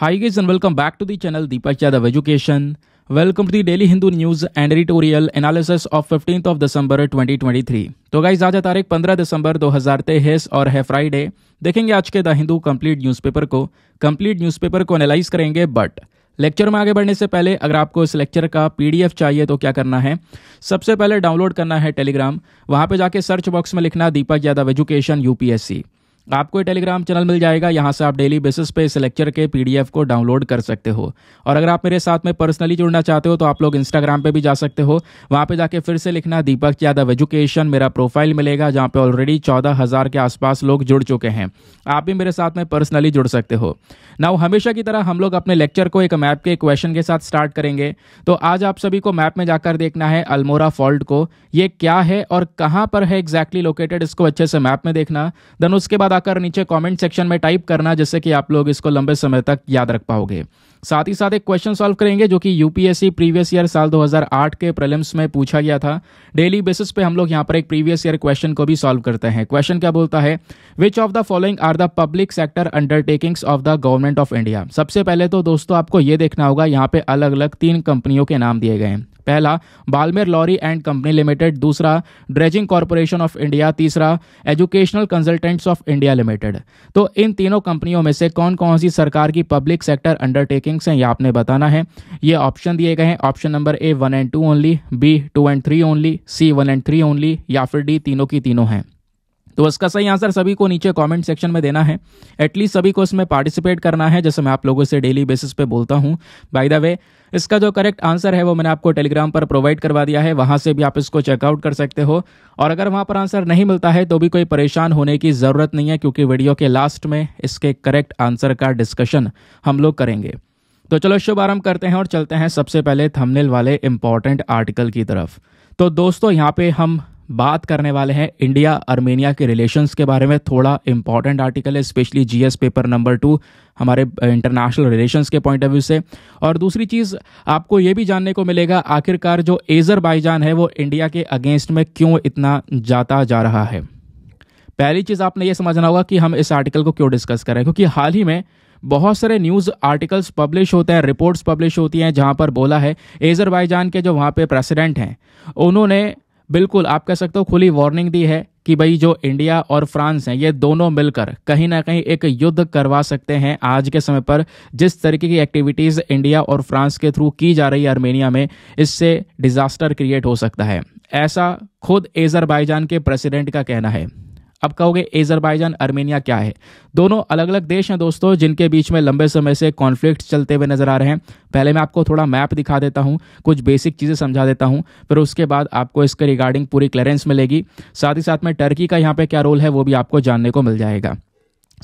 Hi guys and welcome back to the channel Deepak Yadav Education. Welcome to the Daily Hindu News and Editorial Analysis of 15th of December 2023. तो guys आज तारीख 15 दिसंबर 2023 और है Friday देखेंगे आज के the Hindu complete newspaper को complete newspaper को एनालाइज करेंगे बट लेक्चर में आगे बढ़ने से पहले अगर आपको इस लेक्चर का पीडीएफ चाहिए तो क्या करना है सबसे पहले डाउनलोड करना है टेलीग्राम वहां पे जाके सर्च बॉक्स में लिखना दीपक यादव एजुकेशन यूपीएससी आपको टेलीग्राम चैनल मिल जाएगा यहाँ से आप डेली बेसिस पे इस लेक्चर के पीडीएफ को डाउनलोड कर सकते हो और अगर आप मेरे साथ में पर्सनली जुड़ना चाहते हो तो आप लोग इंस्टाग्राम पे भी जा सकते हो वहाँ पे जाके फिर से लिखना दीपक यादव एजुकेशन मेरा प्रोफाइल मिलेगा जहाँ पे ऑलरेडी चौदह के आसपास लोग जुड़ चुके हैं आप भी मेरे साथ में पर्सनली जुड़ सकते हो ना हमेशा की तरह हम लोग अपने लेक्चर को एक मैप के क्वेश्चन के साथ स्टार्ट करेंगे तो आज आप सभी को मैप में जाकर देखना है अल्मोरा फॉल्ट को ये क्या है और कहाँ पर है एग्जैक्टली लोकेटेड इसको अच्छे से मैप में देखना देन उसके बाद आकर नीचे कमेंट सेक्शन में टाइप करना जिससे कि आप लोग इसको लंबे समय तक याद रख पाओगे साथ ही साथ एक क्वेश्चन सॉल्व करेंगे जो कि यूपीएससी प्रीवियस ईयर साल 2008 के प्रलिम्स में पूछा गया था डेली बेसिस पे हम लोग यहाँ पर एक प्रीवियस ईयर क्वेश्चन को भी सॉल्व करते हैं क्वेश्चन क्या बोलता है which of the following are the public sector undertakings of the government of India सबसे पहले तो दोस्तों आपको ये देखना होगा यहाँ पे अलग अलग तीन कंपनियों के नाम दिए गए हैं पहला Balmer Lawrie and company limited दूसरा ड्रेजिंग कॉरपोरेशन ऑफ इंडिया तीसरा educational consultants of India limited तो इन तीनों कंपनियों में से कौन कौन सी सरकार की पब्लिक सेक्टर अंडरटेकिंग रैंकिंग्स हैं ये आपने बताना है ये ऑप्शन दिए गए हैं option number A one and two only B two and three only C one and three only या फिर डी तीनों की तीनों हैं तो इसका सही आंसर सभी को नीचे कमेंट सेक्शन में देना है एटलीस्ट सभी को इसमें पार्टिसिपेट करना है जैसे मैं आप लोगों से डेली बेसिस पे बोलता हूँ बाय द वे इसका जो करेक्ट आंसर है वो मैंने आपको टेलीग्राम पर प्रोवाइड करवा दिया है वहाँ से भी आप इसको चेकआउट कर सकते हो और अगर वहाँ पर आंसर नहीं मिलता है तो भी कोई परेशान होने की ज़रूरत नहीं है क्योंकि वीडियो के लास्ट में इसके करेक्ट आंसर का डिस्कशन हम लोग करेंगे तो चलो शुभ आरंभ करते हैं और चलते हैं सबसे पहले थंबनेल वाले इंपॉर्टेंट आर्टिकल की तरफ तो दोस्तों यहाँ पे हम बात करने वाले हैं इंडिया आर्मेनिया के रिलेशंस के बारे में थोड़ा इंपॉर्टेंट आर्टिकल है specially GS paper number two हमारे इंटरनेशनल रिलेशंस के पॉइंट ऑफ व्यू से और दूसरी चीज़ आपको ये भी जानने को मिलेगा आखिरकार जो एजरबाईजान है वो इंडिया के अगेंस्ट में क्यों इतना जाता जा रहा है पहली चीज़ आपने ये समझना होगा कि हम इस आर्टिकल को क्यों डिस्कस करें क्योंकि हाल ही में बहुत सारे न्यूज़ आर्टिकल्स पब्लिश होते हैं रिपोर्ट्स पब्लिश होती हैं जहाँ पर बोला है एजरबाईजान के जो वहाँ पे प्रेसिडेंट हैं उन्होंने बिल्कुल आप कह सकते हो खुली वार्निंग दी है कि भाई जो इंडिया और फ्रांस हैं ये दोनों मिलकर कहीं ना कहीं एक युद्ध करवा सकते हैं आज के समय पर जिस तरीके की एक्टिविटीज़ इंडिया और फ्रांस के थ्रू की जा रही है आर्मेनिया में इससे डिज़ास्टर क्रिएट हो सकता है ऐसा खुद एजरबाईजान के प्रेसिडेंट का कहना है अब कहोगे एजरबाइजान आर्मेनिया क्या है दोनों अलग अलग देश हैं दोस्तों जिनके बीच में लंबे समय से कॉन्फ्लिक्ट चलते हुए नजर आ रहे हैं पहले मैं आपको थोड़ा मैप दिखा देता हूँ कुछ बेसिक चीज़ें समझा देता हूँ फिर उसके बाद आपको इसके रिगार्डिंग पूरी क्लियरेंस मिलेगी साथ ही साथ में टर्की का यहाँ पर क्या रोल है वो भी आपको जानने को मिल जाएगा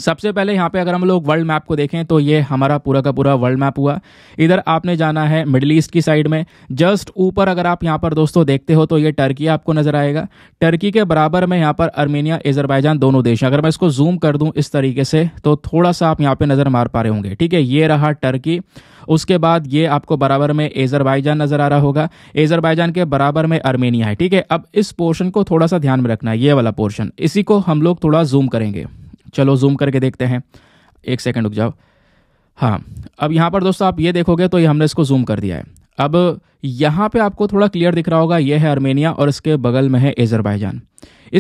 सबसे पहले यहाँ पे अगर हम लोग वर्ल्ड मैप को देखें तो ये हमारा पूरा का पूरा वर्ल्ड मैप हुआ इधर आपने जाना है मिडल ईस्ट की साइड में जस्ट ऊपर अगर आप यहाँ पर दोस्तों देखते हो तो ये टर्की आपको नजर आएगा टर्की के बराबर में यहाँ पर अर्मेनिया अजरबैजान दोनों देश हैं अगर मैं इसको जूम कर दूँ इस तरीके से तो थोड़ा सा आप यहाँ पर नज़र मार पा रहे होंगे ठीक है ये रहा टर्की उसके बाद ये आपको बराबर में एजरबाइजान नज़र आ रहा होगा एजरबाइजान के बराबर में अर्मेनिया है ठीक है अब इस पोर्शन को थोड़ा सा ध्यान में रखना है ये वाला पोर्शन इसी को हम लोग थोड़ा जूम करेंगे चलो जूम करके देखते हैं एक सेकेंड रुक जाओ हाँ अब यहाँ पर दोस्तों आप ये देखोगे तो ये हमने इसको जूम कर दिया है अब यहाँ पे आपको थोड़ा क्लियर दिख रहा होगा ये है आर्मेनिया और इसके बगल में है एजरबाइजान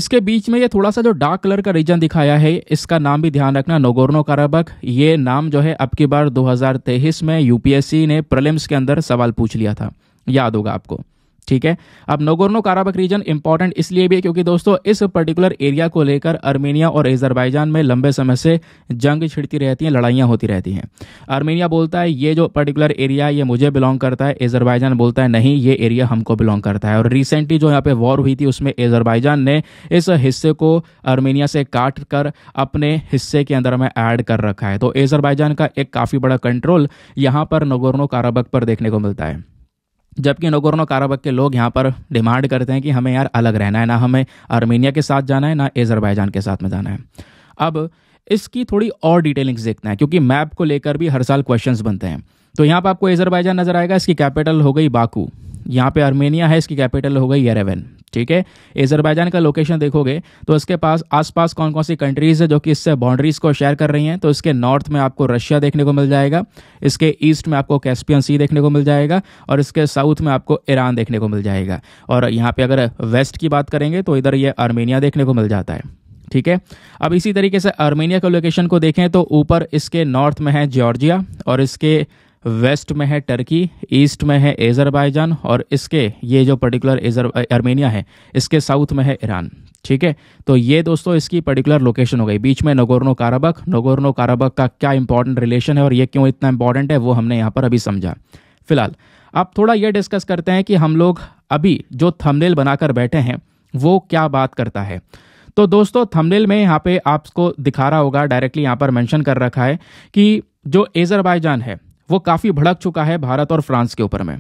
इसके बीच में ये थोड़ा सा जो डार्क कलर का रीजन दिखाया है इसका नाम भी ध्यान रखना नोगोर्नो काराबक ये नाम जो है अब की बार दो में यूपीएससी ने प्रलिम्स के अंदर सवाल पूछ लिया था याद होगा आपको ठीक है अब नोगोर्नो काराबक रीजन इंपॉर्टेंट इसलिए भी है क्योंकि दोस्तों इस पर्टिकुलर एरिया को लेकर अर्मेनिया और अजरबैजान में लंबे समय से जंग छिड़ती रहती हैं लड़ाइयाँ होती रहती हैं आर्मेनिया बोलता है ये जो पर्टिकुलर एरिया ये मुझे बिलोंग करता है अजरबैजान बोलता है नहीं ये एरिया हमको बिलोंग करता है और रिसेंटली जो यहाँ पे वॉर हुई थी उसमें अजरबैजान ने इस हिस्से को अर्मेनिया से काट कर अपने हिस्से के अंदर में ऐड कर रखा है तो अजरबैजान का एक काफ़ी बड़ा कंट्रोल यहाँ पर नगोर्नो काराबक पर देखने को मिलता है जबकि नगोर्नो काराबक के लोग यहाँ पर डिमांड करते हैं कि हमें यार अलग रहना है ना हमें आर्मेनिया के साथ जाना है ना एजरबैजान के साथ में जाना है अब इसकी थोड़ी और डिटेलिंग्स देखते हैं क्योंकि मैप को लेकर भी हर साल क्वेश्चंस बनते हैं तो यहाँ पर आपको एजरबैजान नजर आएगा इसकी कैपिटल हो गई बाकू यहाँ पे आर्मेनिया है इसकी कैपिटल हो गई येरेवन ठीक है एजरबैजान का लोकेशन देखोगे तो इसके पास आसपास कौन कौन सी कंट्रीज है जो कि इससे बाउंड्रीज को शेयर कर रही हैं तो इसके नॉर्थ में आपको रशिया देखने को मिल जाएगा इसके ईस्ट में आपको कैस्पियन सी देखने को मिल जाएगा और इसके साउथ में आपको ईरान देखने को मिल जाएगा और यहाँ पर अगर वेस्ट की बात करेंगे तो इधर ये आर्मेनिया देखने को मिल जाता है ठीक है अब इसी तरीके से आर्मेनिया के लोकेशन को देखें तो ऊपर इसके नॉर्थ में है जॉर्जिया और इसके वेस्ट में है टर्की ईस्ट में है एजरबाइजान और इसके ये जो पर्टिकुलर आर्मेनिया है इसके साउथ में है ईरान ठीक है तो ये दोस्तों इसकी पर्टिकुलर लोकेशन हो गई बीच में नगोरनो काराबक नगोरनो काराबक का क्या इंपॉर्टेंट रिलेशन है और ये क्यों इतना इंपॉर्टेंट है वो हमने यहाँ पर अभी समझा फिलहाल अब थोड़ा ये डिस्कस करते हैं कि हम लोग अभी जो थंबनेल बनाकर बैठे हैं वो क्या बात करता है तो दोस्तों थमलेल में यहाँ पे आपको दिखा रहा होगा डायरेक्टली यहाँ पर मैंशन कर रखा है कि जो एजरबाइजान है वो काफ़ी भड़क चुका है भारत और फ्रांस के ऊपर में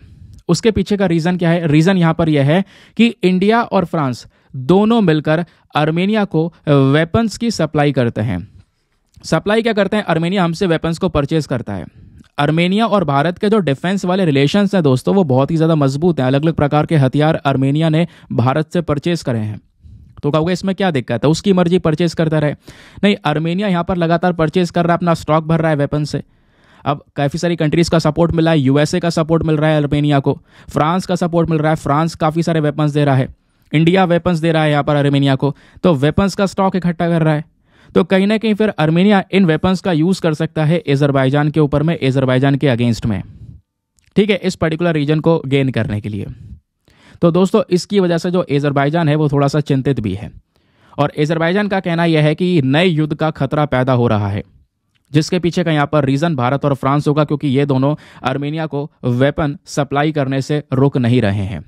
उसके पीछे का रीज़न क्या है रीज़न यहाँ पर यह है कि इंडिया और फ्रांस दोनों मिलकर आर्मेनिया को वेपन्स की सप्लाई करते हैं सप्लाई क्या करते हैं आर्मेनिया हमसे वेपन्स को परचेज करता है आर्मेनिया और भारत के जो डिफेंस वाले रिलेशंस हैं दोस्तों वो बहुत ही ज़्यादा मजबूत हैं अलग अलग प्रकार के हथियार आर्मेनिया ने भारत से परचेज करे हैं तो कहोगे इसमें क्या दिक्कत है उसकी मर्जी परचेज करता रहे नहीं आर्मेनिया यहाँ पर लगातार परचेज कर रहा है अपना स्टॉक भर रहा है वेपन से अब काफ़ी सारी कंट्रीज़ का सपोर्ट मिला है यूएसए का सपोर्ट मिल रहा है अर्मेनिया को फ्रांस का सपोर्ट मिल रहा है फ्रांस काफ़ी सारे वेपन्स दे रहा है इंडिया वेपन्स दे रहा है यहाँ पर अर्मेनिया को तो वेपन्स का स्टॉक इकट्ठा कर रहा है तो कहीं ना कहीं फिर अर्मेनिया इन वेपन्स का यूज़ कर सकता है एजरबाइजान के ऊपर में एजरबाइजान के अगेंस्ट में ठीक है इस पर्टिकुलर रीजन को गेन करने के लिए तो दोस्तों इसकी वजह से जो एजरबाइजान है वो थोड़ा सा चिंतित भी है और एजरबाइजान का कहना यह है कि नए युद्ध का खतरा पैदा हो रहा है जिसके पीछे का यहाँ पर रीज़न भारत और फ्रांस होगा क्योंकि ये दोनों आर्मेनिया को वेपन सप्लाई करने से रुक नहीं रहे हैं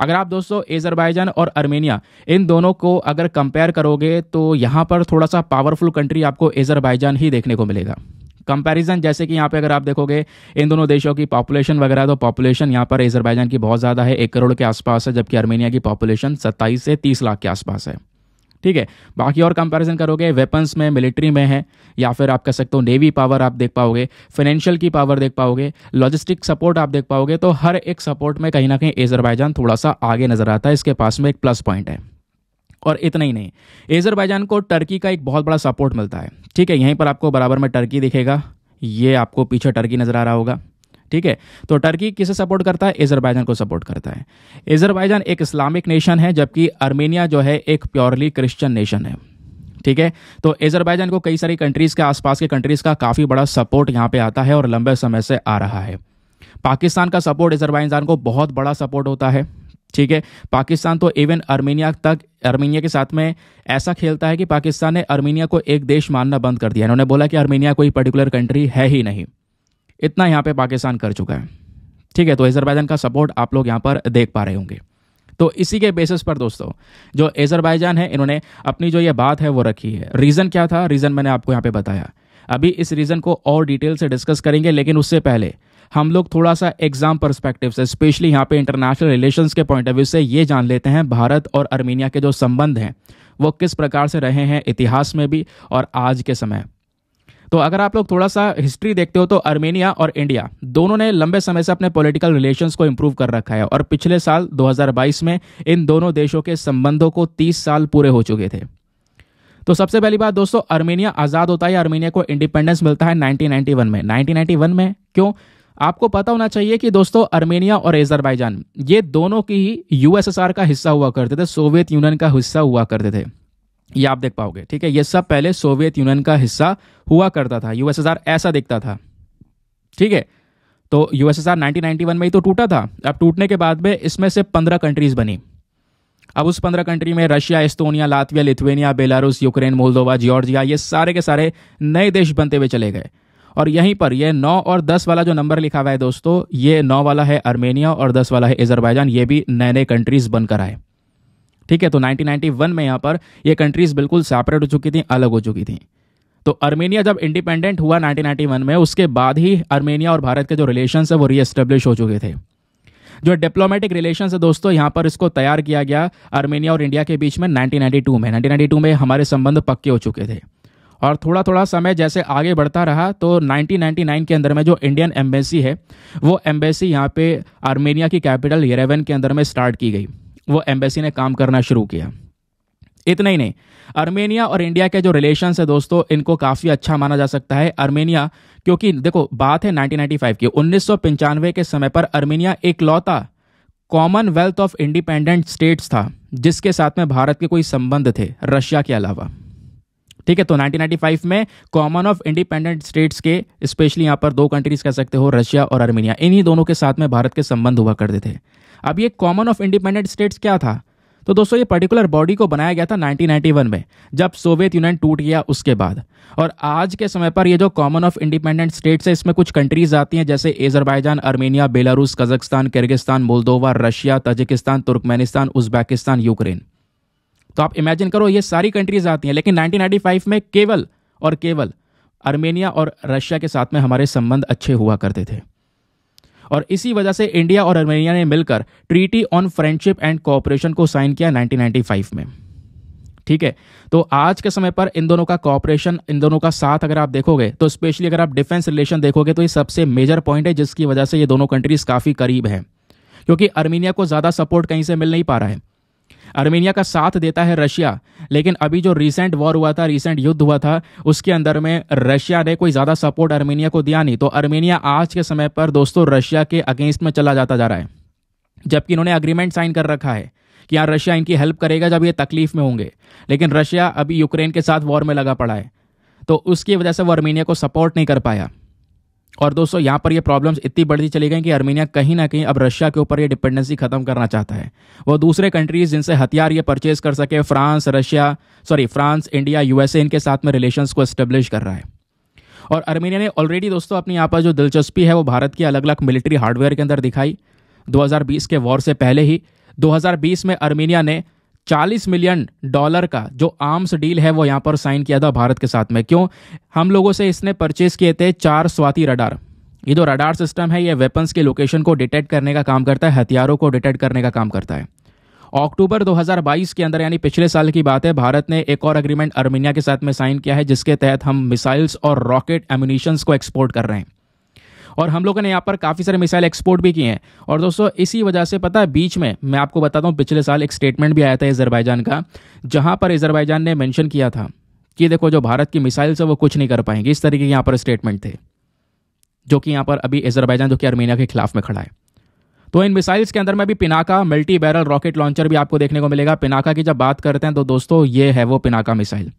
अगर आप दोस्तों एजरबाइजान और अर्मेनिया इन दोनों को अगर कंपेयर करोगे तो यहाँ पर थोड़ा सा पावरफुल कंट्री आपको एजरबाइजान ही देखने को मिलेगा कंपैरिजन जैसे कि यहाँ पे अगर आप देखोगे इन दोनों देशों की पॉपुलेशन वगैरह तो पॉपुलेशन यहाँ पर एजरबाइजान की बहुत ज़्यादा है एक करोड़ के आसपास है जबकि अर्मेनिया की पॉपुलेशन सत्ताईस से तीस लाख के आसपास है ठीक है बाकी और कंपैरिजन करोगे वेपन्स में मिलिट्री में है या फिर आप कह सकते हो नेवी पावर आप देख पाओगे फाइनेंशियल की पावर देख पाओगे लॉजिस्टिक सपोर्ट आप देख पाओगे तो हर एक सपोर्ट में कहीं ना कहीं एजरबाइजान थोड़ा सा आगे नजर आता है इसके पास में एक प्लस पॉइंट है और इतना ही नहीं एजरबाइजान को टर्की का एक बहुत बड़ा सपोर्ट मिलता है ठीक है यहीं पर आपको बराबर में टर्की दिखेगा ये आपको पीछे टर्की नज़र आ रहा होगा ठीक है तो टर्की किसे सपोर्ट करता है एजरबाइजान को सपोर्ट करता है एजरबाइजान एक इस्लामिक नेशन है जबकि आर्मेनिया जो है एक प्योरली क्रिश्चियन नेशन है ठीक है तो एजरबाइजान को कई सारी कंट्रीज़ के आसपास के कंट्रीज़ का काफ़ी बड़ा सपोर्ट यहाँ पे आता है और लंबे समय से आ रहा है पाकिस्तान का सपोर्ट एजरबाइजान को बहुत बड़ा सपोर्ट होता है ठीक है पाकिस्तान तो इवन आर्मेनिया तक आर्मेनिया के साथ में ऐसा खेलता है कि पाकिस्तान ने आर्मेनिया को एक देश मानना बंद कर दिया इन्होंने बोला कि आर्मेनिया कोई पर्टिकुलर कंट्री है ही नहीं इतना यहाँ पे पाकिस्तान कर चुका है ठीक है तो अजरबैजान का सपोर्ट आप लोग यहाँ पर देख पा रहे होंगे तो इसी के बेसिस पर दोस्तों जो अजरबैजान है इन्होंने अपनी जो ये बात है वो रखी है रीज़न क्या था रीज़न मैंने आपको यहाँ पे बताया अभी इस रीज़न को और डिटेल से डिस्कस करेंगे लेकिन उससे पहले हम लोग थोड़ा सा एग्जाम परस्पेक्टिव से स्पेशली यहाँ पे इंटरनेशनल रिलेशंस के पॉइंट ऑफ व्यू से ये जान लेते हैं भारत और अर्मीनिया के जो संबंध हैं वो किस प्रकार से रहे हैं इतिहास में भी और आज के समय तो अगर आप लोग थोड़ा सा हिस्ट्री देखते हो तो अर्मेनिया और इंडिया दोनों ने लंबे समय से अपने पॉलिटिकल रिलेशंस को इम्प्रूव कर रखा है और पिछले साल 2022 में इन दोनों देशों के संबंधों को 30 साल पूरे हो चुके थे तो सबसे पहली बात दोस्तों अर्मेनिया आज़ाद होता है अर्मेनिया को इंडिपेंडेंस मिलता है नाइनटीन में नाइनटीन में क्यों आपको पता होना चाहिए कि दोस्तों अर्मेनिया और एजरबाइजान ये दोनों की ही यूएसएसआर का हिस्सा हुआ करते थे सोवियत यूनियन का हिस्सा हुआ करते थे ये आप देख पाओगे ठीक है ये सब पहले सोवियत यूनियन का हिस्सा हुआ करता था यूएसएसआर ऐसा दिखता था ठीक है तो यूएसएसआर 1991 में ही तो टूटा था अब टूटने के बाद में इसमें से पंद्रह कंट्रीज बनी अब उस पंद्रह कंट्री में Russia Estonia Latvia Lithuania Belarus Ukraine Moldova Georgia ये सारे के सारे नए देश बनते हुए चले गए और यहीं पर ये नौ और दस वाला जो नंबर लिखा हुआ है दोस्तों ये नौ वाला है आर्मेनिया और दस वाला है अजरबैजान ये भी नए नए कंट्रीज बनकर आए ठीक है तो 1991 में यहाँ पर ये कंट्रीज बिल्कुल सेपरेट हो चुकी थी अलग हो चुकी थी तो अर्मेनिया जब इंडिपेंडेंट हुआ 1991 में उसके बाद ही अर्मेनिया और भारत के जो रिलेशन है वो रीएस्टेब्लिश हो चुके थे जो डिप्लोमेटिक रिलेशन है दोस्तों यहाँ पर इसको तैयार किया गया आर्मेनिया और इंडिया के बीच में नाइनटीन में नाइनटीन में हमारे संबंध पक्के हो चुके थे और थोड़ा थोड़ा समय जैसे आगे बढ़ता रहा तो 1999 के अंदर में जो इंडियन एम्बेसी है वो एम्बेसी यहाँ पे आर्मेनिया की कैपिटल येरेवन के अंदर में स्टार्ट की गई वो एम्बेसी ने काम करना शुरू किया इतना ही नहीं आर्मेनिया और इंडिया के जो रिलेशन है दोस्तों इनको काफ़ी अच्छा माना जा सकता है आर्मेनिया क्योंकि देखो बात है 1995 की उन्नीस के समय पर आर्मेनिया एक लौता कॉमनवेल्थ ऑफ इंडिपेंडेंट स्टेट्स था जिसके साथ में भारत के कोई संबंध थे रशिया के अलावा ठीक है तो 1995 में कॉमन ऑफ इंडिपेंडेंट स्टेट्स के स्पेशली यहां पर दो कंट्रीज कह सकते हो रशिया और आर्मेनिया इन्हीं दोनों के साथ में भारत के संबंध हुआ करते थे अब ये कॉमन ऑफ इंडिपेंडेंट स्टेट्स क्या था तो दोस्तों ये पर्टिकुलर बॉडी को बनाया गया था 1991 में जब सोवियत यूनियन टूट गया उसके बाद और आज के समय पर ये जो कॉमन ऑफ इंडिपेंडेंट स्टेट्स है इसमें कुछ कंट्रीज आती हैं जैसे Azerbaijan Armenia Belarus Kazakhstan Kyrgyzstan Moldova Russia Tajikistan Turkmenistan Uzbekistan Ukraine तो आप इमेजिन करो ये सारी कंट्रीज आती हैं लेकिन नाइनटीन में केवल और केवल अर्मेनिया और रशिया के साथ में हमारे संबंध अच्छे हुआ करते थे और इसी वजह से इंडिया और अर्मेनिया ने मिलकर treaty on friendship and cooperation को साइन किया 1995 में ठीक है तो आज के समय पर इन दोनों का कॉपरेशन इन दोनों का साथ अगर आप देखोगे तो स्पेशली अगर आप डिफेंस रिलेशन देखोगे तो ये सबसे मेजर पॉइंट है जिसकी वजह से ये दोनों कंट्रीज काफ़ी करीब हैं क्योंकि अर्मीनिया को ज़्यादा सपोर्ट कहीं से मिल नहीं पा रहा है आर्मेनिया का साथ देता है रशिया लेकिन अभी जो रिसेंट वॉर हुआ था रिसेंट युद्ध हुआ था उसके अंदर में रशिया ने कोई ज़्यादा सपोर्ट आर्मेनिया को दिया नहीं तो आर्मेनिया आज के समय पर दोस्तों रशिया के अगेंस्ट में चला जाता जा रहा है जबकि इन्होंने अग्रीमेंट साइन कर रखा है कि यहाँ रशिया इनकी हेल्प करेगा जब ये तकलीफ में होंगे लेकिन रशिया अभी यूक्रेन के साथ वॉर में लगा पड़ा है तो उसकी वजह से वो आर्मेनिया को सपोर्ट नहीं कर पाया और दोस्तों यहाँ पर ये प्रॉब्लम्स इतनी बढ़ती चली गई कि अर्मेनिया कहीं ना कहीं अब रशिया के ऊपर ये डिपेंडेंसी खत्म करना चाहता है वो दूसरे कंट्रीज जिनसे हथियार ये परचेज कर सके France Russia sorry France India USA इनके साथ में रिलेशंस को इस्टेब्लिश कर रहा है और अर्मेनिया ने ऑलरेडी दोस्तों अपनी यहाँ पर जो दिलचस्पी है वो भारत की अलग अलग मिलिट्री हार्डवेयर के अंदर दिखाई दो के वॉर से पहले ही दो में अर्मीनिया ने 40 मिलियन डॉलर का जो आर्म्स डील है वो यहाँ पर साइन किया था भारत के साथ में क्यों हम लोगों से इसने परचेस किए थे चार स्वाति रडार ये जो रडार सिस्टम है ये वेपन्स के लोकेशन को डिटेक्ट करने का काम करता है हथियारों को डिटेक्ट करने का काम करता है अक्टूबर 2022 के अंदर यानी पिछले साल की बात है भारत ने एक और अग्रीमेंट अर्मीनिया के साथ में साइन किया है जिसके तहत हम मिसाइल्स और रॉकेट एम्यूनिशंस को एक्सपोर्ट कर रहे हैं और हम लोगों ने यहाँ पर काफ़ी सारे मिसाइल एक्सपोर्ट भी किए हैं और दोस्तों इसी वजह से पता है बीच में मैं आपको बताता हूँ पिछले साल एक स्टेटमेंट भी आया था इजरबाइजान का जहाँ पर इजरबाइजान ने मैंशन किया था कि देखो जो भारत की मिसाइल्स है वो कुछ नहीं कर पाएंगे इस तरीके के यहाँ पर स्टेटमेंट थे जो कि यहाँ पर अभी इज़रबाइजान जो कि अर्मीनिया के खिलाफ में खड़ा है तो इन मिसाइल्स के अंदर में भी Pinaka multi barrel rocket launcher भी आपको देखने को मिलेगा पिनाका की जब बात करते हैं तो दोस्तों ये है वो पिनाका मिसाइल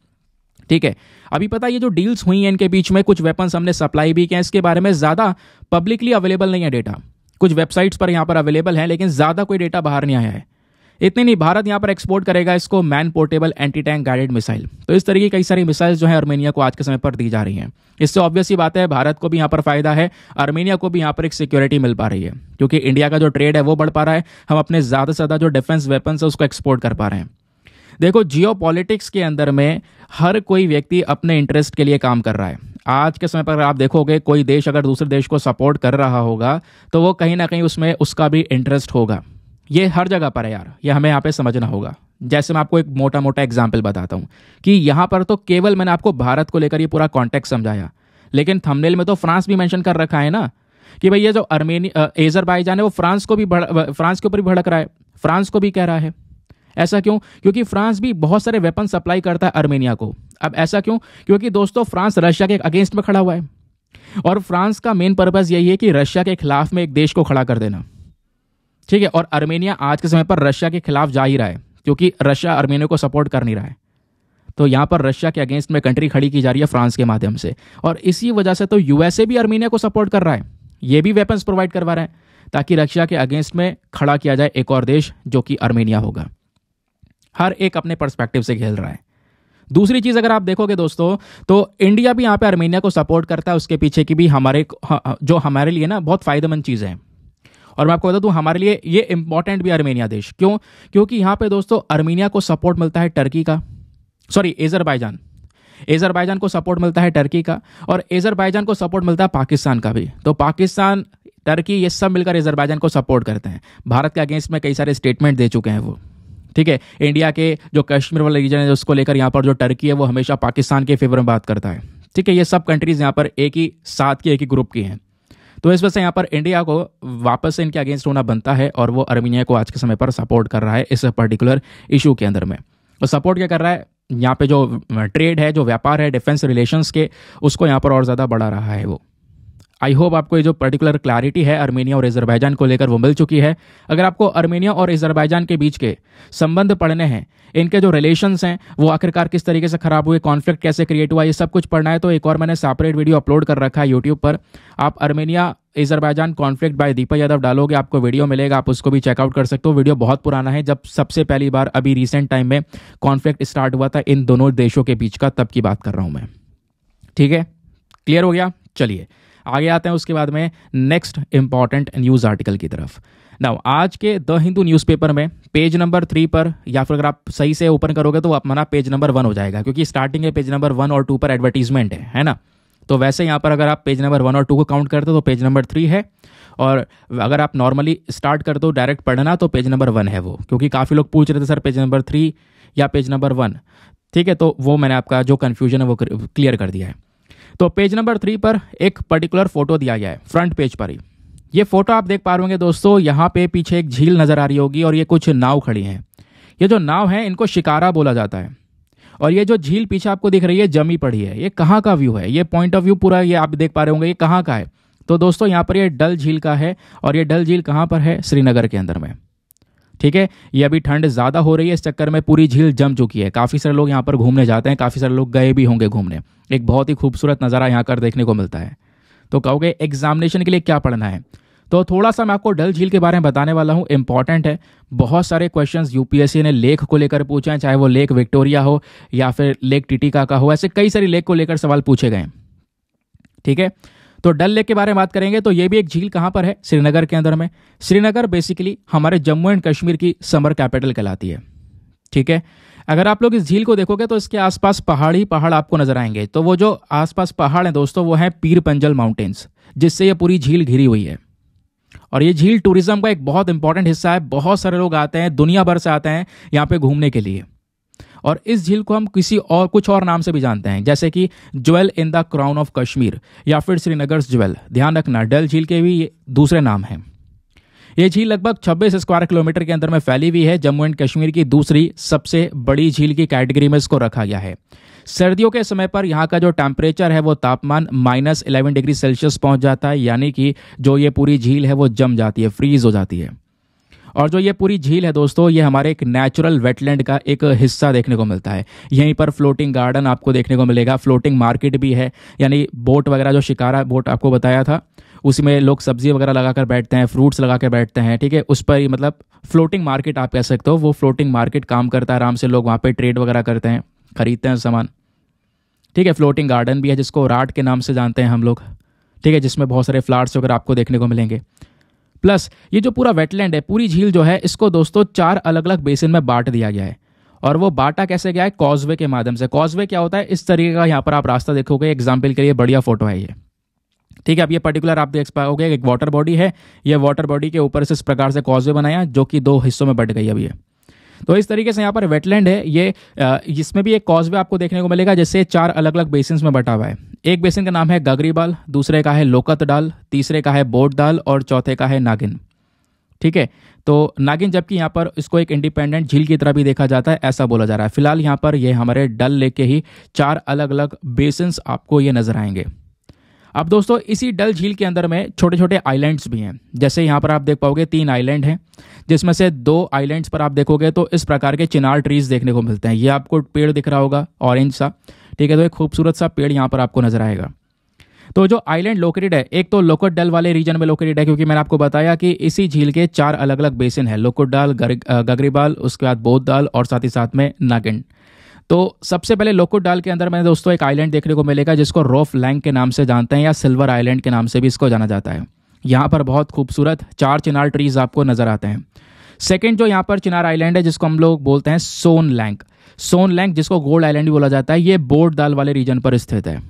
ठीक है अभी पता ये जो डील्स हुई हैं इनके बीच में कुछ वेपन्स हमने सप्लाई भी किए इसके बारे में ज़्यादा पब्लिकली अवेलेबल नहीं है डेटा कुछ वेबसाइट्स पर यहाँ पर अवेलेबल है लेकिन ज़्यादा कोई डेटा बाहर नहीं आया है इतनी नहीं भारत यहाँ पर एक्सपोर्ट करेगा इसको man portable anti tank guided missile तो इस तरीके कई सारी मिसाइल्स जो है आर्मेनिया को आज के समय पर दी जा रही हैं इससे ऑब्वियस ही बात है भारत को भी यहाँ पर फायदा है आर्मेनिया को भी यहाँ पर एक सिक्योरिटी मिल पा रही है क्योंकि इंडिया का जो ट्रेड है वो बढ़ पा रहा है हम अपने ज़्यादा से ज़्यादा जो डिफेंस वेपन्स है उसको एक्सपोर्ट कर पा रहे हैं देखो जियो के अंदर में हर कोई व्यक्ति अपने इंटरेस्ट के लिए काम कर रहा है आज के समय पर आप देखोगे कोई देश अगर दूसरे देश को सपोर्ट कर रहा होगा तो वो कहीं ना कहीं उसमें उसका भी इंटरेस्ट होगा ये हर जगह पर है यार ये हमें यहाँ पे समझना होगा जैसे मैं आपको एक मोटा मोटा एग्जाम्पल बताता हूँ कि यहाँ पर तो केवल मैंने आपको भारत को लेकर ये पूरा कॉन्टेक्ट समझाया लेकिन थंबनेल में तो फ्रांस भी मेंशन कर रखा है ना कि भाई ये जो अर्मेनी एजर है वो फ्रांस को भी फ्रांस के ऊपर भी भड़क रहा है फ्रांस को भी कह रहा है ऐसा क्यों क्योंकि फ्रांस भी बहुत सारे वेपन सप्लाई करता है आर्मेनिया को अब ऐसा क्यों क्योंकि दोस्तों फ्रांस रशिया के अगेंस्ट में खड़ा हुआ है और फ्रांस का मेन पर्पज़ यही है कि रशिया के खिलाफ में एक देश को खड़ा कर देना ठीक है और आर्मेनिया आज के समय पर रशिया के खिलाफ जा ही रहा है क्योंकि रशिया आर्मेनिया को सपोर्ट कर नहीं रहा है तो यहाँ पर रशिया के अगेंस्ट में कंट्री खड़ी की जा रही है फ्रांस के माध्यम से और इसी वजह से तो यूएसए भी आर्मेनिया को सपोर्ट कर रहा है ये भी वेपन्स प्रोवाइड करवा रहा है ताकि रशिया के अगेंस्ट में खड़ा किया जाए एक और देश जो कि आर्मेनिया होगा हर एक अपने पर्सपेक्टिव से खेल रहा है दूसरी चीज़ अगर आप देखोगे दोस्तों तो इंडिया भी यहाँ पे आर्मेनिया को सपोर्ट करता है उसके पीछे की भी हमारे जो हमारे लिए ना बहुत फ़ायदेमंद चीज़ है और मैं आपको बता दूं हमारे लिए ये इंपॉर्टेंट भी आर्मेनिया देश क्यों क्योंकि यहाँ पे दोस्तों आर्मेनिया को सपोर्ट मिलता है टर्की का सॉरी एजरबाइजान एजरबाइजान को सपोर्ट मिलता है टर्की का और एजरबाइजान को सपोर्ट मिलता है पाकिस्तान का भी तो पाकिस्तान टर्की ये सब मिलकर एजरबाइजान को सपोर्ट करते हैं भारत के अगेंस्ट में कई सारे स्टेटमेंट दे चुके हैं वो ठीक है इंडिया के जो कश्मीर वाला रीजन है उसको लेकर यहाँ पर जो टर्की है वो हमेशा पाकिस्तान के फेवर में बात करता है ठीक है ये सब कंट्रीज़ यहाँ पर एक ही साथ की एक ही ग्रुप की हैं तो इस वजह से यहाँ पर इंडिया को वापस से इनके अगेंस्ट होना बनता है और वो अर्मीनिया को आज के समय पर सपोर्ट कर रहा है इस पर्टिकुलर इशू के अंदर में तो सपोर्ट क्या कर रहा है यहाँ पे जो ट्रेड है जो व्यापार है डिफेंस रिलेशंस के उसको यहाँ पर और ज़्यादा बढ़ा रहा है वो आई होप आपको ये जो पर्टिकुलर क्लैरिटी है अर्मेनिया और अजरबैजान को लेकर वो मिल चुकी है अगर आपको अर्मेनिया और अजरबैजान के बीच के संबंध पढ़ने हैं इनके जो रिलेशन हैं वो आखिरकार किस तरीके से ख़राब हुए कॉन्फ्लिक्ट कैसे क्रिएट हुआ ये सब कुछ पढ़ना है तो एक और मैंने सेपरेट वीडियो अपलोड कर रखा है यूट्यूब पर आप Armenia Azerbaijan conflict by Deepak Yadav डालोगे आपको वीडियो मिलेगा आप उसको भी चेकआउट कर सकते हो वीडियो बहुत पुराना है जब सबसे पहली बार अभी रिसेंट टाइम में कॉन्फ्लिक्ट स्टार्ट हुआ था इन दोनों देशों के बीच का तब की बात कर रहा हूँ मैं ठीक है क्लियर हो गया चलिए आगे आते हैं उसके बाद में नेक्स्ट इंपॉर्टेंट न्यूज आर्टिकल की तरफ नाउ आज के द हिंदू न्यूज़पेपर में पेज नंबर थ्री पर या फिर अगर आप सही से ओपन करोगे तो अपना पेज नंबर वन हो जाएगा क्योंकि स्टार्टिंग में पेज नंबर वन और टू पर एडवर्टीजमेंट है है ना तो वैसे यहाँ पर अगर आप पेज नंबर वन और टू को काउंट करते हो तो पेज नंबर थ्री है और अगर आप नॉर्मली स्टार्ट कर दो डायरेक्ट पढ़ना तो पेज नंबर वन है वो क्योंकि काफ़ी लोग पूछ रहे थे सर पेज नंबर थ्री या पेज नंबर वन ठीक है तो वो मैंने आपका जो कन्फ्यूजन है वो क्लियर कर दिया है तो पेज नंबर थ्री पर एक पर्टिकुलर फोटो दिया गया है फ्रंट पेज पर ही ये फोटो आप देख पा रहे होंगे दोस्तों यहाँ पे पीछे एक झील नजर आ रही होगी और ये कुछ नाव खड़ी हैं ये जो नाव है इनको शिकारा बोला जाता है और ये जो झील पीछे आपको दिख रही है जमी पड़ी है ये कहाँ का व्यू है ये पॉइंट ऑफ व्यू पूरा ये आप देख पा रहे होंगे ये कहाँ का है तो दोस्तों यहाँ पर ये डल झील का है और ये डल झील कहाँ पर है श्रीनगर के अंदर में ठीक है ये अभी ठंड ज़्यादा हो रही है इस चक्कर में पूरी झील जम चुकी है काफ़ी सारे लोग यहाँ पर घूमने जाते हैं काफ़ी सारे लोग गए भी होंगे घूमने एक बहुत ही खूबसूरत नज़ारा यहाँ कर देखने को मिलता है तो कहोगे एग्जामिनेशन के लिए क्या पढ़ना है तो थोड़ा सा मैं आपको डल झील के बारे में बताने वाला हूँ इंपॉर्टेंट है बहुत सारे क्वेश्चंस यूपीएससी ने लेक को लेकर पूछे हैं चाहे वो लेक विक्टोरिया हो या फिर लेक टिटिका का हो ऐसे कई सारी लेक को लेकर सवाल पूछे गए ठीक है तो डल लेक के बारे में बात करेंगे तो ये भी एक झील कहाँ पर है श्रीनगर के अंदर में श्रीनगर बेसिकली हमारे जम्मू एंड कश्मीर की समर कैपिटल कहलाती है ठीक है अगर आप लोग इस झील को देखोगे तो इसके आसपास पहाड़ ही पहाड़ आपको नजर आएंगे तो वो जो आसपास पहाड़ हैं दोस्तों वो हैं पीर पंजल माउंटेन्स जिससे ये पूरी झील घिरी हुई है और ये झील टूरिज्म का एक बहुत इंपॉर्टेंट हिस्सा है बहुत सारे लोग आते हैं दुनिया भर से आते हैं यहाँ पे घूमने के लिए और इस झील को हम किसी और कुछ और नाम से भी जानते हैं जैसे कि jewel in the crown of Kashmir या फिर श्रीनगर ज्वेल ध्यान रखना डल झील के भी दूसरे नाम हैं ये झील लगभग 26 स्क्वायर किलोमीटर के अंदर में फैली हुई है जम्मू एंड कश्मीर की दूसरी सबसे बड़ी झील की कैटेगरी में इसको रखा गया है सर्दियों के समय पर यहाँ का जो टेम्परेचर है वो तापमान माइनस इलेवन डिग्री सेल्सियस पहुँच जाता है यानी कि जो ये पूरी झील है वो जम जाती है फ्रीज हो जाती है और जो ये पूरी झील है दोस्तों ये हमारे एक नेचुरल वेटलैंड का एक हिस्सा देखने को मिलता है यहीं पर फ्लोटिंग गार्डन आपको देखने को मिलेगा फ्लोटिंग मार्केट भी है यानी बोट वगैरह जो शिकारा बोट आपको बताया था उसमें लोग सब्जी वगैरह लगा कर बैठते हैं फ्रूट्स लगा कर बैठते हैं ठीक है उस पर ही मतलब फ्लोटिंग मार्केट आप कह सकते हो वो फ्लोटिंग मार्केट काम करता है आराम से लोग वहाँ पर ट्रेड वगैरह करते हैं खरीदते हैं सामान ठीक है फ्लोटिंग गार्डन भी है जिसको राट के नाम से जानते हैं हम लोग ठीक है जिसमें बहुत सारे फ्लावर्स वगैरह आपको देखने को मिलेंगे प्लस ये जो पूरा वेटलैंड है पूरी झील जो है इसको दोस्तों चार अलग अलग बेसिन में बांट दिया गया है और वो बांटा कैसे गया है कॉजवे के माध्यम से कॉजवे क्या होता है इस तरीके का यहाँ पर आप रास्ता देखोगे एग्जाम्पल के लिए बढ़िया फोटो है ये ठीक है अब ये पर्टिकुलर आप देख पाओगे एक वाटर बॉडी है ये वाटर बॉडी के ऊपर से इस प्रकार से कॉजवे बनाया जो कि दो हिस्सों में बट गई अब ये तो इस तरीके से यहाँ पर वेटलैंड है ये इसमें भी एक कॉजवे आपको देखने को मिलेगा जैसे चार अलग अलग बेसिन में बटा हुआ है एक बेसिन का नाम है बाल दूसरे का है लोकत डाल तीसरे का है बोट डाल और चौथे का है नागिन ठीक है तो नागिन जबकि यहाँ पर इसको एक इंडिपेंडेंट झील की तरह भी देखा जाता है ऐसा बोला जा रहा है फिलहाल यहाँ पर ये हमारे डल लेके ही चार अलग अलग बेसन्स आपको ये नजर आएंगे अब दोस्तों इसी डल झील के अंदर में छोटे छोटे आइलैंड्स भी हैं जैसे यहाँ पर आप देख पाओगे तीन आइलैंड हैं जिसमें से दो आइलैंड्स पर आप देखोगे तो इस प्रकार के चिनार ट्रीज देखने को मिलते हैं ये आपको पेड़ दिख रहा होगा ऑरेंज सा ठीक है तो एक खूबसूरत सा पेड़ यहाँ पर आपको नजर आएगा तो जो आइलैंड लोकेटेड है एक तो लोकोट डल वाले रीजन में लोकेटेड है क्योंकि मैंने आपको बताया कि इसी झील के चार अलग अलग बेसिन है लोकोट डाल गगरीबाल उसके बाद बोध डाल और साथ ही साथ में नागिंड तो सबसे पहले लोकोट डाल के अंदर मैंने दोस्तों एक आइलैंड देखने को मिलेगा जिसको रोफ लैंग के नाम से जानते हैं या सिल्वर आइलैंड के नाम से भी इसको जाना जाता है यहाँ पर बहुत खूबसूरत चार चिनार ट्रीज आपको नजर आते हैं सेकेंड जो यहाँ पर चिनार आइलैंड है जिसको हम लोग बोलते हैं सोन लैंक सोन लैंक जिसको गोल्ड आइलैंड भी बोला जाता है ये बोर्ड दाल वाले रीजन पर स्थित है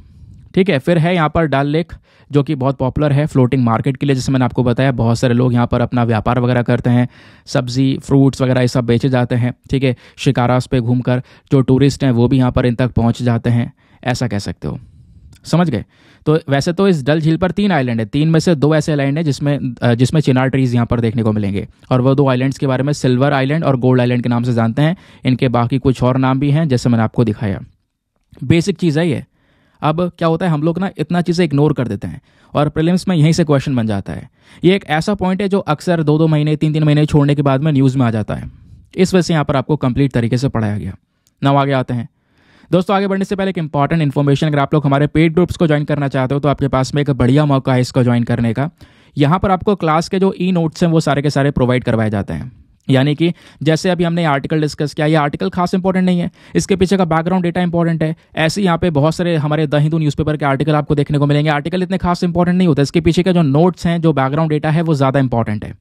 ठीक है फिर है यहाँ पर डाल लेक जो कि बहुत पॉपुलर है फ्लोटिंग मार्केट के लिए जैसे मैंने आपको बताया बहुत सारे लोग यहाँ पर अपना व्यापार वगैरह करते हैं सब्जी फ्रूट्स वगैरह ये सब बेचे जाते हैं ठीक है शिकारास पे घूमकर जो टूरिस्ट हैं वो भी यहाँ पर इन तक पहुँच जाते हैं ऐसा कह सकते हो समझ गए तो वैसे तो इस डल झील पर तीन आइलैंड है तीन में से दो ऐसे आइलैंड है जिसमें जिसमें चिनार ट्रीज यहाँ पर देखने को मिलेंगे और वह दो आइलैंड्स के बारे में सिल्वर आइलैंड और गोल्ड आइलैंड के नाम से जानते हैं इनके बाकी कुछ और नाम भी हैं जैसे मैंने आपको दिखाया बेसिक चीज़ है ये अब क्या होता है हम लोग ना इतना चीज़ें इग्नोर कर देते हैं और प्रिलिम्स में यहीं से क्वेश्चन बन जाता है ये एक ऐसा पॉइंट है जो अक्सर दो दो महीने तीन तीन महीने छोड़ने के बाद में न्यूज़ में आ जाता है इस वजह से यहाँ पर आपको कंप्लीट तरीके से पढ़ाया गया नव आगे आते हैं दोस्तों आगे बढ़ने से पहले एक इंपॉर्टेंट इन्फॉर्मेशन अगर आप लोग हमारे पेड ग्रुप्स को ज्वाइन करना चाहते हो तो आपके पास में एक बढ़िया मौका है इसको ज्वाइन करने का यहाँ पर आपको क्लास के जो ई नोट्स हैं वो सारे के सारे प्रोवाइड करवाए जाते हैं यानी कि जैसे अभी हमने आर्टिकल डिस्कस किया ये आर्टिकल खास इंपॉर्टेंट नहीं है इसके पीछे का बैकग्राउंड डेटा इंपॉर्टेंट है ऐसे यहाँ पे बहुत सारे हमारे द हिंदू न्यूज़पेपर के आर्टिकल आपको देखने को मिलेंगे आर्टिकल इतने खास इंपॉर्टेंट नहीं होते इसके पीछे का जो नोट्स हैं जो बैकग्राउंड डेटा है वो ज़्यादा इंपॉर्टेंट है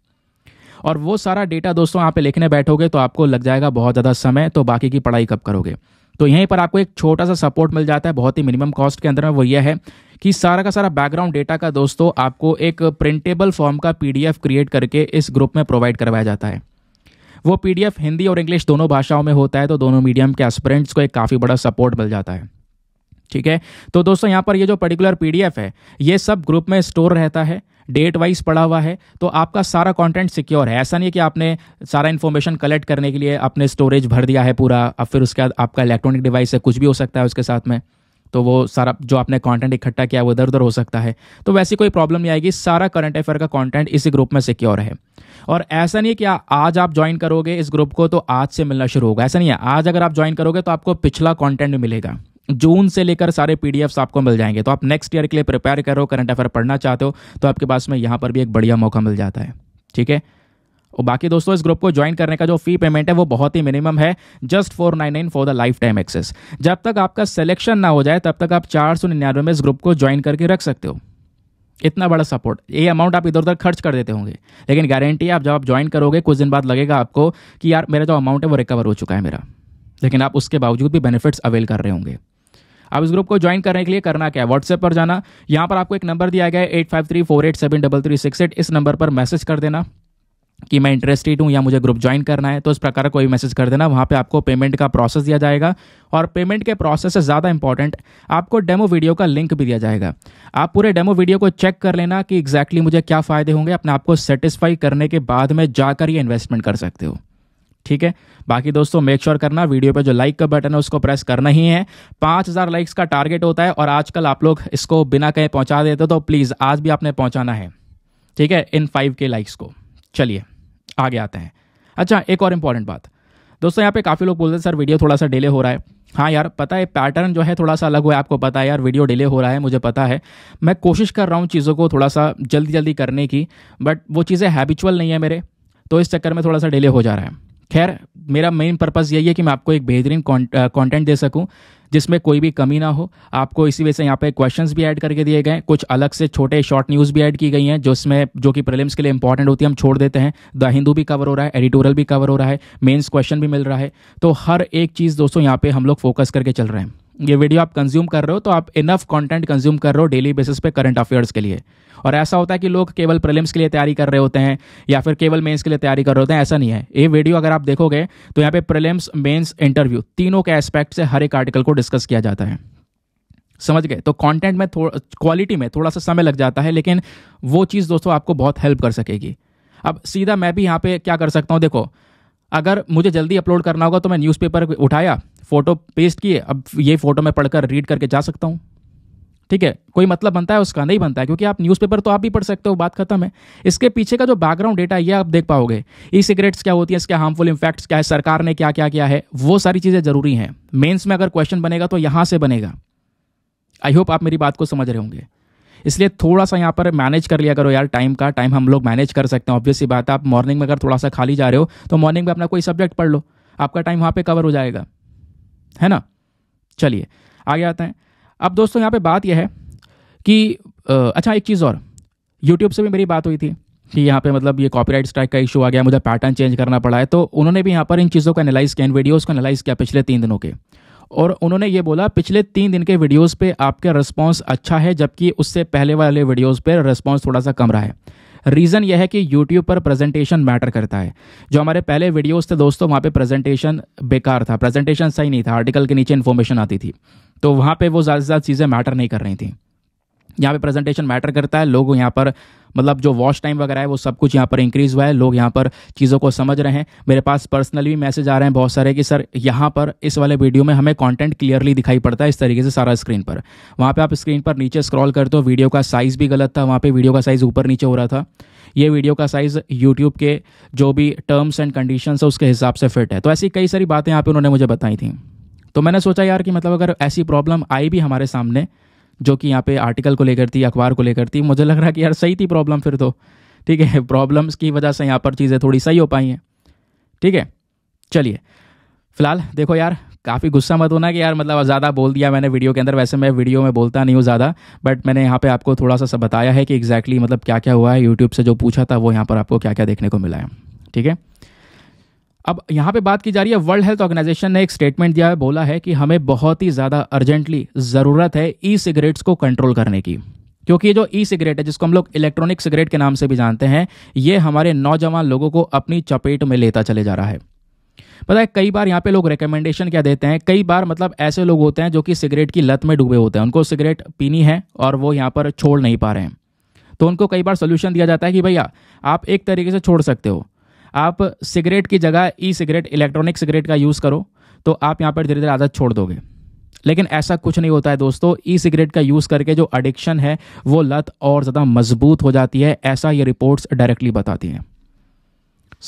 और वो सारा डेटा दोस्तों यहाँ पे लिखने बैठोगे तो आपको लग जाएगा बहुत ज़्यादा समय तो बाकी की पढ़ाई कब करोगे तो यहीं पर आपको एक छोटा सा सपोर्ट मिल जाता है बहुत ही मिनिमम कॉस्ट के अंदर में वो यह है कि सारा का सारा बैकग्राउंड डेटा का दोस्तों आपको एक प्रिंटेबल फॉर्म का पीडीएफ क्रिएट करके इस ग्रुप में प्रोवाइड करवाया जाता है वो पी हिंदी और इंग्लिश दोनों भाषाओं में होता है तो दोनों मीडियम के एस्परेंट्स को एक काफ़ी बड़ा सपोर्ट मिल जाता है ठीक है तो दोस्तों यहाँ पर ये जो पर्टिकुलर पी है ये सब ग्रुप में स्टोर रहता है डेट वाइज पड़ा हुआ है तो आपका सारा कंटेंट सिक्योर है ऐसा नहीं है कि आपने सारा इन्फॉर्मेशन कलेक्ट करने के लिए अपने स्टोरेज भर दिया है पूरा अब फिर उसके बाद आपका इलेक्ट्रॉनिक डिवाइस है कुछ भी हो सकता है उसके साथ में तो वो सारा जो आपने कंटेंट इकट्ठा किया वो इधर उधर हो सकता है तो वैसी कोई प्रॉब्लम नहीं आएगी सारा करंट अफेयर का कंटेंट इसी ग्रुप में सिक्योर है और ऐसा नहीं है कि आज आप ज्वाइन करोगे इस ग्रुप को तो आज से मिलना शुरू होगा ऐसा नहीं है आज अगर आप ज्वाइन करोगे तो आपको पिछला कॉन्टेंट मिलेगा जून से लेकर सारे पी आपको मिल जाएंगे तो आप नेक्स्ट ईयर के लिए प्रिपेयर करो करंट अफेयर पढ़ना चाहते हो तो आपके पास में यहाँ पर भी एक बढ़िया मौका मिल जाता है ठीक है और बाकी दोस्तों इस ग्रुप को ज्वाइन करने का जो फी पेमेंट है वो बहुत ही मिनिमम है just four nine nine for the lifetime access जब तक आपका सिलेक्शन ना हो जाए तब तक आप चार सौ निन्यानवे में इस ग्रुप को ज्वाइन करके रख सकते हो इतना बड़ा सपोर्ट ये अमाउंट आप इधर उधर खर्च कर देते होंगे लेकिन गारंटी आप जब आप ज्वाइन करोगे कुछ दिन बाद लगेगा आपको कि यार मेरा जो अमाउंट है वो रिकवर हो चुका है मेरा लेकिन आप उसके बावजूद भी बेनिफिट्स अवेल कर रहे होंगे आप इस ग्रुप को ज्वाइन करने के लिए करना क्या है व्हाट्सएप पर जाना यहाँ पर आपको एक नंबर दिया गया है eight five three four eight seven double three six eight इस नंबर पर मैसेज कर देना कि मैं इंटरेस्टेड हूँ या मुझे ग्रुप ज्वाइन करना है तो इस प्रकार कोई मैसेज कर देना वहाँ पे आपको पेमेंट का प्रोसेस दिया जाएगा और पेमेंट के प्रोसेस से ज़्यादा इंपॉर्टेंट आपको डेमो वीडियो का लिंक भी दिया जाएगा आप पूरे डेमो वीडियो को चेक कर लेना कि एग्जैक्टली exactly मुझे क्या फ़ायदे होंगे अपने आपको सेटिस्फाई करने के बाद में जाकर ये इन्वेस्टमेंट कर सकते हो ठीक है बाकी दोस्तों मेक श्योर करना वीडियो पे जो लाइक का बटन है उसको प्रेस करना ही है पाँच हज़ार लाइक्स का टारगेट होता है और आजकल आप लोग इसको बिना कहीं पहुंचा देते तो प्लीज़ आज भी आपने पहुंचाना है ठीक है इन फाइव के लाइक्स को चलिए आगे आते हैं अच्छा एक और इम्पॉर्टेंट बात दोस्तों यहाँ पे काफ़ी लोग बोलते हैं सर वीडियो थोड़ा सा डिले हो रहा है हाँ यार पता है पैटर्न जो है थोड़ा सा अलग हुआ है आपको पता है यार वीडियो डिले हो रहा है मुझे पता है मैं कोशिश कर रहा हूँ चीज़ों को थोड़ा सा जल्दी जल्दी करने की बट वो चीज़ें हैबिचुअल नहीं है मेरे तो इस चक्कर में थोड़ा सा डिले हो जा रहा है खैर मेरा मेन पर्पज़ यही है कि मैं आपको एक बेहतरीन कॉन्टेंट दे सकूँ जिसमें कोई भी कमी ना हो आपको इसी वजह से यहाँ पे क्वेश्चंस भी ऐड करके दिए गए कुछ अलग से छोटे शॉर्ट न्यूज़ भी ऐड की गई हैं जिसमें जो कि प्रिलिम्स के लिए इंपॉर्टेंट होती है हम छोड़ देते हैं द हिंदू भी कवर हो रहा है एडिटोरियल भी कवर हो रहा है मेन्स क्वेश्चन भी मिल रहा है तो हर एक चीज़ दोस्तों यहाँ पर हम लोग फोकस करके चल रहे हैं ये वीडियो आप कंज्यूम कर रहे हो तो आप इनफ कंटेंट कंज्यूम कर रहे हो डेली बेसिस पे करंट अफेयर्स के लिए और ऐसा होता है कि लोग केवल प्रिलिम्स के लिए तैयारी कर रहे होते हैं या फिर केवल मेंस के लिए तैयारी कर रहे होते हैं ऐसा नहीं है ये वीडियो अगर आप देखोगे तो यहाँ पे प्रिलिम्स मेंस इंटरव्यू तीनों के एस्पेक्ट से हर एक आर्टिकल को डिस्कस किया जाता है समझ गए तो कंटेंट में क्वालिटी में थोड़ा सा समय लग जाता है लेकिन वो चीज़ दोस्तों आपको बहुत हेल्प कर सकेगी अब सीधा मैं भी यहाँ पे क्या कर सकता हूँ देखो अगर मुझे जल्दी अपलोड करना होगा तो मैं न्यूज़पेपर उठाया फ़ोटो पेस्ट किए अब ये फ़ोटो मैं पढ़कर रीड करके जा सकता हूँ ठीक है कोई मतलब बनता है उसका नहीं बनता है क्योंकि आप न्यूज़पेपर तो आप भी पढ़ सकते हो बात खत्म है इसके पीछे का जो बैकग्राउंड डेटा ये आप देख पाओगे ई सिगरेट्स क्या होती है इसके हार्मफुल इम्फैक्ट्स क्या है सरकार ने क्या क्या किया है वो सारी चीज़ें ज़रूरी हैं मेन्स में अगर क्वेश्चन बनेगा तो यहाँ से बनेगा आई होप आप मेरी बात को समझ रहे होंगे इसलिए थोड़ा सा यहाँ पर मैनेज कर लिया करो यार टाइम का टाइम हम लोग मैनेज कर सकते हैं ऑब्वियसली बात है आप मॉर्निंग में अगर थोड़ा सा खाली जा रहे हो तो मॉर्निंग में अपना कोई सब्जेक्ट पढ़ लो आपका टाइम वहाँ पर कवर हो जाएगा है ना चलिए आगे आते हैं अब दोस्तों यहाँ पर बात यह है कि अच्छा एक चीज़ और यूट्यूब से भी मेरी बात हुई थी कि यहाँ पे मतलब ये कॉपीराइट स्ट्राइक का इशू आ गया मुझे पैटर्न चेंज करना पड़ा है तो उन्होंने भी यहाँ पर इन चीज़ों को एनालाइज किया इन वीडियोज़ को एनालाइज किया पिछले तीन दिनों के और उन्होंने ये बोला पिछले तीन दिन के वीडियोस पे आपका रिस्पांस अच्छा है जबकि उससे पहले वाले वीडियोस पे रिस्पांस थोड़ा सा कम रहा है रीज़न यह है कि यूट्यूब पर प्रेजेंटेशन मैटर करता है जो हमारे पहले वीडियोस थे दोस्तों वहाँ पे प्रेजेंटेशन बेकार था प्रेजेंटेशन सही नहीं था आर्टिकल के नीचे इन्फॉर्मेशन आती थी तो वहाँ पे वो ज़्यादा से ज़्यादा चीज़ें मैटर नहीं कर रही थी यहाँ पे प्रेजेंटेशन मैटर करता है लोग यहाँ पर मतलब जो वॉच टाइम वगैरह है वो सब कुछ यहाँ पर इंक्रीज़ हुआ है लोग यहाँ पर चीज़ों को समझ रहे हैं मेरे पास पर्सनली भी मैसेज आ रहे हैं बहुत सारे कि सर यहाँ पर इस वाले वीडियो में हमें कॉन्टेंट क्लियरली दिखाई पड़ता है इस तरीके से सारा स्क्रीन पर वहाँ पर आप स्क्रीन पर नीचे स्क्रॉल करते हो वीडियो का साइज़ भी गलत था वहाँ पर वीडियो का साइज़ ऊपर नीचे हो रहा था ये वीडियो का साइज़ यूट्यूब के जो भी टर्म्स एंड कंडीशन है उसके हिसाब से फिट है तो ऐसी कई सारी बातें यहाँ पर उन्होंने मुझे बताई थी तो मैंने सोचा यार कि मतलब अगर ऐसी प्रॉब्लम आई भी हमारे सामने जो कि यहाँ पे आर्टिकल को लेकर थी अखबार को लेकर थी मुझे लग रहा कि यार सही थी प्रॉब्लम फिर तो ठीक है प्रॉब्लम्स की वजह से यहाँ पर चीज़ें थोड़ी सही हो पाई हैं ठीक है चलिए फिलहाल देखो यार काफ़ी गुस्सा मत होना कि यार मतलब ज़्यादा बोल दिया मैंने वीडियो के अंदर वैसे मैं वीडियो में बोलता नहीं हूँ ज़्यादा बट मैंने यहाँ पे आपको थोड़ा सा सब बताया है कि एक्जैक्टली exactly, मतलब क्या क्या हुआ है यूट्यूब से जो पूछा था वो यहाँ पर आपको क्या क्या देखने को मिला है ठीक है अब यहाँ पे बात की जा रही है वर्ल्ड हेल्थ ऑर्गेनाइजेशन ने एक स्टेटमेंट दिया है बोला है कि हमें बहुत ही ज़्यादा अर्जेंटली ज़रूरत है ई सिगरेट्स को कंट्रोल करने की क्योंकि ये जो ई सिगरेट है जिसको हम लोग इलेक्ट्रॉनिक सिगरेट के नाम से भी जानते हैं ये हमारे नौजवान लोगों को अपनी चपेट में लेता चले जा रहा है पता है कई बार यहाँ पे लोग रिकमेंडेशन क्या देते हैं कई बार मतलब ऐसे लोग होते हैं जो कि सिगरेट की लत में डूबे होते हैं उनको सिगरेट पीनी है और वो यहाँ पर छोड़ नहीं पा रहे हैं तो उनको कई बार सोल्यूशन दिया जाता है कि भैया आप एक तरीके से छोड़ सकते हो आप सिगरेट की जगह ई सिगरेट इलेक्ट्रॉनिक सिगरेट का यूज़ करो तो आप यहाँ पर धीरे धीरे आदत छोड़ दोगे लेकिन ऐसा कुछ नहीं होता है दोस्तों ई सिगरेट का यूज़ करके जो एडिक्शन है वो लत और ज़्यादा मजबूत हो जाती है ऐसा ये रिपोर्ट्स डायरेक्टली बताती हैं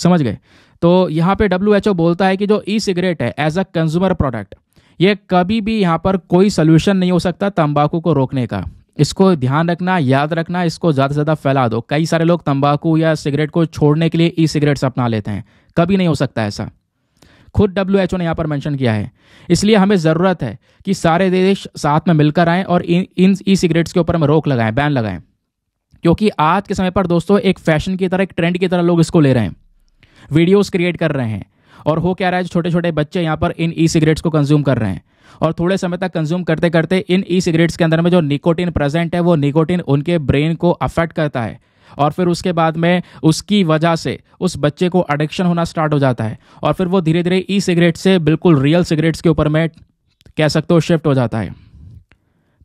समझ गए तो यहाँ पे डब्ल्यू बोलता है कि जो ई सिगरेट है एज अ कंज्यूमर प्रोडक्ट ये कभी भी यहाँ पर कोई सोल्यूशन नहीं हो सकता तंबाकू को रोकने का इसको ध्यान रखना याद रखना इसको ज़्यादा से ज़्यादा फैला दो कई सारे लोग तंबाकू या सिगरेट को छोड़ने के लिए ई सिगरेट्स अपना लेते हैं कभी नहीं हो सकता ऐसा खुद डब्ल्यू एच ओ ने यहाँ पर मेंशन किया है इसलिए हमें ज़रूरत है कि सारे देश साथ में मिलकर आएँ और इन ई सिगरेट्स के ऊपर हम रोक लगाएं बैन लगाएं क्योंकि आज के समय पर दोस्तों एक फैशन की तरह एक ट्रेंड की तरह लोग इसको ले रहे हैं वीडियोज़ क्रिएट कर रहे हैं और हो क्या रहा है छोटे छोटे बच्चे यहाँ पर इन ई सिगरेट्स को कंज्यूम कर रहे हैं और थोड़े समय तक कंज्यूम करते करते इन ई सिगरेट्स के अंदर में जो निकोटिन प्रेजेंट है वो निकोटिन उनके ब्रेन को अफेक्ट करता है और फिर उसके बाद में उसकी वजह से उस बच्चे को अडिक्शन होना स्टार्ट हो जाता है और फिर वो धीरे धीरे ई सिगरेट से बिल्कुल रियल सिगरेट्स के ऊपर में कह सकते हो शिफ्ट हो जाता है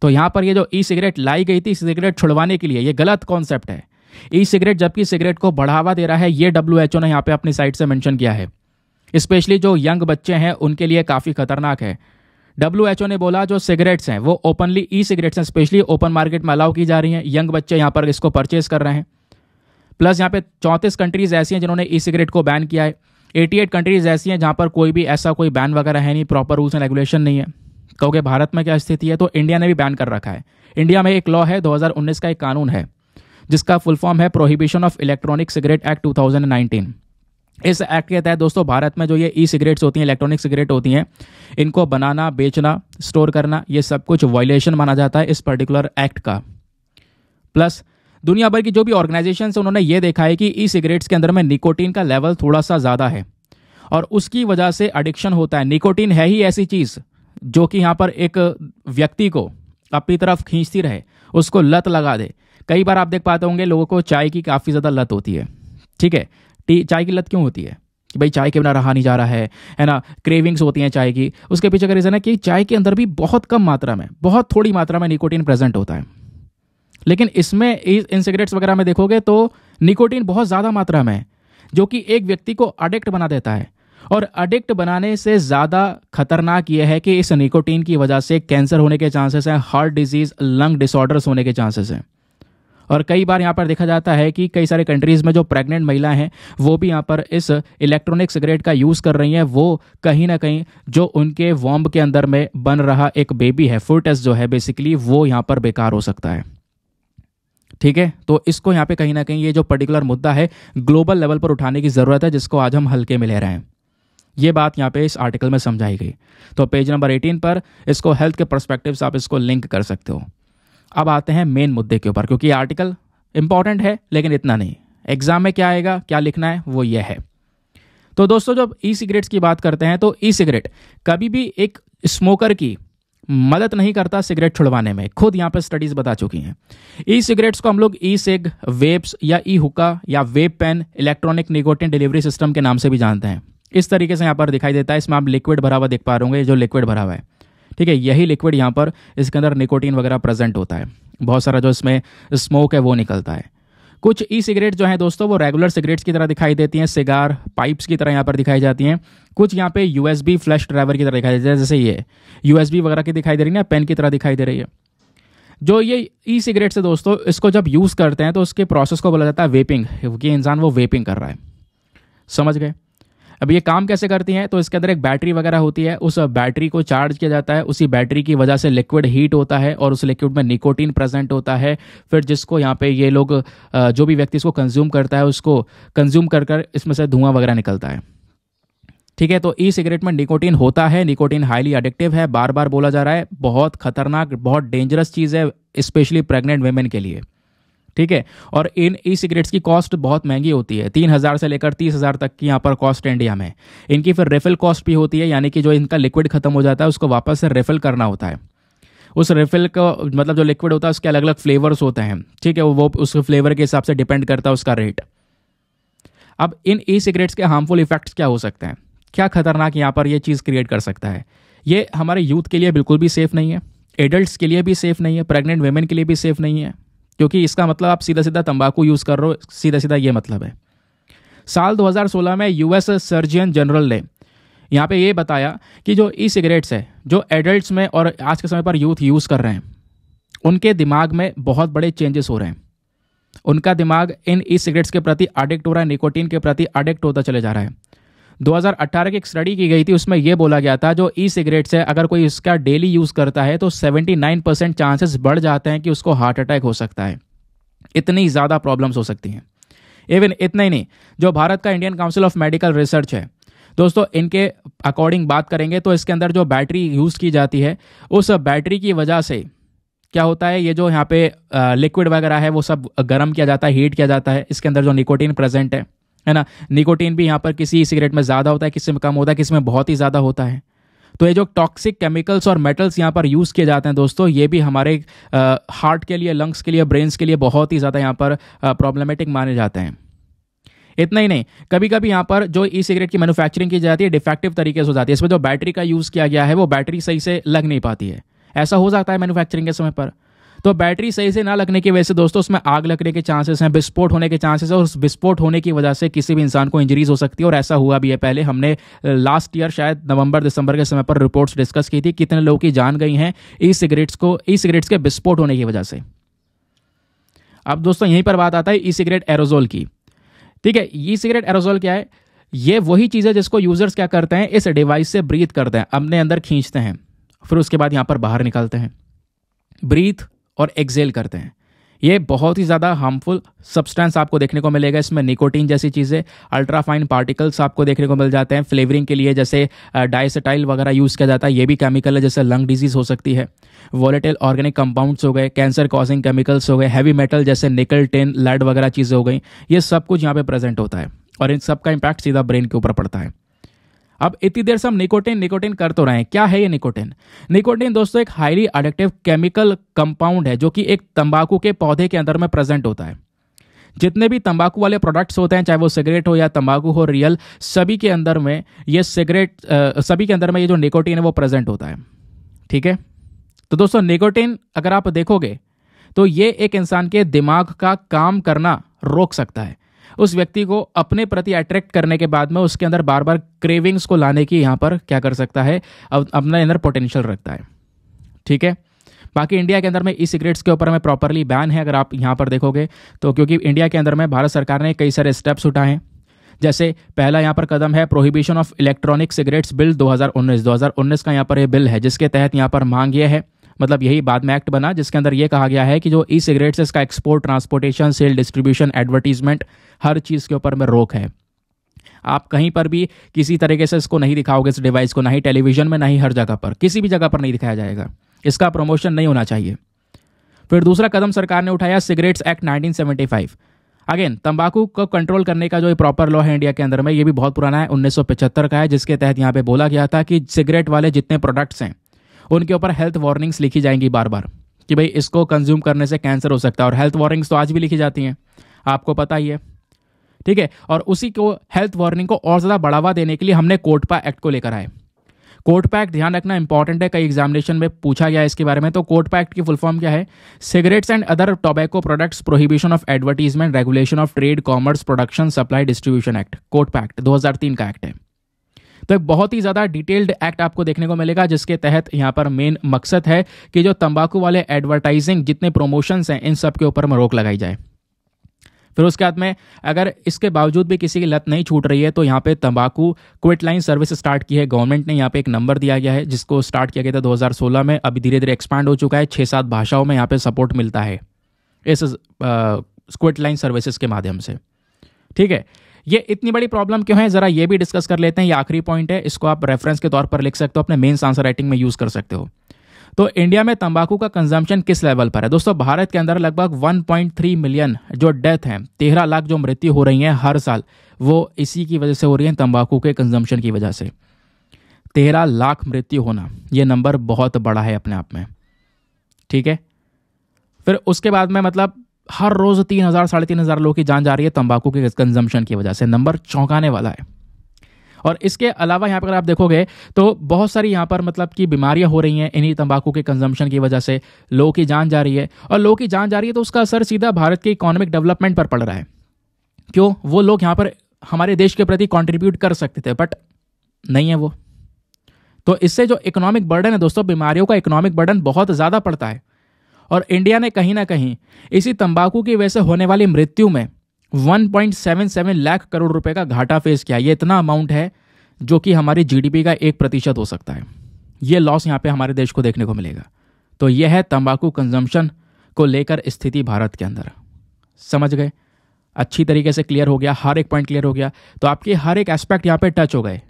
तो यहाँ पर ये जो ई सिगरेट लाई गई थी सिगरेट छुड़वाने के लिए ये गलत कॉन्सेप्ट है ई सिगरेट जबकि सिगरेट को बढ़ावा दे रहा है ये डब्ल्यू एच ओ ने यहाँ पे अपनी साइड से मैंशन किया है स्पेशली जो यंग बच्चे हैं उनके लिए काफ़ी खतरनाक है डब्ल्यू एच ओ ने बोला जो सिगरेट्स हैं वो ओपनली ई सिगरेट्स हैं स्पेशली ओपन मार्केट में अलाउ की जा रही हैं यंग बच्चे यहाँ पर इसको परचेज कर रहे हैं प्लस यहाँ पे चौंतीस कंट्रीज़ ऐसी हैं जिन्होंने ई सिगरेट को बैन किया है एट कंट्रीज़ ऐसी हैं जहाँ पर कोई भी ऐसा कोई बैन वगैरह है नहीं प्रॉपर रूल्स एंड रेगुलेशन नहीं है क्योंकि भारत में क्या स्थिति है तो इंडिया ने भी बैन कर रखा है इंडिया में एक लॉ है 2019 का एक कानून है जिसका फुल फॉर्म है prohibition of electronic cigarette act 2019 इस एक्ट के तहत दोस्तों भारत में जो ये ई सिगरेट्स होती हैं इलेक्ट्रॉनिक सिगरेट होती हैं इनको बनाना बेचना स्टोर करना ये सब कुछ वायलेशन माना जाता है इस पर्टिकुलर एक्ट का प्लस दुनिया भर की जो भी ऑर्गेनाइजेशन है उन्होंने ये देखा है कि ई सिगरेट्स के अंदर में निकोटीन का लेवल थोड़ा सा ज़्यादा है और उसकी वजह से अडिक्शन होता है निकोटीन है ही ऐसी चीज़ जो कि यहाँ पर एक व्यक्ति को अपनी तरफ खींचती रहे उसको लत लगा दे कई बार आप देख पाते होंगे लोगों को चाय की काफ़ी ज़्यादा लत होती है ठीक है टी चाय की लत क्यों होती है कि भाई चाय के बिना रहा नहीं जा रहा है है ना क्रेविंग्स होती हैं चाय की उसके पीछे का रीज़न है कि चाय के अंदर भी बहुत कम मात्रा में बहुत थोड़ी मात्रा में निकोटीन प्रेजेंट होता है लेकिन इसमें इन सिगरेट्स वगैरह में देखोगे तो निकोटीन बहुत ज़्यादा मात्रा में है जो कि एक व्यक्ति को अडिक्ट बना देता है और अडिक्ट बनाने से ज़्यादा खतरनाक यह है कि इस निकोटीन की वजह से कैंसर होने के चांसेस हैं हार्ट डिजीज़ लंग डिसऑर्डर्स होने के चांसेस हैं और कई बार यहाँ पर देखा जाता है कि कई सारे कंट्रीज़ में जो प्रेग्नेंट महिला हैं वो भी यहाँ पर इस इलेक्ट्रॉनिक सिगरेट का यूज़ कर रही हैं वो कहीं ना कहीं जो उनके वॉम्ब के अंदर में बन रहा एक बेबी है फुल टेस्ट जो है बेसिकली वो यहाँ पर बेकार हो सकता है ठीक है तो इसको यहाँ पे कहीं ना कहीं ये जो पर्टिकुलर मुद्दा है ग्लोबल लेवल पर उठाने की ज़रूरत है जिसको आज हम हल्के में ले रहे हैं ये बात यहाँ पे इस आर्टिकल में समझाई गई तो पेज नंबर 18 पर इसको हेल्थ के परस्पेक्टिव से आप इसको लिंक कर सकते हो अब आते हैं मेन मुद्दे के ऊपर क्योंकि आर्टिकल इंपॉर्टेंट है लेकिन इतना नहीं एग्जाम में क्या आएगा क्या लिखना है वो ये है तो दोस्तों जब ई सिगरेट्स की बात करते हैं तो ई सिगरेट कभी भी एक स्मोकर की मदद नहीं करता सिगरेट छुड़वाने में खुद यहाँ पर स्टडीज बता चुकी हैं ई सिगरेट्स को हम लोग ई सिग वेब्स या ई हुक्का या vape pen electronic nicotine delivery system के नाम से भी जानते हैं इस तरीके से यहाँ पर दिखाई देता है इसमें आप लिक्विड भरा हुआ देख पा रहे होंगे जो लिक्विड भरा हुआ है ठीक है यही लिक्विड यहाँ पर इसके अंदर निकोटीन वगैरह प्रेजेंट होता है बहुत सारा जो इसमें स्मोक है वो निकलता है कुछ ई सिगरेट जो है दोस्तों वो रेगुलर सिगरेट्स की तरह दिखाई देती हैं सिगार पाइप्स की तरह यहाँ पर दिखाई जाती हैं कुछ यहाँ पे यूएसबी फ्लैश ड्राइवर की तरह दिखाई देती है जैसे ये यूएसबी वगैरह की दिखाई दे रही है पेन की तरह दिखाई दे रही है जो ये ई सिगरेट्स है दोस्तों इसको जब यूज़ करते हैं तो उसके प्रोसेस को बोला जाता है वेपिंग क्योंकि इंसान वो वेपिंग कर रहा है समझ गए अब ये काम कैसे करती हैं तो इसके अंदर एक बैटरी वगैरह होती है उस बैटरी को चार्ज किया जाता है उसी बैटरी की वजह से लिक्विड हीट होता है और उस लिक्विड में निकोटीन प्रेजेंट होता है फिर जिसको यहाँ पे ये लोग जो भी व्यक्ति इसको कंज्यूम करता है उसको कंज्यूम कर कर इसमें से धुआं वगैरह निकलता है ठीक है तो ई सिगरेट में निकोटीन होता है निकोटीन हाईली एडिक्टिव है बार बार बोला जा रहा है बहुत खतरनाक बहुत डेंजरस चीज़ है स्पेशली प्रेग्नेंट वेमेन के लिए ठीक है और इन ई सिगरेट्स की कॉस्ट बहुत महंगी होती है तीन हज़ार से लेकर तीस हज़ार तक की यहाँ पर कॉस्ट इंडिया में इनकी फिर रेफिल कॉस्ट भी होती है यानी कि जो इनका लिक्विड खत्म हो जाता है उसको वापस से रेफिल करना होता है उस रेफिल का मतलब जो लिक्विड होता है उसके अलग अलग फ्लेवर्स होते हैं ठीक है वो उस फ्लेवर के हिसाब से डिपेंड करता है उसका रेट अब इन ई सिगरेट्स के हार्मफुल इफेक्ट्स क्या हो सकते हैं क्या खतरनाक यहाँ पर ये चीज़ क्रिएट कर सकता है ये हमारे यूथ के लिए बिल्कुल भी सेफ़ नहीं है एडल्ट्स के लिए भी सेफ़ नहीं है प्रेग्नेंट वेमेन के लिए भी सेफ़ नहीं है क्योंकि इसका मतलब आप सीधा सीधा तंबाकू यूज़ कर रहे हो सीधा सीधा ये मतलब है साल 2016 में यूएस सर्जियन जनरल ने यहाँ पे ये बताया कि जो ई सिगरेट्स है जो एडल्ट में और आज के समय पर यूथ यूज़ कर रहे हैं उनके दिमाग में बहुत बड़े चेंजेस हो रहे हैं उनका दिमाग इन ई सिगरेट्स के प्रति अडिक्ट हो रहा है निकोटीन के प्रति अडिक्ट होता चले जा रहा है 2018 की एक स्टडी की गई थी उसमें यह बोला गया था जो ई सिगरेट से अगर कोई इसका डेली यूज़ करता है तो 79 परसेंट चांसेस बढ़ जाते हैं कि उसको हार्ट अटैक हो सकता है इतनी ज़्यादा प्रॉब्लम्स हो सकती हैं इवन इतना ही नहीं जो भारत का Indian Council of Medical Research है दोस्तों इनके अकॉर्डिंग बात करेंगे तो इसके अंदर जो बैटरी यूज़ की जाती है उस बैटरी की वजह से क्या होता है ये जो यहाँ पे लिक्विड वगैरह है वो सब गर्म किया जाता है हीट किया जाता है इसके अंदर जो निकोटीन प्रेजेंट है है ना निकोटीन भी यहाँ पर किसी सिगरेट में ज़्यादा होता है किसी में कम होता है किसी में बहुत ही ज़्यादा होता है तो ये जो टॉक्सिक केमिकल्स और मेटल्स यहाँ पर यूज़ किए जाते हैं दोस्तों ये भी हमारे हार्ट के लिए लंग्स के लिए ब्रेन्स के लिए बहुत ही ज़्यादा यहाँ पर प्रॉब्लमेटिक माने जाते हैं इतना ही नहीं कभी कभी यहाँ पर जो ई सिगरेट की मैन्युफैक्चरिंग की जाती है डिफेक्टिव तरीके से हो जाती है इसमें जो बैटरी का यूज़ किया गया है वो बैटरी सही से लग नहीं पाती है ऐसा हो जाता है मैन्युफैक्चरिंग के समय पर तो बैटरी सही से ना लगने की वजह से दोस्तों उसमें आग लगने के चांसेस हैं विस्फोट होने के चांसेस है और उस विस्फोट होने की वजह से किसी भी इंसान को इंजरीज हो सकती है और ऐसा हुआ भी है पहले हमने लास्ट ईयर शायद नवंबर दिसंबर के समय पर रिपोर्ट्स डिस्कस की थी कितने लोगों की जान गई हैं ई सिगरेट्स को ई सिगरेट्स के विस्फोट होने की वजह से अब दोस्तों यहीं पर बात आता है ई सिगरेट एरोजोल की ठीक है ई सिगरेट एरोजोल क्या है ये वही चीज़ है जिसको यूजर्स क्या करते हैं इस डिवाइस से ब्रीथ करते हैं अपने अंदर खींचते हैं फिर उसके बाद यहाँ पर बाहर निकालते हैं ब्रीथ और एक्सेल करते हैं ये बहुत ही ज़्यादा हार्मफुल सब्सटेंस आपको देखने को मिलेगा इसमें निकोटीन जैसी चीज़ें अल्ट्राफाइन पार्टिकल्स आपको देखने को मिल जाते हैं फ्लेवरिंग के लिए जैसे डाइसेटाइल वगैरह यूज़ किया जाता है ये भी केमिकल है जैसे लंग डिजीज़ हो सकती है वॉलेटाइल ऑर्गेनिक कंपाउंड्स हो गए कैंसर कॉजिंग केमिकल्स हो गए हैवी मेटल जैसे निकल टेन लेड वगैरह चीज़ें हो गई ये सब कुछ यहाँ पर प्रेजेंट होता है और इन सब का इम्पैक्ट सीधा ब्रेन के ऊपर पड़ता है अब इतनी देर से हम निकोटिन निकोटिन कर तो रहे हैं क्या है ये निकोटिन निकोटिन दोस्तों एक हाईली अडिक्टिव केमिकल कंपाउंड है जो कि एक तंबाकू के पौधे के अंदर में प्रेजेंट होता है जितने भी तंबाकू वाले प्रोडक्ट्स होते हैं चाहे वो सिगरेट हो या तंबाकू हो रियल सभी के अंदर में ये सिगरेट सभी के अंदर में ये जो निकोटीन है वो प्रेजेंट होता है ठीक है तो दोस्तों निकोटीन अगर आप देखोगे तो ये एक इंसान के दिमाग का काम करना रोक सकता है उस व्यक्ति को अपने प्रति अट्रैक्ट करने के बाद में उसके अंदर बार बार क्रेविंग्स को लाने की यहाँ पर क्या कर सकता है अपना अंदर पोटेंशियल रखता है ठीक है बाकी इंडिया के अंदर में ई सिगरेट्स के ऊपर में प्रॉपरली बैन है अगर आप यहाँ पर देखोगे तो क्योंकि इंडिया के अंदर में भारत सरकार ने कई सारे स्टेप्स उठाए हैं जैसे पहला यहाँ पर कदम है prohibition of electronic cigarettes bill 2019 2019 का यहाँ पर ये यह बिल है जिसके तहत यहाँ पर मांग ये है मतलब यही बाद में एक्ट बना जिसके अंदर यह कहा गया है कि जो ई सिगरेट से इसका export transportation sale distribution advertisement हर चीज़ के ऊपर में रोक है आप कहीं पर भी किसी तरीके से इसको नहीं दिखाओगे इस डिवाइस को ना ही टेलीविजन में ना ही हर जगह पर किसी भी जगह पर नहीं दिखाया जाएगा इसका प्रमोशन नहीं होना चाहिए फिर दूसरा कदम सरकार ने उठाया सिगरेट्स एक्ट 1975 अगेन तंबाकू को कंट्रोल करने का जो प्रॉपर लॉ है इंडिया के अंदर में ये भी बहुत पुराना है 1975 का है जिसके तहत यहाँ पे बोला गया था कि सिगरेट वाले जितने प्रोडक्ट्स हैं उनके ऊपर हेल्थ वार्निंग्स लिखी जाएंगी बार बार कि भाई इसको कंज्यूम करने से कैंसर हो सकता है और हेल्थ वार्निंग्स तो आज भी लिखी जाती हैं आपको पता ही है ठीक है और उसी को हेल्थ वार्निंग को और ज़्यादा बढ़ावा देने के लिए हमने कोटपा एक्ट को लेकर आए कोटपा एक्ट ध्यान रखना इंपॉर्टेंट है कई एग्जामिनेशन में पूछा गया इसके बारे में तो कोटपा एक्ट की फुल फॉर्म क्या है cigarettes and other tobacco products prohibition of advertisement regulation of trade commerce production supply distribution act COTPA act दो का एक्ट है तो एक बहुत ही ज़्यादा डिटेल्ड एक्ट आपको देखने को मिलेगा जिसके तहत यहाँ पर मेन मकसद है कि जो तंबाकू वाले एडवर्टाइजिंग जितने प्रोमोशंस हैं इन सब के ऊपर रोक लगाई जाए फिर उसके बाद में अगर इसके बावजूद भी किसी की लत नहीं छूट रही है तो यहाँ पे तंबाकू क्विट लाइन सर्विस स्टार्ट की है गवर्नमेंट ने यहाँ पे एक नंबर दिया गया है जिसको स्टार्ट किया गया था 2016 में अभी धीरे धीरे एक्सपांड हो चुका है छः सात भाषाओं में यहाँ पे सपोर्ट मिलता है इस क्विट लाइन सर्विसेज के माध्यम से ठीक है ये इतनी बड़ी प्रॉब्लम क्यों है जरा ये भी डिस्कस कर लेते हैं ये आखिरी पॉइंट है इसको आप रेफरेंस के तौर पर लिख सकते हो अपने मेन्स आंसर राइटिंग में यूज कर सकते हो तो इंडिया में तंबाकू का कंजम्पशन किस लेवल पर है दोस्तों भारत के अंदर लगभग 1.3 मिलियन जो डेथ है तेरह लाख जो मृत्यु हो रही है हर साल वो इसी की वजह से हो रही है तंबाकू के कंजम्पशन की वजह से तेरह लाख मृत्यु होना ये नंबर बहुत बड़ा है अपने आप में ठीक है फिर उसके बाद में मतलब हर रोज़ तीन हज़ार साढ़े तीन हज़ार लोगों की जान जा रही है तंबाकू के कंजम्पशन की वजह से नंबर चौंकाने वाला है और इसके अलावा यहाँ पर अगर आप देखोगे तो बहुत सारी यहाँ पर मतलब कि बीमारियाँ हो रही हैं इन्हीं तंबाकू के कंजम्पशन की वजह से लोगों की जान जा रही है और लोगों की जान जा रही है तो उसका असर सीधा भारत के इकोनॉमिक डेवलपमेंट पर पड़ रहा है क्यों वो लोग यहाँ पर हमारे देश के प्रति कॉन्ट्रीब्यूट कर सकते थे बट नहीं है वो तो इससे जो इकोनॉमिक बर्डन है दोस्तों बीमारियों का इकोनॉमिक बर्डन बहुत ज़्यादा पड़ता है और इंडिया ने कहीं ना कहीं इसी तंबाकू की वजह से होने वाली मृत्यु में 1.77 लाख करोड़ रुपए का घाटा फेस किया ये इतना अमाउंट है जो कि हमारी जीडीपी का एक प्रतिशत हो सकता है ये लॉस यहाँ पे हमारे देश को देखने को मिलेगा तो यह है तंबाकू कंजम्पशन को लेकर स्थिति भारत के अंदर समझ गए अच्छी तरीके से क्लियर हो गया हर एक पॉइंट क्लियर हो गया तो आपके हर एक एस्पेक्ट यहाँ पे टच हो गए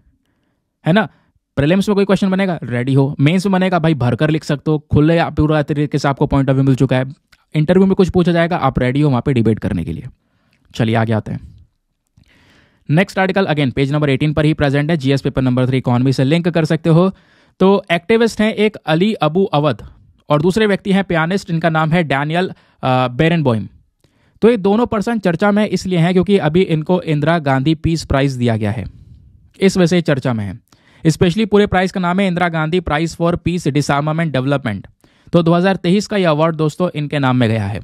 है ना प्रीलिम्स में कोई क्वेश्चन बनेगा रेडी हो मेंस में बनेगा भाई भरकर लिख सकते हो खुले पूरा तरीके से आपको पॉइंट ऑफ व्यू मिल चुका है इंटरव्यू में कुछ पूछा जाएगा आप रेडी हो वहाँ पे डिबेट करने के लिए चलिए आगे आते हैं next article again page number eighteen पर ही प्रेजेंट है GS paper number three economy से लिंक कर सकते हो तो एक्टिविस्ट हैं एक अली अबू अवध और दूसरे व्यक्ति हैं पियानिस्ट इनका नाम है डैनियल बोइम तो ये दोनों पर्सन चर्चा में इसलिए हैं क्योंकि अभी इनको इंदिरा गांधी पीस प्राइज दिया गया है इस वजह से चर्चा में है स्पेशली पूरे प्राइस का नाम है Indira Gandhi prize for peace disarmament development तो 2023 का यह अवार्ड दोस्तों इनके नाम में गया है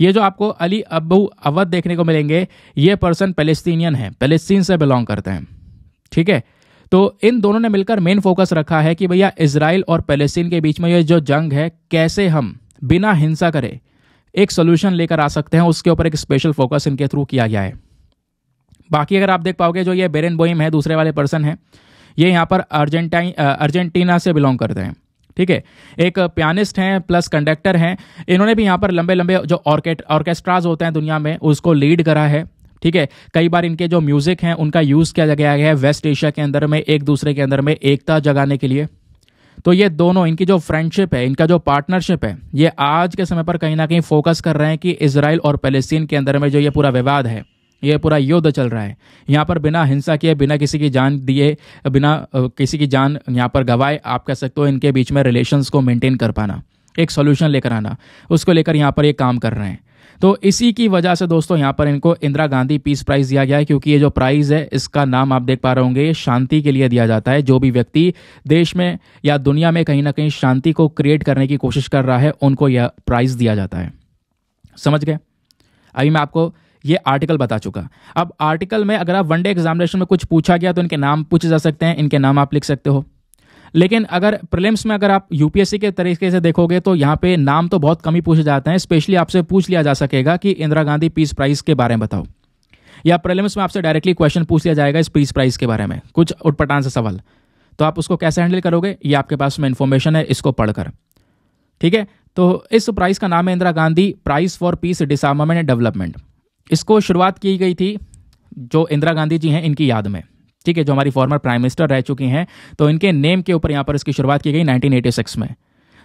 ये जो आपको अली अबू अवध देखने को मिलेंगे ये पर्सन पेलेस्तीनियन है पेलेस्तीन से बिलोंग करते हैं ठीक है तो इन दोनों ने मिलकर मेन फोकस रखा है कि भैया इसराइल और पेलेस्तीन के बीच में ये जो जंग है कैसे हम बिना हिंसा करे एक सोल्यूशन लेकर आ सकते हैं उसके ऊपर एक स्पेशल फोकस इनके थ्रू किया गया है बाकी अगर आप देख पाओगे जो ये बेरन बोइम है दूसरे वाले पर्सन है ये यहाँ पर अर्जेंटाइन अर्जेंटीना से बिलोंग करते हैं ठीक है एक पियानिस्ट हैं प्लस कंडक्टर हैं इन्होंने भी यहाँ पर लंबे लंबे जो ऑर्केट ऑर्केस्ट्राज होते हैं दुनिया में उसको लीड करा है ठीक है कई बार इनके जो म्यूजिक हैं उनका यूज़ किया गया है वेस्ट एशिया के अंदर में एक दूसरे के अंदर में एकता जगाने के लिए तो ये दोनों इनकी जो फ्रेंडशिप है इनका जो पार्टनरशिप है ये आज के समय पर कहीं ना कहीं फोकस कर रहे हैं कि इसराइल और पैलेस्टीन के अंदर में जो ये पूरा विवाद है यह पूरा युद्ध चल रहा है यहाँ पर बिना हिंसा किए बिना किसी की जान दिए बिना किसी की जान यहाँ पर गवाए आप कह सकते हो इनके बीच में रिलेशंस को मेंटेन कर पाना एक सोल्यूशन लेकर आना उसको लेकर यहाँ पर ये काम कर रहे हैं तो इसी की वजह से दोस्तों यहाँ पर इनको इंदिरा गांधी पीस प्राइज दिया गया है क्योंकि ये जो प्राइज है इसका नाम आप देख पा रहे होंगे ये शांति के लिए दिया जाता है जो भी व्यक्ति देश में या दुनिया में कहीं ना कहीं शांति को क्रिएट करने की कोशिश कर रहा है उनको यह प्राइज दिया जाता है समझ गए अभी मैं आपको ये आर्टिकल बता चुका अब आर्टिकल में अगर आप वनडे एग्जामिनेशन में कुछ पूछा गया तो इनके नाम पूछे जा सकते हैं इनके नाम आप लिख सकते हो लेकिन अगर प्रिलिम्स में अगर आप यूपीएससी के तरीके से देखोगे तो यहाँ पे नाम तो बहुत कम ही पूछे जाते हैं स्पेशली आपसे पूछ लिया जा सकेगा कि इंदिरा गांधी पीस प्राइस के बारे में बताओ या प्रिलिम्स में आपसे डायरेक्टली क्वेश्चन पूछ लिया जाएगा इस पीस प्राइस के बारे में कुछ उटपटान से सवाल तो आप उसको कैसे हैंडल करोगे ये आपके पास में इन्फॉर्मेशन है इसको पढ़कर ठीक है तो इस प्राइस का नाम है Indira Gandhi prize for peace disarmament and development इसको शुरुआत की गई थी जो इंदिरा गांधी जी हैं इनकी याद में ठीक है जो हमारी फॉर्मर प्राइम मिनिस्टर रह चुकी हैं तो इनके नेम के ऊपर यहाँ पर इसकी शुरुआत की गई 1986 में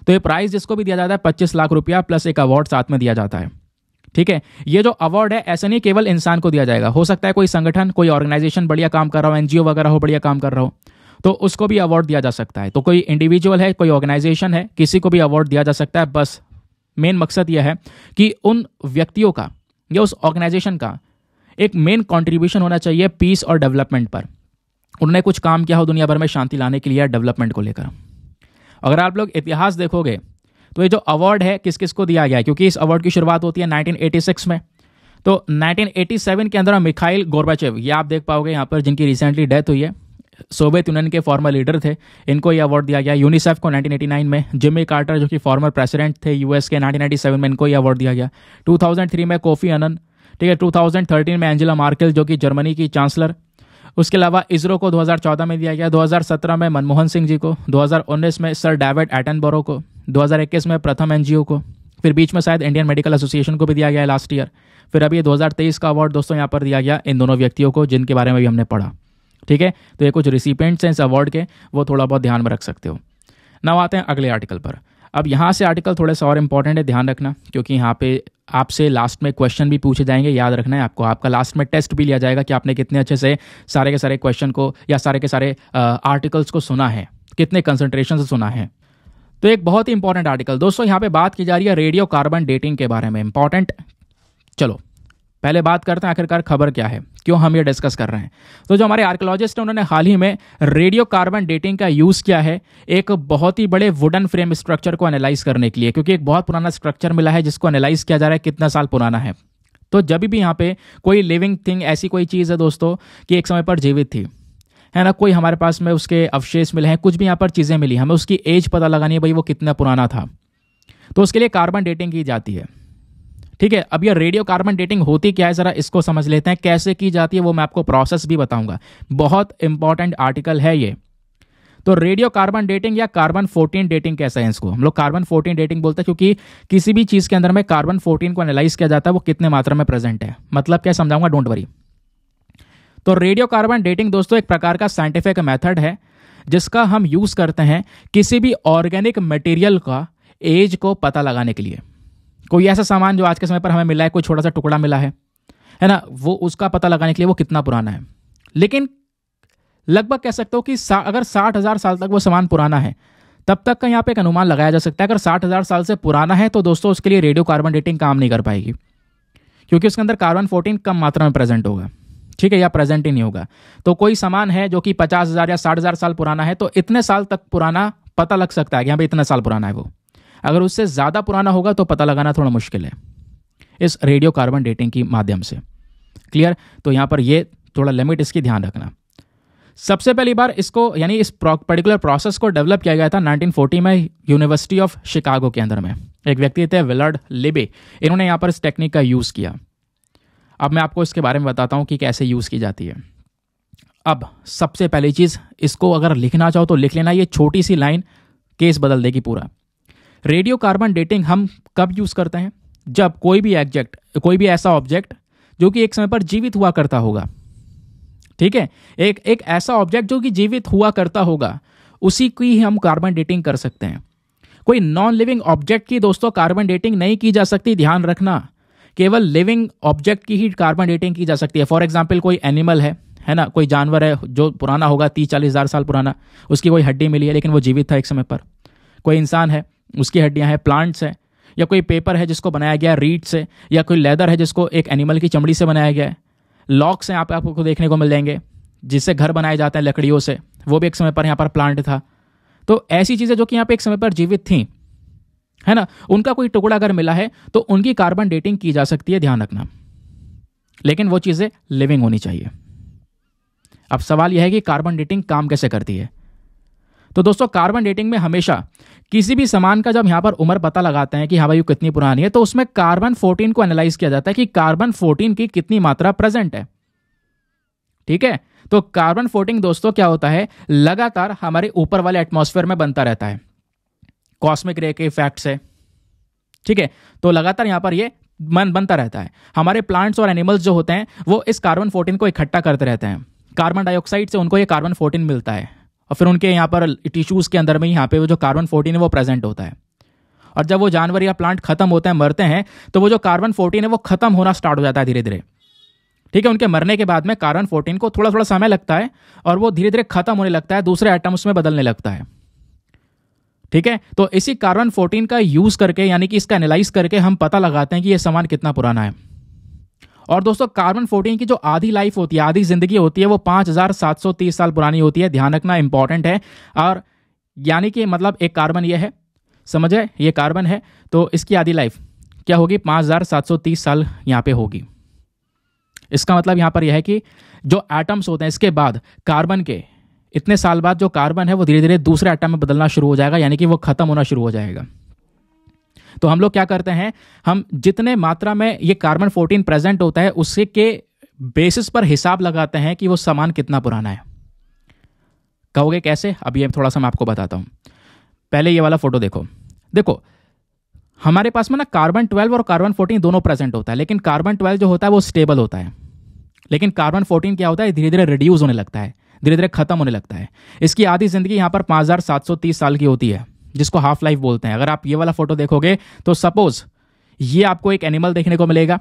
तो ये प्राइज जिसको भी दिया जाता है पच्चीस लाख रुपया प्लस एक अवार्ड साथ में दिया जाता है ठीक है ये जो अवार्ड है ऐसा नहीं केवल इंसान को दिया जाएगा हो सकता है कोई संगठन कोई ऑर्गेनाइजेशन बढ़िया काम कर रहा हो एनजीओ वगैरह हो बढ़िया काम कर रहा हो तो उसको भी अवार्ड दिया जा सकता है तो कोई इंडिविजुअल है कोई ऑर्गेनाइजेशन है किसी को भी अवार्ड दिया जा सकता है बस मेन मकसद यह है कि उन व्यक्तियों का या उस ऑर्गेनाइजेशन का एक मेन कॉन्ट्रीब्यूशन होना चाहिए पीस और डेवलपमेंट पर उन्होंने कुछ काम किया हो दुनिया भर में शांति लाने के लिए डेवलपमेंट को लेकर अगर आप लोग इतिहास देखोगे तो ये जो अवार्ड है किस किस को दिया गया है क्योंकि इस अवार्ड की शुरुआत होती है नाइनटीन में तो 1987 के अंदर मिखाइल गोरबाचेव ये आप देख पाओगे यहाँ पर जिनकी रिसेंटली डेथ हुई है सोवियत यूनियन के फॉर्मर लीडर थे इनको ये अवार्ड दिया गया यूनिसेफ को 1989 में जिमी कार्टर जो कि फॉर्मर प्रेसिडेंट थे यूएस के 1997 में इनको ये अवार्ड दिया गया 2003 में कोफी अनन ठीक है 2013 में एंजेला मार्केल जो कि जर्मनी की चांसलर उसके अलावा इसरो को 2014 में दिया गया 2017 में मनमोहन सिंह जी को 2019 में सर डेविड एटनबोरो को 2021 में प्रथम एन को फिर बीच में शायद इंडियन मेडिकल एसोसिएशन को भी दिया गया लास्ट ईयर फिर अभी 2023 का अवार्ड दोस्तों यहाँ पर दिया गया इन दोनों व्यक्तियों को जिनके बारे में भी हमने पढ़ा ठीक है तो ये कुछ रिसिपेंट्स हैं इस अवार्ड के वो थोड़ा बहुत ध्यान में रख सकते हो ना आते हैं अगले आर्टिकल पर अब यहाँ से आर्टिकल थोड़े सा और इम्पॉर्टेंट है ध्यान रखना क्योंकि यहाँ पे आपसे लास्ट में क्वेश्चन भी पूछे जाएंगे याद रखना है आपको आपका लास्ट में टेस्ट भी लिया जाएगा कि आपने कितने अच्छे से सारे के सारे क्वेश्चन को या सारे के सारे आर्टिकल्स को सुना है कितने कंसंट्रेशन से सुना है तो एक बहुत ही इंपॉर्टेंट आर्टिकल दोस्तों यहाँ पे बात की जा रही है रेडियो कार्बन डेटिंग के बारे में इंपॉर्टेंट चलो पहले बात करते हैं आखिरकार खबर क्या है क्यों हम ये डिस्कस कर रहे हैं तो जो हमारे आर्कोलॉजिस्ट हैं उन्होंने हाल ही में रेडियो कार्बन डेटिंग का यूज़ किया है एक बहुत ही बड़े वुडन फ्रेम स्ट्रक्चर को एनालाइज करने के लिए क्योंकि एक बहुत पुराना स्ट्रक्चर मिला है जिसको एनालाइज किया जा रहा है कितना साल पुराना है तो जब भी यहाँ पे कोई लिविंग थिंग ऐसी कोई चीज़ है दोस्तों कि एक समय पर जीवित थी है ना कोई हमारे पास में उसके अवशेष मिले हैं कुछ भी यहाँ पर चीज़ें मिली हमें उसकी एज पता लगानी है भाई वो कितना पुराना था तो उसके लिए कार्बन डेटिंग की जाती है ठीक है अब ये रेडियो कार्बन डेटिंग होती क्या है ज़रा इसको समझ लेते हैं कैसे की जाती है वो मैं आपको प्रोसेस भी बताऊंगा बहुत इंपॉर्टेंट आर्टिकल है ये तो रेडियो कार्बन डेटिंग या कार्बन 14 डेटिंग कैसा है इसको हम लोग कार्बन 14 डेटिंग बोलते हैं क्योंकि किसी भी चीज़ के अंदर में कार्बन 14 को एनालाइज किया जाता है वो कितने मात्रा में प्रेजेंट है मतलब क्या समझाऊंगा डोंट वरी तो रेडियो कार्बन डेटिंग दोस्तों एक प्रकार का साइंटिफिक मेथड है जिसका हम यूज़ करते हैं किसी भी ऑर्गेनिक मटेरियल का एज को पता लगाने के लिए कोई ऐसा सामान जो आज के समय पर हमें मिला है कोई छोटा सा टुकड़ा मिला है है ना वो उसका पता लगाने के लिए वो कितना पुराना है लेकिन लगभग कह सकते हो कि सा, अगर साठ हज़ार साल तक वो सामान पुराना है तब तक का यहाँ पे एक अनुमान लगाया जा सकता है अगर साठ हज़ार साल से पुराना है तो दोस्तों उसके लिए रेडियो कार्बन डेटिंग काम नहीं कर पाएगी क्योंकि उसके अंदर कार्बन फोर्टीन कम मात्रा में प्रेजेंट होगा ठीक है या प्रेजेंट ही नहीं होगा तो कोई सामान है जो कि पचास हज़ार या साठ हज़ार साल पुराना है तो इतने साल तक पुराना पता लग सकता है कि यहाँ पे इतना साल पुराना है वो अगर उससे ज़्यादा पुराना होगा तो पता लगाना थोड़ा मुश्किल है इस रेडियो कार्बन डेटिंग के माध्यम से क्लियर तो यहाँ पर ये थोड़ा लिमिट इसकी ध्यान रखना सबसे पहली बार इसको यानी इस पर्टिकुलर प्रोसेस को डेवलप किया गया था 1940 में यूनिवर्सिटी ऑफ शिकागो के अंदर में एक व्यक्ति थे विलर्ड लिबे इन्होंने यहाँ पर इस टेक्निक का यूज़ किया अब मैं आपको इसके बारे में बताता हूँ कि कैसे यूज़ की जाती है अब सबसे पहली चीज़ इसको अगर लिखना चाहो तो लिख लेना ये छोटी सी लाइन केस बदल देगी पूरा रेडियो कार्बन डेटिंग हम कब यूज़ करते हैं जब कोई भी एग्जेक्ट कोई भी ऐसा ऑब्जेक्ट जो कि एक समय पर जीवित हुआ करता होगा ठीक है एक एक ऐसा ऑब्जेक्ट जो कि जीवित हुआ करता होगा उसी की ही हम कार्बन डेटिंग कर सकते हैं कोई नॉन लिविंग ऑब्जेक्ट की दोस्तों कार्बन डेटिंग नहीं की जा सकती ध्यान रखना केवल लिविंग ऑब्जेक्ट की ही कार्बन डेटिंग की जा सकती है फॉर एग्जाम्पल कोई एनिमल है है ना कोई जानवर है जो पुराना होगा तीस चालीस हज़ार साल पुराना उसकी कोई हड्डी मिली है लेकिन वो जीवित था एक समय पर कोई इंसान है उसकी हड्डियाँ हैं प्लांट्स हैं या कोई पेपर है जिसको बनाया गया रीड से या कोई लेदर है जिसको एक एनिमल की चमड़ी से बनाया गया है लॉक्स हैं यहाँ पे आपको देखने को मिल जाएंगे जिससे घर बनाए जाते हैं लकड़ियों से वो भी एक समय पर यहाँ पर प्लांट था तो ऐसी चीज़ें जो कि यहाँ पर एक समय पर जीवित थी है ना उनका कोई टुकड़ा अगर मिला है तो उनकी कार्बन डेटिंग की जा सकती है ध्यान रखना लेकिन वो चीज़ें लिविंग होनी चाहिए अब सवाल यह है कि कार्बन डेटिंग काम कैसे करती है तो दोस्तों कार्बन डेटिंग में हमेशा किसी भी सामान का जब यहाँ पर उम्र पता लगाते हैं कि हाँ भाई कितनी पुरानी है तो उसमें कार्बन 14 को एनालाइज किया जाता है कि कार्बन 14 की कितनी मात्रा प्रेजेंट है ठीक है तो कार्बन 14 दोस्तों क्या होता है लगातार हमारे ऊपर वाले एटमोस्फेयर में बनता रहता है कॉस्मिक रे के इफेक्ट से ठीक है तो लगातार यहां पर ये मन बनता रहता है हमारे प्लांट्स और एनिमल्स जो होते हैं वो इस कार्बन 14 को इकट्ठा करते रहते हैं कार्बन डाइऑक्साइड से उनको ये कार्बन 14 मिलता है और फिर उनके यहाँ पर टिश्यूज़ के अंदर में यहाँ पे वो जो कार्बन फोर्टीन है वो प्रेजेंट होता है और जब वो जानवर या प्लांट खत्म होते हैं मरते हैं तो वो जो कार्बन फोर्टीन है वो खत्म होना स्टार्ट हो जाता है धीरे धीरे ठीक है उनके मरने के बाद में कार्बन फोर्टीन को थोड़ा थोड़ा समय लगता है और वो धीरे धीरे खत्म होने लगता है दूसरे आइटम उसमें बदलने लगता है ठीक है तो इसी कार्बन फोर्टीन का यूज करके यानी कि इसका एनालाइज करके हम पता लगाते हैं कि यह सामान कितना पुराना है और दोस्तों कार्बन फोर्टीन की जो आधी लाइफ होती है आधी जिंदगी होती है वो पाँच साल पुरानी होती है ध्यान रखना इंपॉर्टेंट है और यानी कि मतलब एक कार्बन ये है समझे ये कार्बन है तो इसकी आधी लाइफ क्या होगी पाँच हज़ार सात सौ तीस साल यहाँ पे होगी इसका मतलब यहाँ पर यह है कि जो एटम्स होते हैं इसके बाद कार्बन के इतने साल बाद जो कार्बन है वो धीरे धीरे दूसरे एटम में बदलना शुरू हो जाएगा यानी कि वो ख़त्म होना शुरू हो जाएगा तो हम लोग क्या करते हैं हम जितने मात्रा में ये कार्बन फोर्टीन प्रेजेंट होता है उसके के बेसिस पर हिसाब लगाते हैं कि वो सामान कितना पुराना है कहोगे कैसे अब ये थोड़ा सा मैं आपको बताता हूँ पहले ये वाला फोटो देखो देखो हमारे पास में ना कार्बन ट्वेल्व और कार्बन फोर्टीन दोनों प्रेजेंट होता है लेकिन कार्बन ट्वेल्व जो होता है वो स्टेबल होता है लेकिन कार्बन फोर्टीन क्या होता है धीरे धीरे रिड्यूस होने लगता है धीरे धीरे खत्म होने लगता है इसकी आधी जिंदगी यहाँ पर पाँच साल की होती है जिसको हाफ लाइफ बोलते हैं अगर आप ये वाला फोटो देखोगे तो सपोज ये आपको एक एनिमल देखने को मिलेगा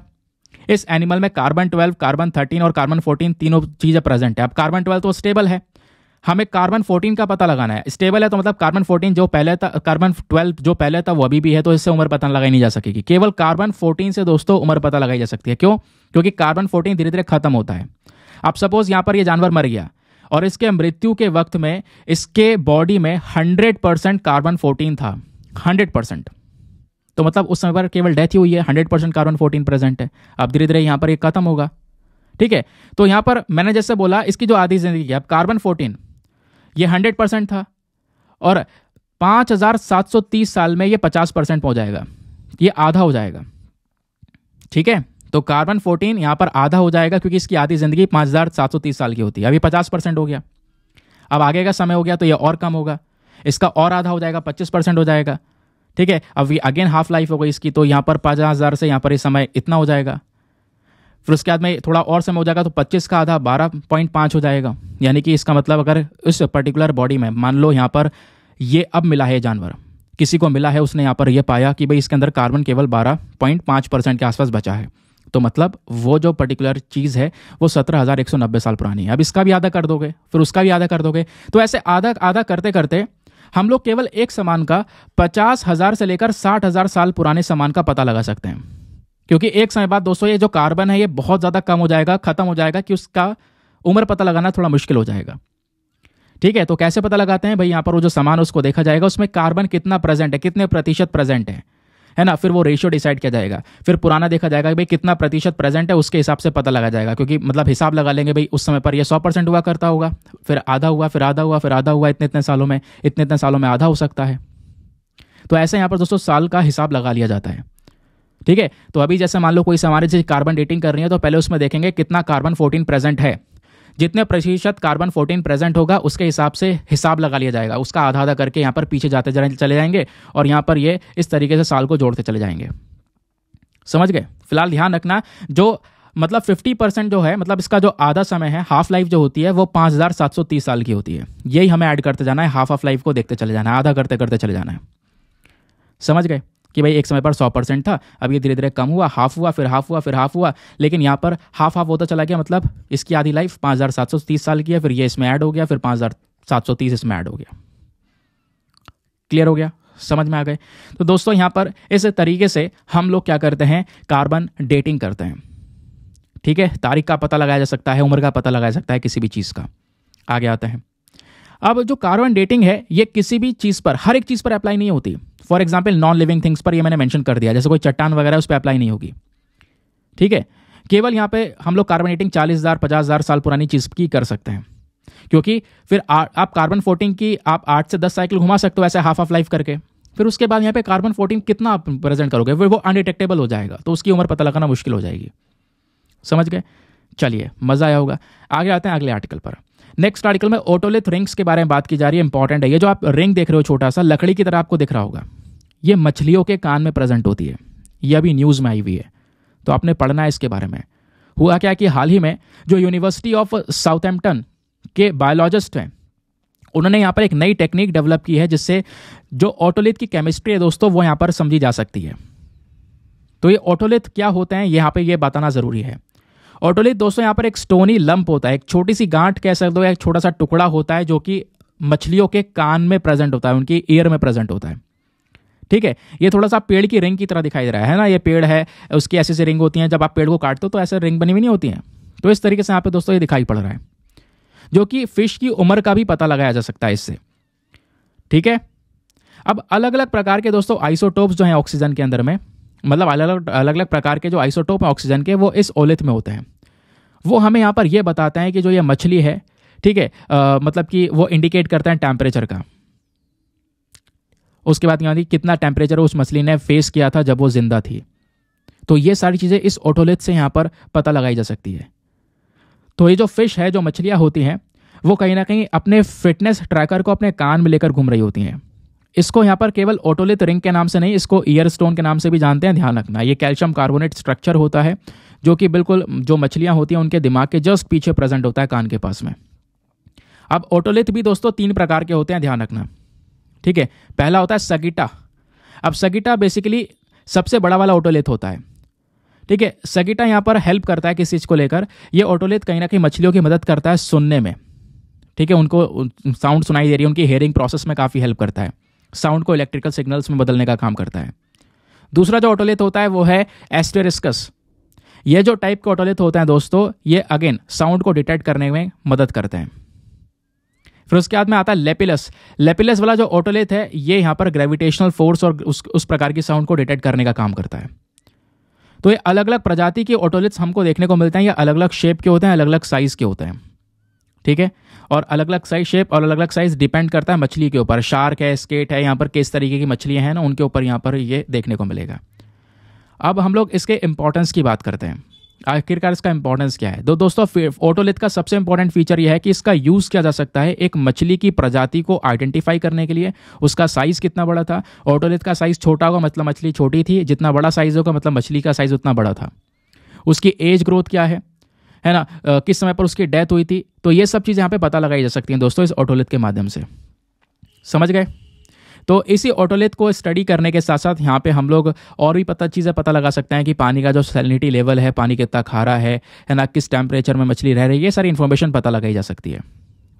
इस एनिमल में कार्बन ट्वेल्व कार्बन थर्टीन और कार्बन फोर्टीन तीनों चीज़ें प्रेजेंट है अब कार्बन ट्वेल्व तो स्टेबल है हमें कार्बन फोर्टीन का पता लगाना है स्टेबल है तो मतलब कार्बन फोर्टीन जो पहले था कार्बन ट्वेल्व जो पहले था वो अभी भी है तो इससे उम्र पता लगाई नहीं जा सकेगी केवल कार्बन फोर्टीन से दोस्तों उम्र पता लगाई जा सकती है क्यों क्योंकि कार्बन फोर्टीन धीरे धीरे खत्म होता है अब सपोज यहां पर यह जानवर मर गया और इसके मृत्यु के वक्त में इसके बॉडी में 100 परसेंट कार्बन 14 था 100 परसेंट तो मतलब उस समय पर केवल डेथ ही हुई है 100 परसेंट कार्बन 14 प्रेजेंट है अब धीरे धीरे यहां पर ये खत्म होगा ठीक है तो यहां पर मैंने जैसे बोला इसकी जो आधी जिंदगी है अब कार्बन फोर्टीन ये हंड्रेड परसेंट था और तीस साल में यह पचास परसेंट पहुँच जाएगा ये आधा हो जाएगा ठीक है तो कार्बन फोर्टीन यहाँ पर आधा हो जाएगा क्योंकि इसकी आधी जिंदगी पाँच हज़ार सात सौ तीस साल की होती है अभी पचास परसेंट हो गया अब आगे का समय हो गया तो ये और कम होगा इसका और आधा हो जाएगा पच्चीस परसेंट हो जाएगा ठीक है अब ये अगेन हाफ लाइफ हो गई इसकी तो यहाँ पर पचास हज़ार से यहाँ पर ये समय इतना हो जाएगा फिर उसके बाद में थोड़ा और समय हो जाएगा तो पच्चीस का आधा बारह पॉइंट पाँच हो जाएगा यानी कि इसका मतलब अगर इस पर्टिकुलर बॉडी में मान लो यहाँ पर ये अब मिला है जानवर किसी को मिला है उसने यहाँ पर यह पाया कि भाई इसके अंदर कार्बन केवल बारह पॉइंट पाँच परसेंट के आसपास बचा है तो मतलब वो जो पर्टिकुलर चीज़ है वो सत्रह हज़ार एक सौ नब्बे साल पुरानी है अब इसका भी आधा कर दोगे फिर उसका भी आधा कर दोगे तो ऐसे आधा आधा करते करते हम लोग केवल एक सामान का पचास हज़ार से लेकर साठ हज़ार साल पुराने सामान का पता लगा सकते हैं क्योंकि एक समय बाद दोस्तों ये जो कार्बन है ये बहुत ज़्यादा कम हो जाएगा ख़त्म हो जाएगा कि उसका उम्र पता लगाना थोड़ा मुश्किल हो जाएगा ठीक है तो कैसे पता लगाते हैं भाई यहाँ पर वो जो सामान उसको देखा जाएगा उसमें कार्बन कितना प्रेजेंट है कितने प्रतिशत प्रेजेंट है है ना फिर वो रेशियो डिसाइड किया जाएगा फिर पुराना देखा जाएगा कि भाई कितना प्रतिशत प्रेजेंट है उसके हिसाब से पता लगा जाएगा क्योंकि मतलब हिसाब लगा लेंगे भाई उस समय पर यह सौ परसेंट हुआ करता होगा फिर आधा हुआ फिर आधा हुआ फिर आधा हुआ इतने इतने सालों में इतने इतने सालों में आधा हो सकता है तो ऐसे यहाँ पर दोस्तों साल का हिसाब लगा लिया जाता है ठीक है तो अभी जैसे मान लो कोई हमारे से कार्बन डेटिंग कर रही है तो पहले उसमें देखेंगे कितना कार्बन फोर्टीन प्रेजेंट है जितने प्रतिशत कार्बन फोर्टीन प्रेजेंट होगा उसके हिसाब से हिसाब लगा लिया जाएगा उसका आधा आधा करके यहाँ पर पीछे जाते चले जाएंगे और यहाँ पर ये इस तरीके से साल को जोड़ते चले जाएंगे समझ गए फिलहाल ध्यान रखना जो मतलब 50 परसेंट जो है मतलब इसका जो आधा समय है हाफ लाइफ जो होती है वो 5730 साल की होती है यही हमें ऐड करते जाना है हाफ ऑफ लाइफ को देखते चले जाना है आधा करते करते चले जाना है समझ गए कि भाई एक समय पर सौ परसेंट था अब ये धीरे धीरे कम हुआ हाफ हुआ फिर हाफ हुआ फिर हाफ हुआ लेकिन यहाँ पर हाफ हाफ होता चला गया मतलब इसकी आधी लाइफ पाँच हज़ार सात सौ तीस साल की है फिर ये इसमें ऐड हो गया फिर पाँच हज़ार सात सौ तीस इसमें ऐड हो गया क्लियर हो गया समझ में आ गए तो दोस्तों यहाँ पर इस तरीके से हम लोग क्या करते हैं कार्बन डेटिंग करते हैं ठीक है तारीख का पता लगाया जा सकता है उम्र का पता लगाया जा सकता है किसी भी चीज़ का आगे आते हैं अब जो कार्बन डेटिंग है ये किसी भी चीज़ पर हर एक चीज़ पर अप्लाई नहीं होती for example non living things पर ये मैंने मैंशन कर दिया जैसे कोई चट्टान वगैरह उस पर अप्लाई नहीं होगी ठीक है केवल यहाँ पे हम लोग कार्बन डेटिंग चालीस हज़ार पचास हज़ार साल पुरानी चीज़ की कर सकते हैं क्योंकि फिर आ, आप कार्बन फोर्टीन की आप आठ से दस साइकिल घुमा सकते हो ऐसे हाफ ऑफ लाइफ करके फिर उसके बाद यहाँ पे कार्बन फोर्टीन कितना आप प्रेजेंट करोगे फिर वो अनडिटेक्टेबल हो जाएगा तो उसकी उम्र पता लगाना मुश्किल हो जाएगी समझ गए चलिए मज़ा आया होगा आगे आते हैं अगले आर्टिकल पर नेक्स्ट आर्टिकल में ऑटोलिथ रिंग्स के बारे में बात की जा रही है इंपॉर्टेंट है ये जो आप रिंग देख रहे हो छोटा सा लकड़ी की तरह आपको दिख रहा होगा ये मछलियों के कान में प्रेजेंट होती है ये अभी न्यूज़ में आई हुई है तो आपने पढ़ना है इसके बारे में हुआ क्या कि हाल ही में जो यूनिवर्सिटी ऑफ साउथैम्पटन के बायोलॉजिस्ट हैं उन्होंने यहाँ पर एक नई टेक्निक डेवलप की है जिससे जो ऑटोलिथ की केमिस्ट्री है दोस्तों वो यहाँ पर समझी जा सकती है तो ये ऑटोलिथ क्या होते हैं यहाँ पे ये बताना ज़रूरी है ऑटोलिथ दोस्तों यहाँ पर एक स्टोनी लंप होता है एक छोटी सी गांठ कह सकते हो एक छोटा सा टुकड़ा होता है जो कि मछलियों के कान में प्रेजेंट होता है उनकी ईयर में प्रेजेंट होता है ठीक है ये थोड़ा सा पेड़ की रिंग की तरह दिखाई दे रहा है ना ये पेड़ है उसकी ऐसी ऐसी रिंग होती है जब आप पेड़ को काटते हो तो ऐसे रिंग बनी हुई नहीं होती है तो इस तरीके से यहाँ पे दोस्तों ये दिखाई पड़ रहा है जो कि फिश की उम्र का भी पता लगाया जा सकता है इससे ठीक है अब अलग अलग प्रकार के दोस्तों आइसोटोप्स जो हैं ऑक्सीजन के अंदर में मतलब अलग अलग अलग अलग प्रकार के जो आइसोटोप हैं ऑक्सीजन के वो इस ओलिथ में होते हैं वो हमें यहाँ पर यह बताते हैं कि जो ये मछली है ठीक है मतलब कि वो इंडिकेट करता है टेम्परेचर का उसके बाद क्या कितना टेम्परेचर उस मछली ने फेस किया था जब वो जिंदा थी तो ये सारी चीज़ें इस ऑटोलेथ से यहाँ पर पता लगाई जा सकती है तो ये जो फिश है जो मछलियाँ होती हैं वो कहीं ना कहीं अपने फिटनेस ट्रैकर को अपने कान में लेकर घूम रही होती हैं इसको यहाँ पर केवल ओटोलिथ रिंग के नाम से नहीं इसको ईयर स्टोन के नाम से भी जानते हैं ध्यान रखना ये कैल्शियम कार्बोनेट स्ट्रक्चर होता है जो कि बिल्कुल जो मछलियाँ होती हैं उनके दिमाग के जस्ट पीछे प्रेजेंट होता है कान के पास में अब ओटोलिथ भी दोस्तों तीन प्रकार के होते हैं ध्यान रखना ठीक है पहला होता है सगीटा अब सगीटा बेसिकली सबसे बड़ा वाला ओटोलेथ होता है ठीक है सगीटा यहाँ पर हेल्प करता है किस चीज़ को लेकर यह ओटोलेथ कहीं ना कहीं मछलियों की मदद करता है सुनने में ठीक है उनको साउंड सुनाई दे रही है उनकी हेयरिंग प्रोसेस में काफ़ी हेल्प करता है साउंड को इलेक्ट्रिकल सिग्नल्स में बदलने का काम करता है दूसरा जो ऑटोलेथ होता है वो है एस्टेरिस्कस ये जो टाइप के ऑटोलिथ होते हैं दोस्तों ये अगेन साउंड को डिटेक्ट करने में मदद करते हैं फिर उसके बाद में आता है लेपिलस लेपिलस वाला जो ऑटोलिथ है ये यहाँ पर ग्रेविटेशनल फोर्स और उस उस प्रकार की साउंड को डिटेक्ट करने का काम करता है तो ये अलग अलग प्रजाति के ऑटोलिथ्स हमको देखने को मिलते हैं ये अलग अलग शेप के होते हैं अलग अलग साइज़ के होते हैं ठीक है और अलग अलग साइज शेप और अलग अलग साइज डिपेंड करता है मछली के ऊपर शार्क है स्केट है यहाँ पर किस तरीके की मछलियाँ हैं ना उनके ऊपर यहाँ पर ये देखने को मिलेगा अब हम लोग इसके इम्पोर्टेंस की बात करते हैं आखिरकार इसका इंपॉर्टेंस क्या है तो दोस्तों ऑटोलिथ का सबसे इंपॉर्टेंट फीचर यह है कि इसका यूज़ किया जा सकता है एक मछली की प्रजाति को आइडेंटिफाई करने के लिए उसका साइज़ कितना बड़ा था ऑटोलिथ का साइज़ छोटा होगा मतलब मछली छोटी थी जितना बड़ा साइज़ होगा मतलब मछली का साइज़ उतना बड़ा था उसकी एज ग्रोथ क्या है है ना किस समय पर उसकी डेथ हुई थी तो ये सब चीज़ यहाँ पर पता लगाई जा सकती हैं दोस्तों इस ऑटोलिथ के माध्यम से समझ गए तो इसी ऑटोलेथ को स्टडी करने के साथ साथ यहाँ पे हम लोग और भी पता चीज़ें पता लगा सकते हैं कि पानी का जो सैलिनिटी लेवल है पानी कितना खारा है है ना किस टेम्परेचर में मछली रह रही है ये सारी इन्फॉर्मेशन पता लगाई जा सकती है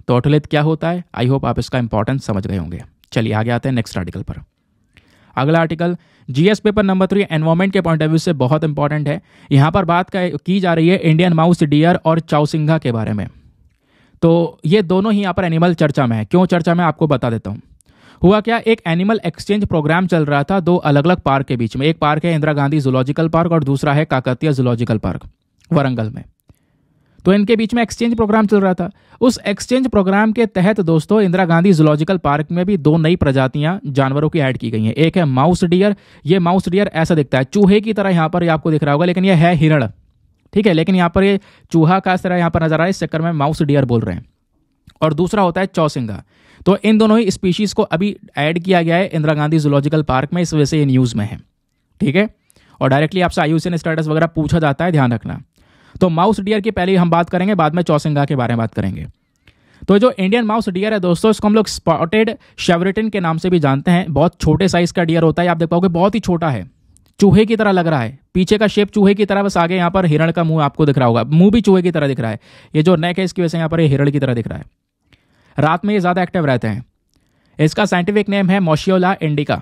तो ऑटोलेथ क्या होता है आई होप आप इसका इंपॉर्टेंस समझ गए होंगे चलिए आगे आते हैं नेक्स्ट आर्टिकल पर अगला article GS paper number three environment के पॉइंट ऑफ व्यू से बहुत इंपॉर्टेंट है यहाँ पर बात की जा रही है इंडियन माउस डियर और चाउसिंगा के बारे में तो ये दोनों ही यहाँ पर एनिमल चर्चा में है क्यों चर्चा में आपको बता देता हूँ हुआ क्या एक एनिमल एक्सचेंज प्रोग्राम चल रहा था दो अलग अलग पार्क के बीच में एक पार्क है इंदिरा गांधी जूलॉजिकल पार्क और दूसरा है काकतिया जूलॉजिकल पार्क वरंगल में तो इनके बीच में एक्सचेंज प्रोग्राम चल रहा था उस एक्सचेंज प्रोग्राम के तहत दोस्तों इंदिरा गांधी जूलॉजिकल पार्क में भी दो नई प्रजातियां जानवरों की ऐड की गई हैं एक है माउस डियर ये माउस डियर ऐसा दिखता है चूहे की तरह यहां पर आपको दिख रहा होगा लेकिन यह है हिरण ठीक है लेकिन यहां पर ये चूहा का तरह यहां पर नजर आ रहा है इस चक्कर में माउस डियर बोल रहे हैं और दूसरा होता है चौसिंगा तो इन दोनों ही स्पीशीज़ को अभी ऐड किया गया है इंदिरा गांधी जूलॉजिकल पार्क में इस वजह से ये न्यूज़ में है ठीक है और डायरेक्टली आपसे आयुषन स्टेटस वगैरह पूछा जाता है ध्यान रखना तो माउस डियर की पहले हम बात करेंगे बाद में चौसिंगा के बारे में बात करेंगे तो जो इंडियन माउस डियर है दोस्तों इसको हम लोग स्पॉटेड शेवरेटिन के नाम से भी जानते हैं बहुत छोटे साइज का डियर होता है आप देख पाओगे बहुत ही छोटा है चूहे की तरह लग रहा है पीछे का शेप चूहे की तरह बस आगे यहाँ पर हिरण का मुंह आपको दिख रहा होगा मुंह भी चूहे की तरह दिख रहा है ये जो नेक है इसकी वजह से यहाँ पर हिरण की तरह दिख रहा है रात में ये ज़्यादा एक्टिव रहते हैं इसका साइंटिफिक नेम है मोशियोला इंडिका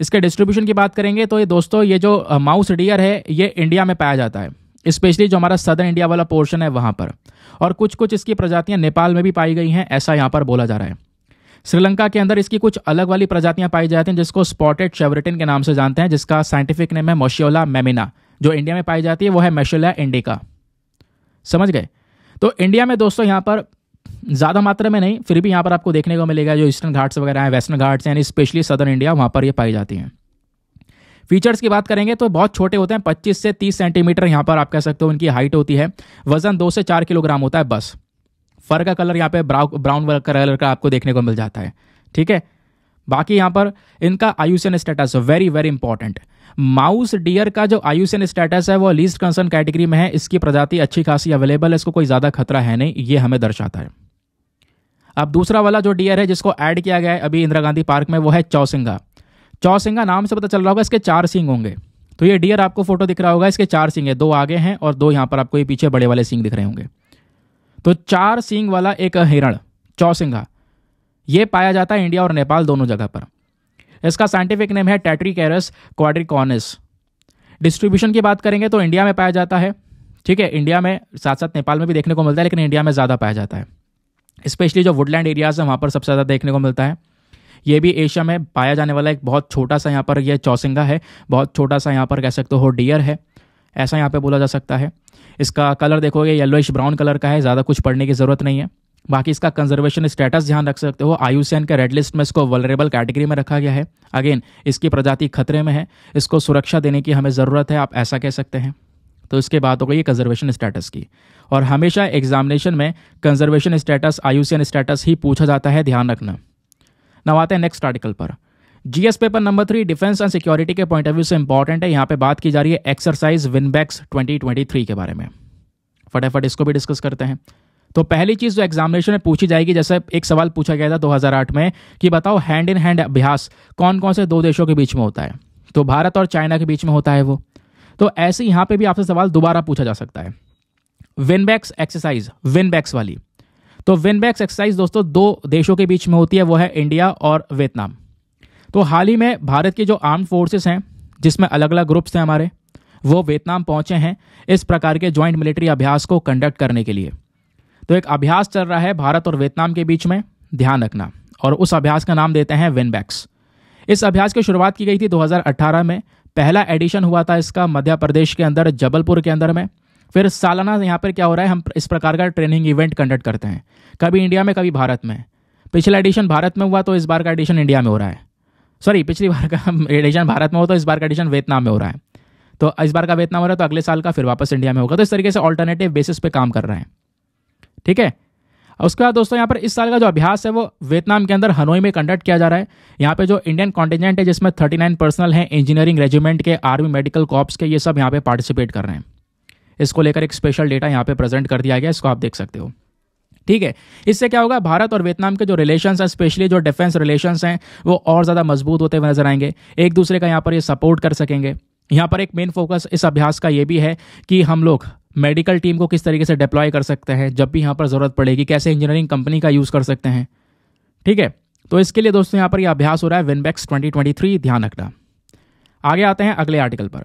इसके डिस्ट्रीब्यूशन की बात करेंगे तो ये दोस्तों ये जो माउस डियर है ये इंडिया में पाया जाता है स्पेशली जो हमारा सदर्न इंडिया वाला पोर्शन है वहाँ पर और कुछ कुछ इसकी प्रजातियाँ नेपाल में भी पाई गई हैं ऐसा यहाँ पर बोला जा रहा है श्रीलंका के अंदर इसकी कुछ अलग वाली प्रजातियाँ पाई जाती हैं जिसको स्पॉटेड शेवरेटिन के नाम से जानते हैं जिसका साइंटिफिक नेम है मोशियोला मेमिना जो इंडिया में पाई जाती है वो है मेशोला इंडिका समझ गए तो इंडिया में दोस्तों यहाँ पर ज़्यादा मात्रा में नहीं फिर भी यहाँ पर आपको देखने को मिलेगा जो ईस्टर्न घाट्स वगैरह हैं वेस्टर्न घाट्स यानी स्पेशली सदर्न इंडिया वहाँ पर ये पाई जाती हैं फीचर्स की बात करेंगे तो बहुत छोटे होते हैं 25 से 30 सेंटीमीटर यहाँ पर आप कह सकते हो उनकी हाइट होती है वजन दो से चार किलोग्राम होता है बस फर का कलर यहाँ पर ब्राउन कलर का आपको देखने को मिल जाता है ठीक है बाकी यहाँ पर इनका IUCN status very very important mouse deer का जो आयुसन स्टेटस है वो लीस्ट कंसर्न कैटेगरी में है इसकी प्रजाति अच्छी खासी अवेलेबल है इसको कोई ज़्यादा खतरा है नहीं ये हमें दर्शाता है अब दूसरा वाला जो डियर है जिसको ऐड किया गया है अभी इंदिरा गांधी पार्क में वो है चौसिंगा चौसिंगा नाम से पता चल रहा होगा इसके चार सिंग होंगे तो ये डियर आपको फोटो दिख रहा होगा इसके चार सिंग है दो आगे हैं और दो यहाँ पर आपको ये पीछे बड़े वाले सिंग दिख रहे होंगे तो चार सिंग वाला एक हिरण चौसिंगा ये पाया जाता है इंडिया और नेपाल दोनों जगह पर इसका साइंटिफिक नेम है कैरस क्वाड्रिकॉनिस डिस्ट्रीब्यूशन की बात करेंगे तो इंडिया में पाया जाता है ठीक है इंडिया में साथ साथ नेपाल में भी देखने को मिलता है लेकिन इंडिया में ज़्यादा पाया जाता है स्पेशली जो वुडलैंड एरियाज़ हैं वहाँ पर सबसे ज़्यादा देखने को मिलता है ये भी एशिया में पाया जाने वाला एक बहुत छोटा सा यहाँ पर यह चौसिंगा है बहुत छोटा सा यहाँ पर कह सकते हो डियर है ऐसा यहाँ पे बोला जा सकता है इसका कलर देखोगे येलोइश ब्राउन कलर का है ज़्यादा कुछ पढ़ने की ज़रूरत नहीं है बाकी इसका कंजर्वेशन स्टेटस ध्यान रख सकते हो आयुसेन के रेड लिस्ट में इसको वलरेबल कैटेगरी में रखा गया है अगेन इसकी प्रजाति खतरे में है इसको सुरक्षा देने की हमें ज़रूरत है आप ऐसा कह सकते हैं तो इसके बाद हो गई कंजर्वेशन स्टेटस की और हमेशा एग्जामिनेशन में कंजर्वेशन स्टेटस आयुसेन स्टेटस ही पूछा जाता है ध्यान रखना नव आते हैं नेक्स्ट आर्टिकल पर GS paper number three defence and security के पॉइंट ऑफ व्यू से इंपॉर्टेंट है यहाँ पे बात की जा रही है एक्सरसाइज विनबैक्स 2023 के बारे में फटाफट इसको भी डिस्कस करते हैं तो पहली चीज जो एग्जामिनेशन में पूछी जाएगी जैसे एक सवाल पूछा गया था 2008 में कि बताओ हैंड इन हैंड अभ्यास कौन कौन से दो देशों के बीच में होता है तो भारत और चाइना के बीच में होता है वो तो ऐसे यहाँ पर भी आपसे सवाल दोबारा पूछा जा सकता है विनबैक्स एक्सरसाइज विनबैक्स वाली तो विनबैक्स एक्सरसाइज दोस्तों दो देशों के बीच में होती है वो है इंडिया और वियतनाम तो हाल ही में भारत के जो आर्म फोर्सेस हैं जिसमें अलग अलग ग्रुप्स हैं हमारे वो वियतनाम पहुंचे हैं इस प्रकार के ज्वाइंट मिलिट्री अभ्यास को कंडक्ट करने के लिए तो एक अभ्यास चल रहा है भारत और वियतनाम के बीच में ध्यान रखना और उस अभ्यास का नाम देते हैं विनबैक्स इस अभ्यास की शुरुआत की गई थी 2018 में पहला एडिशन हुआ था इसका मध्य प्रदेश के अंदर जबलपुर के अंदर में फिर सालाना यहाँ पर क्या हो रहा है हम इस प्रकार का ट्रेनिंग इवेंट कंडक्ट करते हैं कभी इंडिया में कभी भारत में पिछला एडिशन भारत में हुआ तो इस बार का एडिशन इंडिया में हो रहा है सॉरी पिछली बार का एडिशन भारत में हो तो इस बार का एडिशन वियतनाम में हो रहा है तो इस बार का वियतनाम हो रहा है तो अगले साल का फिर वापस इंडिया में होगा तो इस तरीके से ऑल्टरनेटिव बेसिस पे काम कर रहे हैं ठीक है उसके बाद दोस्तों यहाँ पर इस साल का जो अभ्यास है वो वियतनाम के अंदर हनोई में कंडक्ट किया जा रहा है यहाँ पे जो इंडियन कॉन्टिजेंट है जिसमें 39 पर्सनल हैं इंजीनियरिंग रेजिमेंट के आर्मी मेडिकल कॉप्स के ये सब यहाँ पे पार्टिसिपेट कर रहे हैं इसको लेकर एक स्पेशल डेटा यहाँ पे प्रेजेंट कर दिया गया इसको आप देख सकते हो ठीक है इससे क्या होगा भारत और वियतनाम के जो रिलेशन हैं स्पेशली जो डिफेंस रिलेशन हैं वो और ज़्यादा मजबूत होते हुए नजर आएंगे एक दूसरे का यहाँ पर ये सपोर्ट कर सकेंगे यहाँ पर एक मेन फोकस इस अभ्यास का ये भी है कि हम लोग मेडिकल टीम को किस तरीके से डिप्लॉय कर सकते हैं जब भी यहाँ पर ज़रूरत पड़ेगी कैसे इंजीनियरिंग कंपनी का यूज़ कर सकते हैं ठीक है तो इसके लिए दोस्तों यहाँ पर यह अभ्यास हो रहा है विनबैक्स थ्री ध्यान रखना आगे आते हैं अगले आर्टिकल पर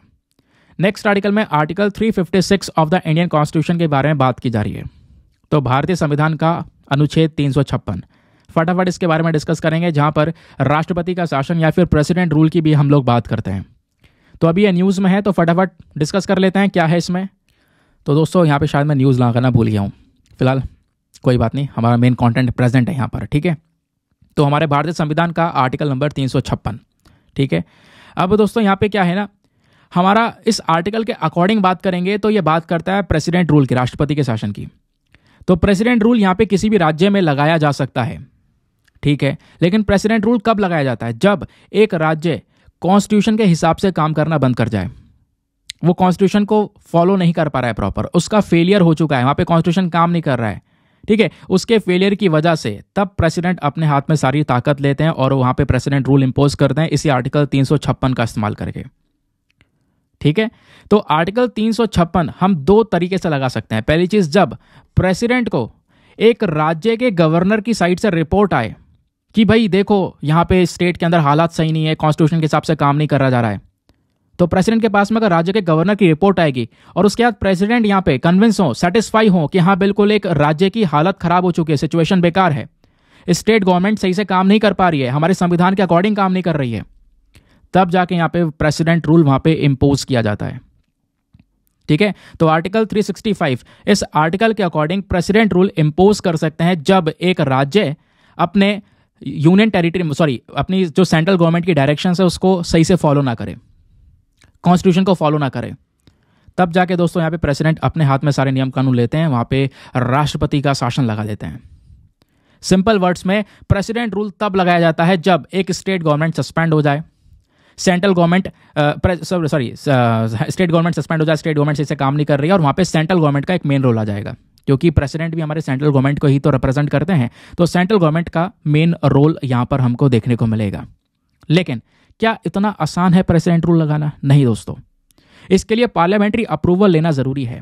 नेक्स्ट आर्टिकल में article 356 of the Indian constitution के बारे में बात की जा रही है तो भारतीय संविधान का अनुच्छेद तीन फटाफट इसके बारे में डिस्कस करेंगे जहाँ पर राष्ट्रपति का शासन या फिर प्रेसिडेंट रूल की भी हम लोग बात करते हैं तो अभी यह न्यूज़ में है तो फटाफट डिस्कस कर लेते हैं क्या है इसमें तो दोस्तों यहाँ पे शायद मैं न्यूज़ ला करना भूल गया हूँ फिलहाल कोई बात नहीं हमारा मेन कंटेंट प्रेजेंट है यहाँ पर ठीक है तो हमारे भारतीय संविधान का आर्टिकल नंबर तीन ठीक है अब दोस्तों यहाँ पे क्या है ना हमारा इस आर्टिकल के अकॉर्डिंग बात करेंगे तो ये बात करता है प्रेसिडेंट रूल की राष्ट्रपति के शासन की तो प्रेसिडेंट रूल यहाँ पे किसी भी राज्य में लगाया जा सकता है ठीक है लेकिन प्रेसिडेंट रूल कब लगाया जाता है जब एक राज्य कॉन्स्टिट्यूशन के हिसाब से काम करना बंद कर जाए वो कॉन्स्टिट्यूशन को फॉलो नहीं कर पा रहा है प्रॉपर उसका फेलियर हो चुका है वहाँ पे कॉन्स्टिट्यूशन काम नहीं कर रहा है ठीक है उसके फेलियर की वजह से तब प्रेसिडेंट अपने हाथ में सारी ताकत लेते हैं और वहाँ पे प्रेसिडेंट रूल इम्पोज करते हैं इसी आर्टिकल तीन का इस्तेमाल करके ठीक है तो आर्टिकल तीन हम दो तरीके से लगा सकते हैं पहली चीज़ जब प्रेसिडेंट को एक राज्य के गवर्नर की साइड से रिपोर्ट आए कि भाई देखो यहाँ पे स्टेट के अंदर हालात सही नहीं है कॉन्स्टिट्यूशन के हिसाब से काम नहीं करा जा रहा है तो प्रेसिडेंट के पास में अगर राज्य के गवर्नर की रिपोर्ट आएगी और उसके बाद प्रेसिडेंट यहाँ पे कन्विंस हो सेटिस्फाई हो कि हाँ बिल्कुल एक राज्य की हालत खराब हो चुकी है सिचुएशन बेकार है स्टेट गवर्नमेंट सही से काम नहीं कर पा रही है हमारे संविधान के अकॉर्डिंग काम नहीं कर रही है तब जाके यहाँ पे प्रेसिडेंट रूल वहां पे इम्पोज किया जाता है ठीक है तो आर्टिकल 365 इस आर्टिकल के अकॉर्डिंग प्रेसिडेंट रूल इम्पोज कर सकते हैं जब एक राज्य अपने यूनियन टेरिटरी सॉरी अपनी जो सेंट्रल गवर्नमेंट की डायरेक्शन है उसको सही से फॉलो ना करे कॉन्स्टिट्यूशन को फॉलो ना करें तब जाके दोस्तों यहाँ पे प्रेसिडेंट अपने हाथ में सारे नियम कानून लेते हैं वहाँ पे राष्ट्रपति का शासन लगा देते हैं सिंपल वर्ड्स में प्रेसिडेंट रूल तब लगाया जाता है जब एक स्टेट गवर्नमेंट सस्पेंड हो जाए central government sorry state government suspend हो जाए स्टेट गवर्नमेंट इसे काम नहीं कर रही है और वहाँ पे सेंट्रल गवर्नमेंट का एक मेन रोल आ जाएगा क्योंकि प्रेसिडेंट भी हमारे सेंट्रल गवर्नमेंट को ही तो रिप्रेजेंट करते हैं तो सेंट्रल गवर्नमेंट का मेन रोल यहाँ पर हमको देखने को मिलेगा लेकिन क्या इतना आसान है प्रेसिडेंट रूल लगाना नहीं दोस्तों इसके लिए पार्लियामेंट्री अप्रूवल लेना ज़रूरी है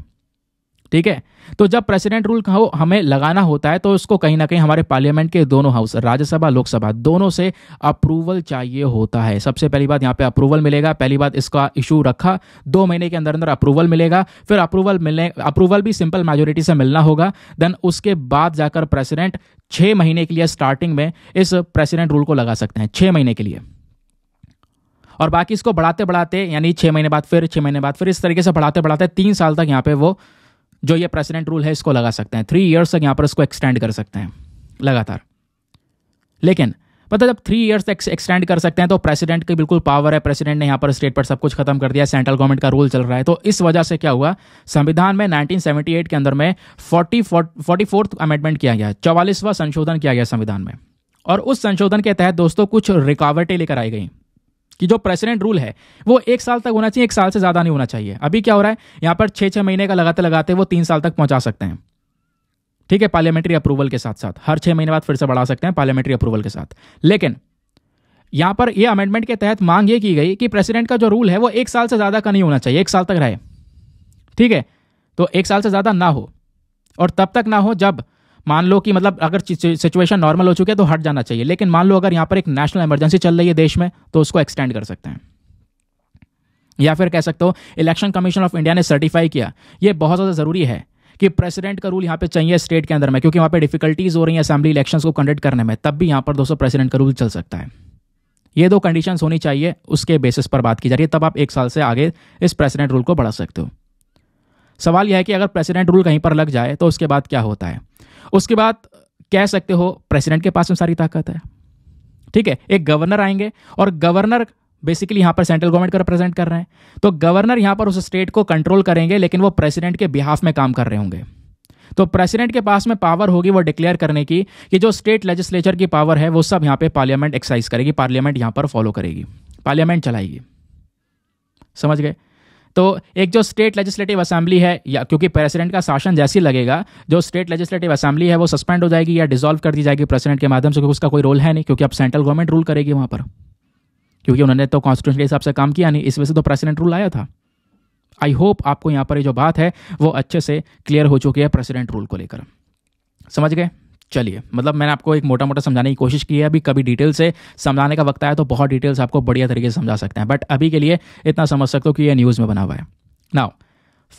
ठीक है तो जब प्रेसिडेंट रूल हो हमें लगाना होता है तो उसको कहीं ना कहीं हमारे पार्लियामेंट के दोनों हाउस राज्यसभा लोकसभा दोनों से अप्रूवल चाहिए होता है सबसे पहली बात यहां पे अप्रूवल मिलेगा पहली बात इसका इशू रखा दो महीने के अंदर अंदर अप्रूवल मिलेगा फिर अप्रूवल मिलने अप्रूवल भी सिंपल मेजोरिटी से मिलना होगा देन उसके बाद जाकर प्रेसिडेंट छह महीने के लिए स्टार्टिंग में इस प्रेसिडेंट रूल को लगा सकते हैं छह महीने के लिए और बाकी इसको बढ़ाते बढ़ाते यानी छः महीने बाद फिर छः महीने बाद फिर इस तरीके से बढ़ाते बढ़ाते तीन साल तक यहाँ पे वो जो ये प्रेसिडेंट रूल है इसको लगा सकते हैं थ्री ईयर्स तक यहाँ पर इसको एक्सटेंड कर सकते हैं लगातार लेकिन पता जब थ्री ईयर्स तक एक्सटेंड कर सकते हैं तो प्रेसिडेंट की बिल्कुल पावर है प्रेसिडेंट ने यहाँ पर स्टेट पर सब कुछ खत्म कर दिया सेंट्रल गवर्नमेंट का रूल चल रहा है तो इस वजह से क्या हुआ संविधान में 1978 के अंदर में फोर्टी फोर्टी फोर्थ अमेंडमेंट किया गया चौवालीसवां संशोधन किया गया संविधान में और उस संशोधन के तहत दोस्तों कुछ रिकावटें लेकर आई गई कि जो प्रेसिडेंट रूल है वो एक साल तक होना चाहिए एक साल से ज़्यादा नहीं होना चाहिए अभी क्या हो रहा है यहां पर छह छह महीने का लगाते लगाते वो तीन साल तक पहुंचा सकते हैं ठीक है पार्लियामेंट्री अप्रूवल के साथ साथ हर छह महीने बाद फिर से बढ़ा सकते हैं पार्लियामेंट्री अप्रूवल के साथ लेकिन यहां पर यह अमेंडमेंट के तहत मांग ये की गई कि प्रेसिडेंट का जो रूल है वो एक साल से ज़्यादा का नहीं होना चाहिए एक साल तक रहे ठीक है तो एक साल से ज़्यादा ना हो और तब तक ना हो जब मान लो कि मतलब अगर सिचुएशन नॉर्मल हो चुकी है तो हट जाना चाहिए लेकिन मान लो अगर यहाँ पर एक नेशनल इमरजेंसी चल रही है देश में तो उसको एक्सटेंड कर सकते हैं या फिर कह सकते हो इलेक्शन कमीशन ऑफ इंडिया ने सर्टिफाई किया ये बहुत ज़्यादा ज़रूरी है कि प्रेसिडेंट का रूल यहाँ पे चाहिए स्टेट के अंदर में क्योंकि वहाँ पे डिफिकल्टीज हो रही हैं असेंबली इलेक्शंस को कंडक्ट करने में तब भी यहाँ पर दोस्तों प्रेसिडेंट का रूल चल सकता है ये दो कंडीशंस होनी चाहिए उसके बेसिस पर बात की जा रही है तब आप एक साल से आगे इस प्रेसिडेंट रूल को बढ़ा सकते हो सवाल यह है कि अगर प्रेसिडेंट रूल कहीं पर लग जाए तो उसके बाद क्या होता है उसके बाद कह सकते हो प्रेसिडेंट के पास में सारी ताकत है ठीक है एक गवर्नर आएंगे और गवर्नर बेसिकली यहां पर सेंट्रल गवर्नमेंट को रिप्रेजेंट कर रहे हैं तो गवर्नर यहां पर उस स्टेट को कंट्रोल करेंगे लेकिन वो प्रेसिडेंट के बिहाफ में काम कर रहे होंगे तो प्रेसिडेंट के पास में पावर होगी वो डिक्लेयर करने की कि जो स्टेट लेजिस्लेचर की पावर है वो सब यहां पे पार्लियामेंट एक्सरसाइज करेगी पार्लियामेंट यहां पर फॉलो करेगी पार्लियामेंट चलाएगी समझ गए तो एक जो स्टेट लेजिस्लेटिव असेंबली है या क्योंकि प्रेसिडेंट का शासन जैसी लगेगा जो स्टेट लेजिस्लेटिव असेंबली है वो सस्पेंड हो जाएगी या डिजोल्व कर दी जाएगी प्रेसिडेंट के माध्यम से क्योंकि उसका कोई रोल है नहीं क्योंकि अब सेंट्रल गवर्नमेंट रूल करेगी वहाँ पर क्योंकि उन्होंने तो कॉन्स्टिट्यूशन के हिसाब से काम किया नहीं इस वजह से तो प्रेसिडेंट रूल आया था आई होप आपको यहाँ पर जो बात है वो अच्छे से क्लियर हो चुकी है प्रेसिडेंट रूल को लेकर समझ गए चलिए मतलब मैंने आपको एक मोटा मोटा समझाने की कोशिश की है अभी कभी डिटेल से समझाने का वक्त आया तो बहुत डिटेल्स आपको बढ़िया तरीके से समझा सकते हैं बट अभी के लिए इतना समझ सकते हो कि ये न्यूज़ में बना हुआ है नाउ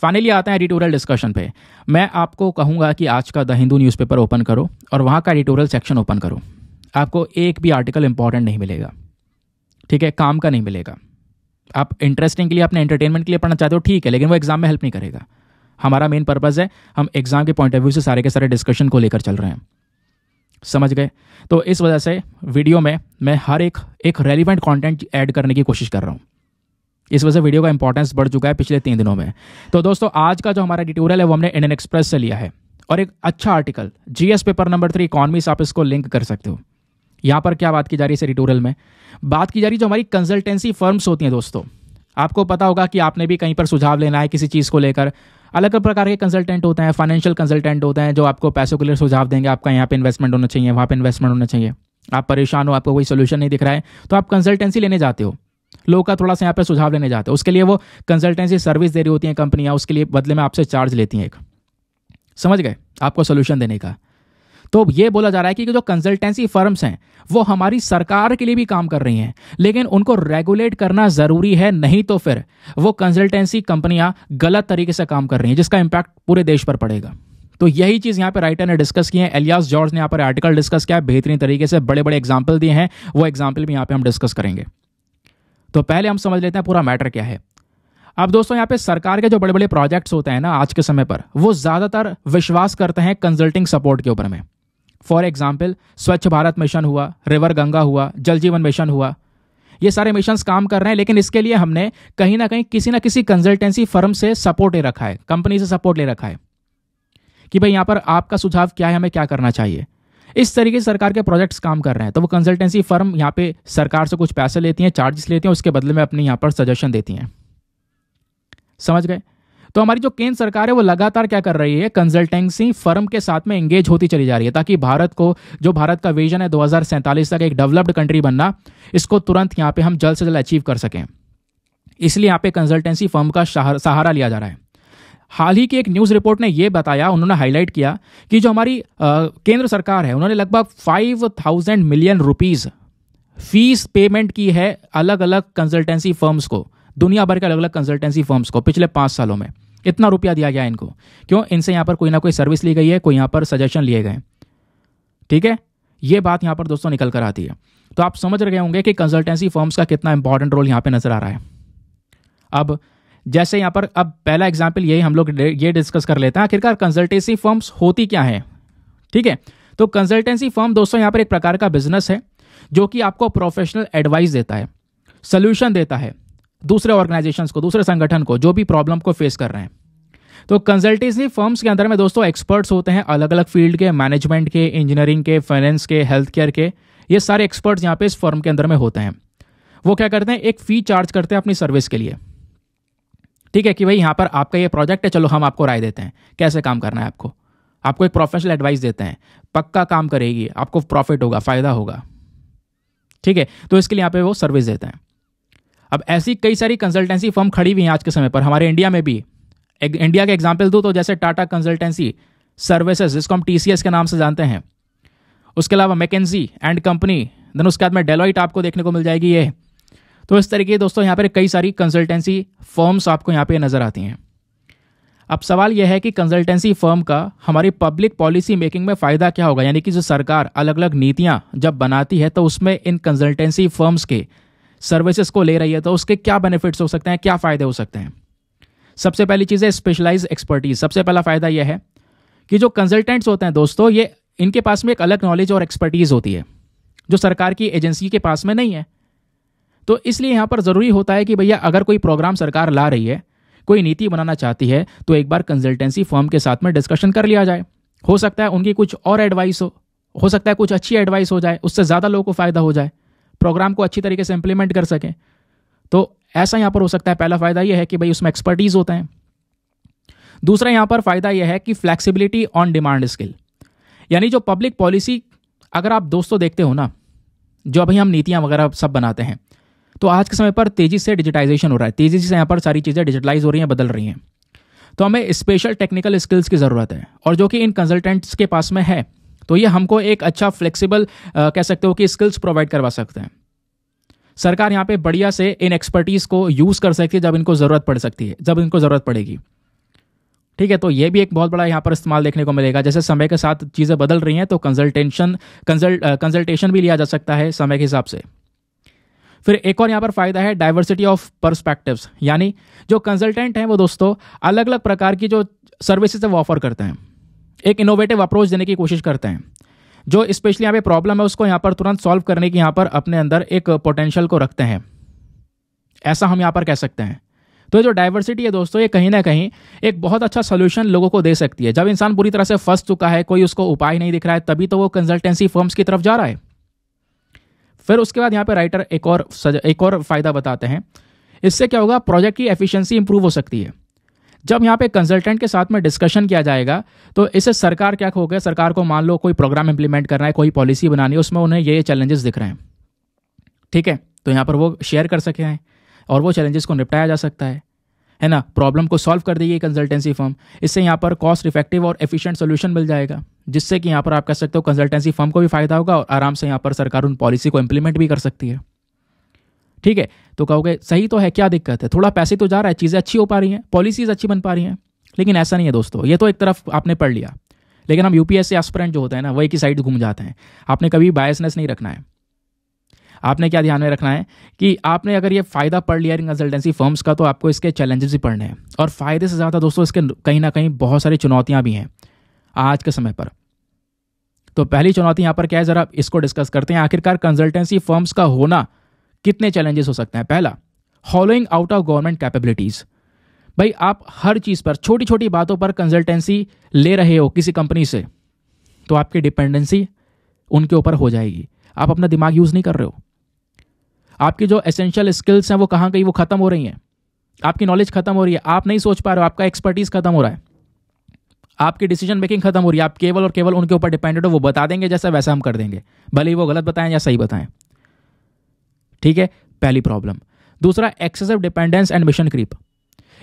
फाइनली आते हैं एडिटोरियल डिस्कशन पे मैं आपको कहूँगा कि आज का द हिंदू न्यूज़पेपर ओपन करो और वहाँ का एडिटोरियल सेक्शन ओपन करो आपको एक भी आर्टिकल इंपॉर्टेंट नहीं मिलेगा ठीक है काम का नहीं मिलेगा आप इंटरेस्टिंग के लिए अपने एंटरटेनमेंट के लिए पढ़ना चाहते हो ठीक है लेकिन वो एग्ज़ाम में हेल्प नहीं करेगा हमारा मेन पर्पज़ है हम एग्ज़ाम के पॉइंट ऑफ व्यू से सारे के सारे डिस्कशन को लेकर चल रहे हैं समझ गए तो इस वजह से वीडियो में मैं हर एक एक रेलिवेंट कंटेंट ऐड करने की कोशिश कर रहा हूँ इस वजह से वीडियो का इंपॉर्टेंस बढ़ चुका है पिछले तीन दिनों में तो दोस्तों आज का जो हमारा ट्यूटोरियल है वो हमने इंडियन एक्सप्रेस से लिया है और एक अच्छा article GS paper number three economy आप इसको लिंक कर सकते हो यहाँ पर क्या बात की जा रही है इस एडिटोरियल में बात की जा रही है जो हमारी कंसल्टेंसी फर्म्स होती हैं दोस्तों आपको पता होगा कि आपने भी कहीं पर सुझाव लेना है किसी चीज़ को लेकर अलग अलग प्रकार के कंसल्टेंट होते हैं फाइनेंशियल कंसल्टेंट होते हैं जो आपको पैसों के लिए सुझाव देंगे आपका यहाँ पे इन्वेस्टमेंट होना चाहिए वहाँ पे इन्वेस्टमेंट होना चाहिए आप परेशान हो आपको कोई सोल्यूशन नहीं दिख रहा है तो आप कंसल्टेंसी लेने जाते हो लोग का थोड़ा सा यहाँ पर सुझाव लेने जाते हो उसके लिए वो कंसल्टेंसी सर्विस दे रही होती हैं कंपनियाँ उसके लिए बदले में आपसे चार्ज लेती हैं एक समझ गए आपको सोल्यूशन देने का तो ये बोला जा रहा है कि जो कंसल्टेंसी फर्म्स हैं वो हमारी सरकार के लिए भी काम कर रही हैं लेकिन उनको रेगुलेट करना ज़रूरी है नहीं तो फिर वो कंसल्टेंसी कंपनियां गलत तरीके से काम कर रही हैं जिसका इंपैक्ट पूरे देश पर पड़ेगा तो यही चीज़ यहाँ पर राइटर ने डिस्कस की है एलियास जॉर्ज ने यहाँ पर आर्टिकल डिस्कस किया है बेहतरीन तरीके से बड़े बड़े एग्जाम्पल दिए हैं वो एग्जाम्पल भी यहाँ पर हम डिस्कस करेंगे तो पहले हम समझ लेते हैं पूरा मैटर क्या है अब दोस्तों यहाँ पे सरकार के जो बड़े बड़े प्रोजेक्ट्स होते हैं ना आज के समय पर वो ज़्यादातर विश्वास करते हैं कंसल्टिंग सपोर्ट के ऊपर में for example Swachh Bharat mission हुआ रिवर गंगा हुआ जल जीवन मिशन हुआ ये सारे मिशन काम कर रहे हैं लेकिन इसके लिए हमने कहीं ना कहीं किसी ना किसी कंसल्टेंसी फर्म से सपोर्ट ले रखा है कंपनी से सपोर्ट ले रखा है कि भाई यहाँ पर आपका सुझाव क्या है हमें क्या करना चाहिए इस तरीके से सरकार के प्रोजेक्ट्स काम कर रहे हैं तो वो कंसल्टेंसी फर्म यहाँ पे सरकार से कुछ पैसे लेती हैं चार्जेस लेती हैं उसके बदले में अपने यहाँ पर सजेशन देती हैं समझ गए तो हमारी जो केंद्र सरकार है वो लगातार क्या कर रही है कंसल्टेंसी फर्म के साथ में एंगेज होती चली जा रही है ताकि भारत को जो भारत का विजन है दो तक एक डेवलप्ड कंट्री बनना इसको तुरंत यहाँ पे हम जल्द से जल्द अचीव कर सकें इसलिए यहाँ पे कंसल्टेंसी फर्म का सहारा लिया जा रहा है हाल ही की एक न्यूज़ रिपोर्ट ने यह बताया उन्होंने हाईलाइट किया कि जो हमारी आ, केंद्र सरकार है उन्होंने लगभग five thousand million rupees fees payment की है अलग अलग कंसल्टेंसी फर्म्स को दुनिया भर के अलग अलग कंसल्टेंसी फर्म्स को पिछले पाँच सालों में इतना रुपया दिया गया इनको क्यों इनसे यहाँ पर कोई ना कोई सर्विस ली गई है कोई यहाँ पर सजेशन लिए गए ठीक है ये बात यहाँ पर दोस्तों निकल कर आती है तो आप समझ रहे होंगे कि कंसल्टेंसी फर्म्स का कितना इंपॉर्टेंट रोल यहाँ पर नजर आ रहा है अब जैसे यहाँ पर अब पहला एग्जाम्पल यही हम लोग ये डिस्कस कर लेते हैं आखिरकार कंसल्टेंसी फर्म्स होती क्या है ठीक है तो कंसल्टेंसी फर्म दोस्तों यहाँ पर एक प्रकार का बिजनेस है जो कि आपको प्रोफेशनल एडवाइस देता है सोल्यूशन देता है दूसरे ऑर्गेनाइजेशन को दूसरे संगठन को जो भी प्रॉब्लम को फेस कर रहे हैं तो कंसल्टेंसी फर्म्स के अंदर में दोस्तों एक्सपर्ट्स होते हैं अलग अलग फील्ड के मैनेजमेंट के इंजीनियरिंग के फाइनेंस के हेल्थ केयर के ये सारे एक्सपर्ट्स यहाँ पे इस फर्म के अंदर में होते हैं वो क्या करते हैं एक फ़ी चार्ज करते हैं अपनी सर्विस के लिए ठीक है कि भाई यहाँ पर आपका ये प्रोजेक्ट है चलो हम आपको राय देते हैं कैसे काम करना है आपको आपको एक प्रोफेशनल एडवाइस देते हैं पक्का काम करेगी आपको प्रॉफिट होगा फ़ायदा होगा ठीक है तो इसके लिए यहाँ पे वो सर्विस देते हैं अब ऐसी कई सारी कंसल्टेंसी फर्म खड़ी हुई हैं आज के समय पर हमारे इंडिया में भी इंडिया के एग्जाम्पल दूँ तो जैसे टाटा कंसल्टेंसी सर्विसेज जिसको हम टी के नाम से जानते हैं उसके अलावा मैकेजी एंड कंपनी देन उसके बाद में डेलोइट आपको देखने को मिल जाएगी ये तो इस तरीके दोस्तों यहाँ पर कई सारी कंसल्टेंसी फर्म्स आपको यहाँ पर नज़र आती हैं अब सवाल यह है कि कंसल्टेंसी फर्म का हमारी पब्लिक पॉलिसी मेकिंग में फ़ायदा क्या होगा यानी कि जो सरकार अलग अलग नीतियाँ जब बनाती है तो उसमें इन कंसल्टेंसी फर्म्स के सर्विसेज को ले रही है तो उसके क्या बेनिफिट्स हो सकते हैं क्या फ़ायदे हो सकते हैं सबसे पहली चीज़ है स्पेशलाइज एक्सपर्टीज सबसे पहला फ़ायदा यह है कि जो कंसल्टेंट्स होते हैं दोस्तों ये इनके पास में एक अलग नॉलेज और एक्सपर्टीज़ होती है जो सरकार की एजेंसी के पास में नहीं है तो इसलिए यहाँ पर ज़रूरी होता है कि भैया अगर कोई प्रोग्राम सरकार ला रही है कोई नीति बनाना चाहती है तो एक बार कंसल्टेंसी फर्म के साथ में डिस्कशन कर लिया जाए हो सकता है उनकी कुछ और एडवाइस हो हो सकता है कुछ अच्छी एडवाइस हो जाए उससे ज़्यादा लोगों को फ़ायदा हो जाए प्रोग्राम को अच्छी तरीके से इंप्लीमेंट कर सकें तो ऐसा यहाँ पर हो सकता है पहला फ़ायदा यह है कि भाई उसमें एक्सपर्टीज़ होते हैं दूसरा यहाँ पर फ़ायदा यह है कि फ्लैक्सीबिलिटी ऑन डिमांड स्किल यानी जो पब्लिक पॉलिसी अगर आप दोस्तों देखते हो ना जो अभी हम नीतियाँ वगैरह सब बनाते हैं तो आज के समय पर तेज़ी से डिजिटाइजेशन हो रहा है तेज़ी से यहाँ पर सारी चीज़ें डिजिटलाइज हो रही हैं बदल रही हैं तो हमें स्पेशल टेक्निकल स्किल्स की ज़रूरत है और जो कि इन कंसल्टेंट्स के पास में है तो ये हमको एक अच्छा फ्लेक्सिबल कह सकते हो कि स्किल्स प्रोवाइड करवा सकते हैं सरकार यहाँ पे बढ़िया से इन एक्सपर्टीज को यूज कर सकती है जब इनको जरूरत पड़ सकती है जब इनको जरूरत पड़ेगी ठीक है तो ये भी एक बहुत बड़ा यहाँ पर इस्तेमाल देखने को मिलेगा जैसे समय के साथ चीज़ें बदल रही हैं तो कंसल्टेशन कंसल्ट कंसल्टेशन भी लिया जा सकता है समय के हिसाब से फिर एक और यहाँ पर फायदा है डाइवर्सिटी ऑफ परस्पेक्टिव्स यानी जो कंसल्टेंट हैं वो दोस्तों अलग अलग प्रकार की जो सर्विसेज है वो ऑफर करते हैं एक इनोवेटिव अप्रोच देने की कोशिश करते हैं जो स्पेशली यहाँ पे प्रॉब्लम है उसको यहाँ पर तुरंत सॉल्व करने की यहाँ पर अपने अंदर एक पोटेंशियल को रखते हैं ऐसा हम यहाँ पर कह सकते हैं तो जो डाइवर्सिटी है दोस्तों ये कहीं ना कहीं एक बहुत अच्छा सोल्यूशन लोगों को दे सकती है जब इंसान पूरी तरह से फंस चुका है कोई उसको उपाय नहीं दिख रहा है तभी तो वो कंसल्टेंसी फर्म्स की तरफ जा रहा है फिर उसके बाद यहाँ पर राइटर एक और एक और फायदा बताते हैं इससे क्या होगा प्रोजेक्ट की एफिशिएंसी इंप्रूव हो सकती है जब यहाँ पे कंसल्टेंट के साथ में डिस्कशन किया जाएगा तो इससे सरकार क्या हो गया सरकार को मान लो कोई प्रोग्राम इंप्लीमेंट करना है कोई पॉलिसी बनानी है उसमें उन्हें ये ये चैलेंजेस दिख रहे हैं ठीक है तो यहाँ पर वो शेयर कर सके हैं और वो चैलेंजेस को निपटाया जा सकता है है ना प्रॉब्लम को सॉल्व कर देगी कंसल्टेंसी फर्म इससे यहाँ पर कॉस्ट इफेक्टिव और एफिशिएंट सोल्यूशन मिल जाएगा जिससे कि यहाँ पर आप कह सकते हो कंसल्टेंसी फर्म को भी फायदा होगा और आराम से यहाँ पर सरकार उन पॉलिसी को इम्प्लीमेंट भी कर सकती है ठीक है तो कहोगे सही तो है क्या दिक्कत है थोड़ा पैसे तो जा रहा है चीज़ें अच्छी हो पा रही हैं पॉलिसीज़ अच्छी बन पा रही हैं लेकिन ऐसा नहीं है दोस्तों ये तो एक तरफ आपने पढ़ लिया लेकिन हम यूपीएससी एस्परेंट जो होते हैं ना वही की साइड घूम जाते हैं आपने कभी बायसनेस नहीं रखना है आपने क्या ध्यान में रखना है कि आपने अगर ये फ़ायदा पढ़ लिया इन कंसल्टेंसी फर्म्स का तो आपको इसके चैलेंजेस भी पढ़ने हैं और फ़ायदे से ज़्यादा दोस्तों इसके कहीं ना कहीं बहुत सारी चुनौतियाँ भी हैं आज के समय पर तो पहली चुनौती यहाँ पर क्या है ज़रा इसको डिस्कस करते हैं आखिरकार कंसल्टेंसी फर्म्स का होना कितने चैलेंजेस हो सकते हैं पहला hollowing out of government capabilities भाई आप हर चीज़ पर छोटी छोटी बातों पर कंसल्टेंसी ले रहे हो किसी कंपनी से तो आपकी डिपेंडेंसी उनके ऊपर हो जाएगी आप अपना दिमाग यूज़ नहीं कर रहे हो आपकी जो एसेंशियल स्किल्स हैं वो कहाँ कहीं वो ख़त्म हो रही हैं आपकी नॉलेज ख़त्म हो रही है आप नहीं सोच पा रहे हो आपका एक्सपर्टीज़ ख़त्म हो रहा है आपकी डिसीजन मेकिंग खत्म हो रही है आप केवल और केवल उनके ऊपर डिपेंडेंट हो वो बता देंगे जैसा वैसा हम कर देंगे भले ही वो गलत बताएं या सही बताएं ठीक है पहली प्रॉब्लम दूसरा excessive dependence and mission creep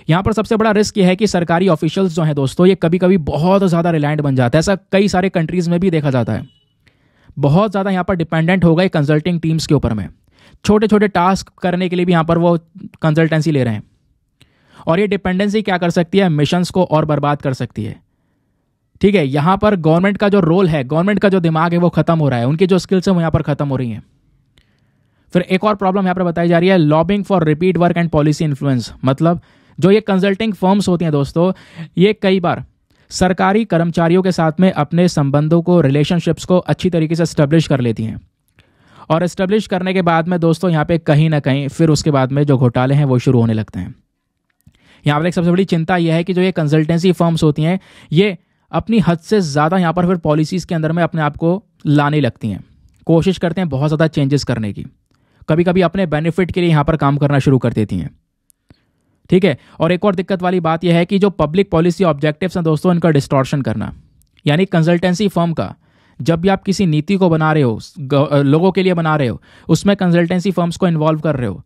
यहाँ पर सबसे बड़ा रिस्क यह है कि सरकारी ऑफिशियल्स जो हैं दोस्तों ये कभी कभी बहुत ज़्यादा रिलायंट बन जाता है ऐसा कई सारे कंट्रीज़ में भी देखा जाता है बहुत ज़्यादा यहाँ पर डिपेंडेंट हो गए कंसल्टिंग टीम्स के ऊपर में छोटे छोटे टास्क करने के लिए भी यहाँ पर वो कंसल्टेंसी ले रहे हैं और ये डिपेंडेंसी क्या कर सकती है मिशंस को और बर्बाद कर सकती है ठीक है यहाँ पर गवर्नमेंट का जो रोल है गवर्नमेंट का जो दिमाग है वो खत्म हो रहा है उनकी जो स्किल्स हैं वो यहाँ पर खत्म हो रही हैं फिर एक और प्रॉब्लम यहाँ पर बताई जा रही है lobbying for repeat work and policy influence मतलब जो ये कंसल्टिंग फर्म्स होती हैं दोस्तों ये कई बार सरकारी कर्मचारियों के साथ में अपने संबंधों को रिलेशनशिप्स को अच्छी तरीके से इस्टेब्लिश कर लेती हैं और इस्टेब्लिश करने के बाद में दोस्तों यहाँ पे कहीं ना कहीं फिर उसके बाद में जो घोटाले हैं वो शुरू होने लगते हैं यहाँ पर एक सबसे बड़ी चिंता यह है कि जो ये कंसल्टेंसी फर्म्स होती हैं ये अपनी हद से ज़्यादा यहाँ पर फिर पॉलिसीज़ के अंदर में अपने आप को लाने लगती हैं कोशिश करते हैं बहुत ज़्यादा चेंजेस करने की कभी कभी अपने बेनिफिट के लिए यहाँ पर काम करना शुरू कर देती हैं ठीक है और एक और दिक्कत वाली बात यह है कि जो पब्लिक पॉलिसी ऑब्जेक्टिव्स हैं दोस्तों इनका डिस्टॉर्शन करना यानी कंसल्टेंसी फर्म का जब भी आप किसी नीति को बना रहे हो लोगों के लिए बना रहे हो उसमें कंसल्टेंसी फर्म्स को इन्वॉल्व कर रहे हो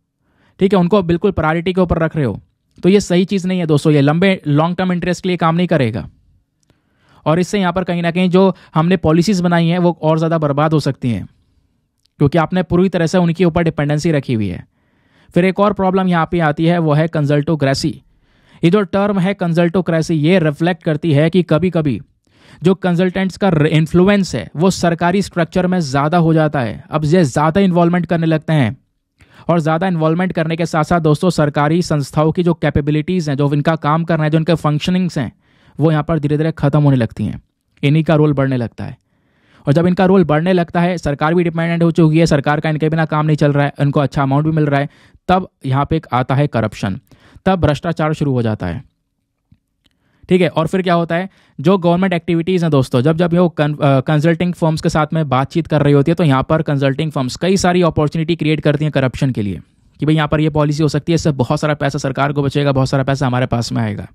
ठीक है उनको बिल्कुल प्रायोरिटी के ऊपर रख रहे हो तो ये सही चीज़ नहीं है दोस्तों ये लंबे लॉन्ग टर्म इंटरेस्ट के लिए काम नहीं करेगा और इससे यहाँ पर कहीं ना कहीं जो हमने पॉलिसीज़ बनाई हैं वो और ज़्यादा बर्बाद हो सकती हैं क्योंकि आपने पूरी तरह से उनके ऊपर डिपेंडेंसी रखी हुई है फिर एक और प्रॉब्लम यहाँ पे आती है वो है कंजल्टोक्रेसी ये जो टर्म है कंजल्टोक्रेसी ये रिफ्लेक्ट करती है कि कभी कभी जो कंजल्टेंट्स का इन्फ्लुएंस है वो सरकारी स्ट्रक्चर में ज़्यादा हो जाता है अब ये ज़्यादा इन्वॉल्वमेंट करने लगते हैं और ज़्यादा इन्वॉल्वमेंट करने के साथ साथ दोस्तों सरकारी संस्थाओं की जो कैपेबिलिटीज़ हैं जो इनका काम करना है जो इनके फंक्शनिंग्स हैं वो यहाँ पर धीरे धीरे ख़त्म होने लगती हैं इन्हीं का रोल बढ़ने लगता है और जब इनका रोल बढ़ने लगता है सरकार भी डिपेंडेंट हो चुकी है सरकार का इनके बिना काम नहीं चल रहा है इनको अच्छा अमाउंट भी मिल रहा है तब यहाँ पे आता है करप्शन तब भ्रष्टाचार शुरू हो जाता है ठीक है और फिर क्या होता है जो गवर्नमेंट एक्टिविटीज़ हैं दोस्तों जब जब ये कंसल्टिंग फर्म्स के साथ में बातचीत कर रही होती है तो यहाँ पर कंसल्टिंग फर्म्स कई सारी अपॉर्चुनिटी क्रिएट करती हैं करप्शन के लिए कि भाई यहाँ पर ये पॉलिसी हो सकती है इससे बहुत सारा पैसा सरकार को बचेगा बहुत सारा पैसा हमारे पास में आएगा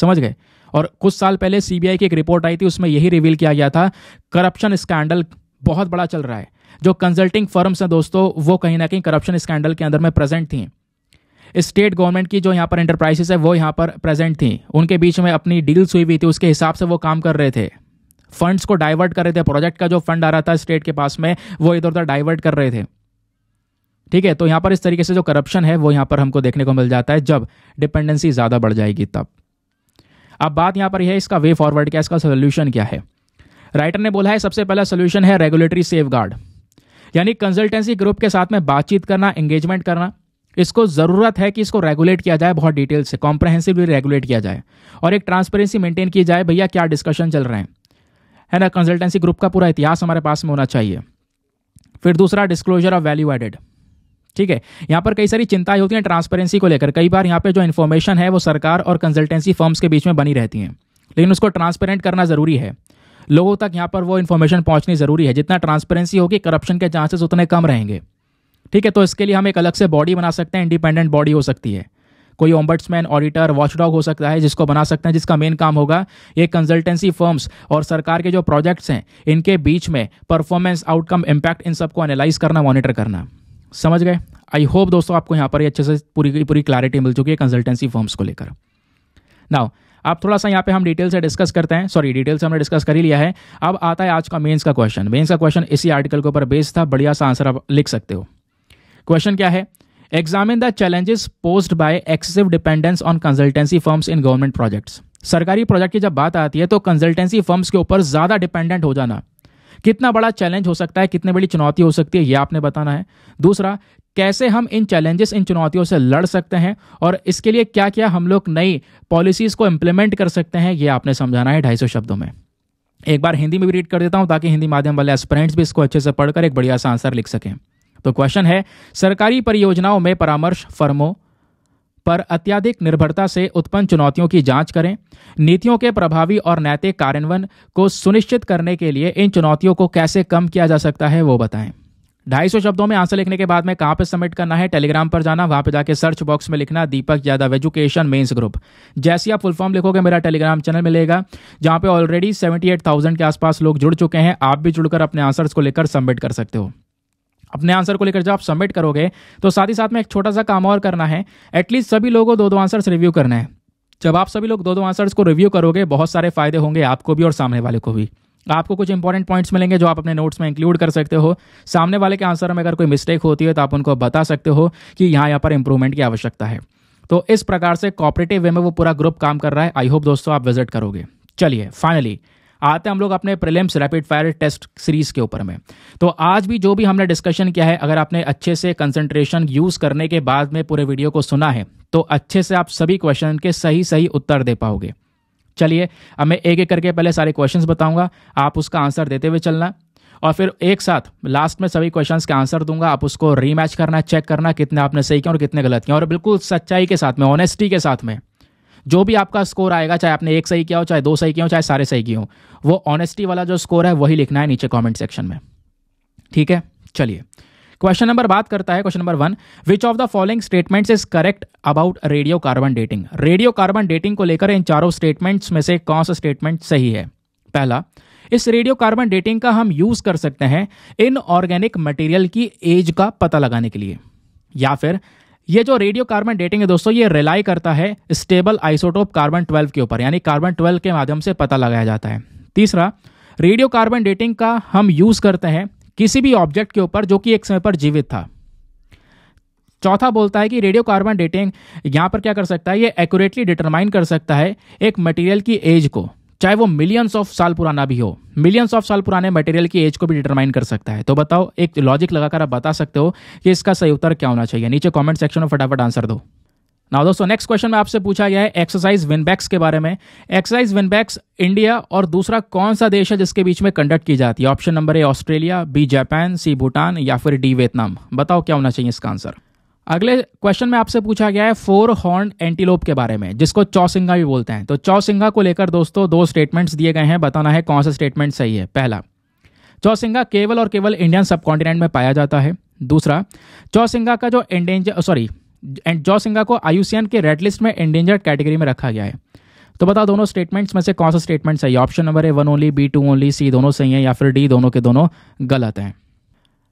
समझ गए और कुछ साल पहले सीबीआई की एक रिपोर्ट आई थी उसमें यही रिवील किया गया था करप्शन स्कैंडल बहुत बड़ा चल रहा है जो कंसल्टिंग फर्म्स हैं दोस्तों वो कहीं ना कहीं करप्शन स्कैंडल के अंदर में प्रेजेंट थी स्टेट गवर्नमेंट की जो यहाँ पर इंटरप्राइजेस है वो यहाँ पर प्रेजेंट थी उनके बीच में अपनी डील्स हुई हुई थी उसके हिसाब से वो काम कर रहे थे फंड्स को डाइवर्ट कर रहे थे प्रोजेक्ट का जो फंड आ रहा था स्टेट के पास में वो इधर उधर डाइवर्ट कर रहे थे ठीक है तो यहाँ पर इस तरीके से जो करप्शन है वो यहाँ पर हमको देखने को मिल जाता है जब डिपेंडेंसी ज़्यादा बढ़ जाएगी तब अब बात यहाँ पर यह है इसका वे फॉरवर्ड क्या इसका सोल्यूशन क्या है राइटर ने बोला है सबसे पहला सोल्यूशन है रेगुलेटरी सेफ यानी कंसल्टेंसी ग्रुप के साथ में बातचीत करना एंगेजमेंट करना इसको ज़रूरत है कि इसको रेगुलेट किया जाए बहुत डिटेल से कॉम्प्रहेंसिवली रेगुलेट किया जाए और एक ट्रांसपेरेंसी मेंटेन की जाए भैया क्या डिस्कशन चल रहे हैं है ना कंसल्टेंसी ग्रुप का पूरा इतिहास हमारे पास में होना चाहिए फिर दूसरा डिस्क्लोजर ऑफ वैल्यू एडेड ठीक है यहाँ पर कई सारी चिंताएं होती हैं ट्रांसपेरेंसी को लेकर कई बार यहाँ पर जो इन्फॉर्मेशन है वो सरकार और कंसल्टेंसी फर्म्स के बीच में बनी रहती हैं लेकिन उसको ट्रांसपेरेंट करना ज़रूरी है लोगों तक यहाँ पर वो इन्फॉर्मेशन पहुँचनी ज़रूरी है जितना ट्रांसपेरेंसी होगी करप्शन के चांसेस उतने कम रहेंगे ठीक है तो इसके लिए हम एक अलग से बॉडी बना सकते हैं इंडिपेंडेंट बॉडी हो सकती है कोई ओम्बट्समैन ऑडिटर वॉचडॉग हो सकता है जिसको बना सकते हैं जिसका मेन काम होगा ये कंसल्टेंसी फर्म्स और सरकार के जो प्रोजेक्ट्स हैं इनके बीच में परफॉर्मेंस आउटकम इम्पैक्ट इन सबको एनालाइज करना मॉनिटर करना समझ गए आई होप दोस्तों आपको यहाँ पर अच्छे से पूरी की पूरी क्लैरिटी मिल चुकी है कंसल्टेंसी फॉर्म्स को लेकर नाउ अब थोड़ा सा यहाँ पे हम डिटेल से डिस्कस करते हैं सॉरी डिटेल से हमने डिस्कस कर ही लिया है अब आता है आज का मेंस का क्वेश्चन मेंस का क्वेश्चन इसी आर्टिकल के ऊपर बेस्ड था बढ़िया सा आंसर आप लिख सकते हो क्वेश्चन क्या है examine the challenges post by excessive dependence on consultancy firms in government projects सरकारी प्रोजेक्ट की जब बात आती है तो कंसल्टेंसी फर्म्स के ऊपर ज़्यादा डिपेंडेंट हो जाना कितना बड़ा चैलेंज हो सकता है कितनी बड़ी चुनौती हो सकती है ये आपने बताना है दूसरा कैसे हम इन चैलेंजेस इन चुनौतियों से लड़ सकते हैं और इसके लिए क्या क्या हम लोग नई पॉलिसीज को इंप्लीमेंट कर सकते हैं ये आपने समझाना है ढाई शब्दों में एक बार हिंदी में भी रीड कर देता हूं ताकि हिंदी माध्यम वाले एस्परेंट्स भी इसको अच्छे से पढ़कर एक बढ़िया सा आंसर लिख सकें तो क्वेश्चन है सरकारी परियोजनाओं में परामर्श फर्मों पर अत्याधिक निर्भरता से उत्पन्न चुनौतियों की जांच करें नीतियों के प्रभावी और नैतिक कार्यान्वयन को सुनिश्चित करने के लिए इन चुनौतियों को कैसे कम किया जा सकता है वो बताएं ढाई सौ शब्दों में आंसर लिखने के बाद में कहाँ पे सबमिट करना है टेलीग्राम पर जाना वहाँ पे जाके सर्च बॉक्स में लिखना Deepak Yadav education mains group जैसे आप फुल फॉर्म लिखोगे मेरा टेलीग्राम चैनल मिलेगा जहाँ पे ऑलरेडी 78,000 के आसपास लोग जुड़ चुके हैं आप भी जुड़कर अपने आंसर्स को लेकर सबमिट कर सकते हो अपने आंसर को लेकर जब आप सबमिट करोगे तो साथ ही साथ में एक छोटा सा काम और करना है एटलीस्ट सभी लोगों को दो दो आंसर्स रिव्यू करना है जब आप सभी लोग दो दो आंसर्स को रिव्यू करोगे बहुत सारे फायदे होंगे आपको भी और सामने वाले को भी आपको कुछ इंपॉर्टेंट पॉइंट्स मिलेंगे जो आप अपने नोट्स में इंक्लूड कर सकते हो सामने वाले के आंसर में अगर कोई मिस्टेक होती है तो आप उनको बता सकते हो कि यहाँ यहाँ पर इंप्रूवमेंट की आवश्यकता है तो इस प्रकार से कॉपरेटिव वे में वो पूरा ग्रुप काम कर रहा है आई होप दोस्तों आप विजिट करोगे चलिए फाइनली आते हैं हम लोग अपने prelims rapid fire test series के ऊपर में तो आज भी जो भी हमने डिस्कशन किया है अगर आपने अच्छे से कंसंट्रेशन यूज करने के बाद में पूरे वीडियो को सुना है तो अच्छे से आप सभी क्वेश्चन के सही सही उत्तर दे पाओगे चलिए अब मैं एक एक करके पहले सारे क्वेश्चन बताऊंगा आप उसका आंसर देते हुए चलना और फिर एक साथ लास्ट में सभी क्वेश्चंस के आंसर दूंगा आप उसको रीमैच करना चेक करना कितने आपने सही किया और कितने गलत किया और बिल्कुल सच्चाई के साथ में ऑनेस्टी के साथ में जो भी आपका स्कोर आएगा चाहे आपने एक सही किया हो चाहे दो सही किया हो चाहे सारे सही किए हो वो ऑनेस्टी वाला जो स्कोर है वही लिखना है नीचे कॉमेंट सेक्शन में ठीक है चलिए क्वेश्चन नंबर बात करता है question number one which of the following statements is correct about radio carbon dating radio carbon dating को लेकर इन चारों स्टेटमेंट्स में से कौन सा स्टेटमेंट सही है पहला इस रेडियो कार्बन डेटिंग का हम यूज कर सकते हैं इन ऑर्गेनिक मटेरियल की एज का पता लगाने के लिए या फिर ये जो रेडियो कार्बन डेटिंग है दोस्तों ये रिलाई करता है स्टेबल आइसोटोप कार्बन ट्वेल्व के ऊपर यानी कार्बन ट्वेल्व के माध्यम से पता लगाया जाता है तीसरा रेडियो कार्बन डेटिंग का हम यूज़ करते हैं किसी भी ऑब्जेक्ट के ऊपर जो कि एक समय पर जीवित था चौथा बोलता है कि रेडियो कार्बन डेटिंग यहां पर क्या कर सकता है ये एक्यूरेटली डिटरमाइन कर सकता है एक मटेरियल की एज को चाहे वो मिलियंस ऑफ साल पुराना भी हो मिलियंस ऑफ साल पुराने मटेरियल की एज को भी डिटरमाइन कर सकता है तो बताओ एक लॉजिक लगाकर आप बता सकते हो कि इसका सही उत्तर क्या होना चाहिए नीचे कमेंट सेक्शन में फटाफट आंसर दो ना दोस्तों नेक्स्ट क्वेश्चन में आपसे पूछा गया है एक्सरसाइज विनबैक्स के बारे में एक्सरसाइज विनबैक्स इंडिया और दूसरा कौन सा देश है जिसके बीच में कंडक्ट की जाती है option number A Australia B Japan C Bhutan या फिर डी वियतनाम बताओ क्या होना चाहिए इसका आंसर अगले क्वेश्चन में आपसे पूछा गया है फोर हॉर्न एंटीलोप के बारे में जिसको चौसिंगा भी बोलते हैं तो चौसिंगा को लेकर दोस्तों दो स्टेटमेंट्स दिए गए हैं बताना है कौन सा स्टेटमेंट सही है पहला चौसिंगा केवल और केवल इंडियन कॉन्टिनेंट में पाया जाता है दूसरा चौसिंगा का जो एंडेंजर सॉरी चौसिंगा को आयुसियन के रेड लिस्ट में एंडेंजर्ड कैटेगरी में रखा गया है तो बताओ दोनों स्टेटमेंट्स में से कौन सा स्टेटमेंट सही option number A one only B two only C दोनों सही है या फिर डी दोनों के दोनों गलत हैं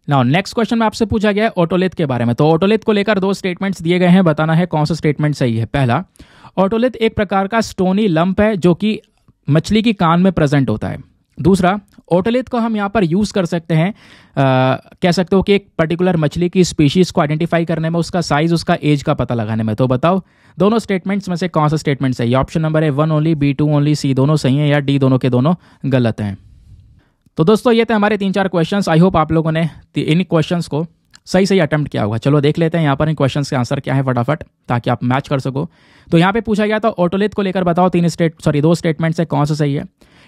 नाउ नेक्स्ट क्वेश्चन में आपसे पूछा गया है ऑटोलेथ के बारे में तो ऑटोलेथ को लेकर दो स्टेटमेंट्स दिए गए हैं बताना है कौन सा स्टेटमेंट सही है पहला ऑटोलेथ एक प्रकार का स्टोनी लंप है जो कि मछली की कान में प्रेजेंट होता है दूसरा ऑटोलेथ को हम यहाँ पर यूज़ कर सकते हैं आ, कह सकते हो कि एक पर्टिकुलर मछली की स्पीशीज़ को आइडेंटिफाई करने में उसका साइज उसका एज का पता लगाने में तो बताओ दोनों स्टेटमेंट्स में से कौन सा स्टेटमेंट सही है ऑप्शन नंबर है one only B two only C दोनों सही है या डी दोनों के दोनों गलत हैं तो दोस्तों ये थे हमारे तीन चार क्वेश्चन आई होप आप लोगों ने इन क्वेश्चन को सही सही अटैम्प्ट किया होगा चलो देख लेते हैं यहाँ पर इन क्वेश्चन के आंसर क्या है फटाफट ताकि आप मैच कर सको तो यहाँ पे पूछा गया था ऑटोलिथ को लेकर बताओ तीन स्टेट सॉरी दो स्टेटमेंट से कौन सा सही है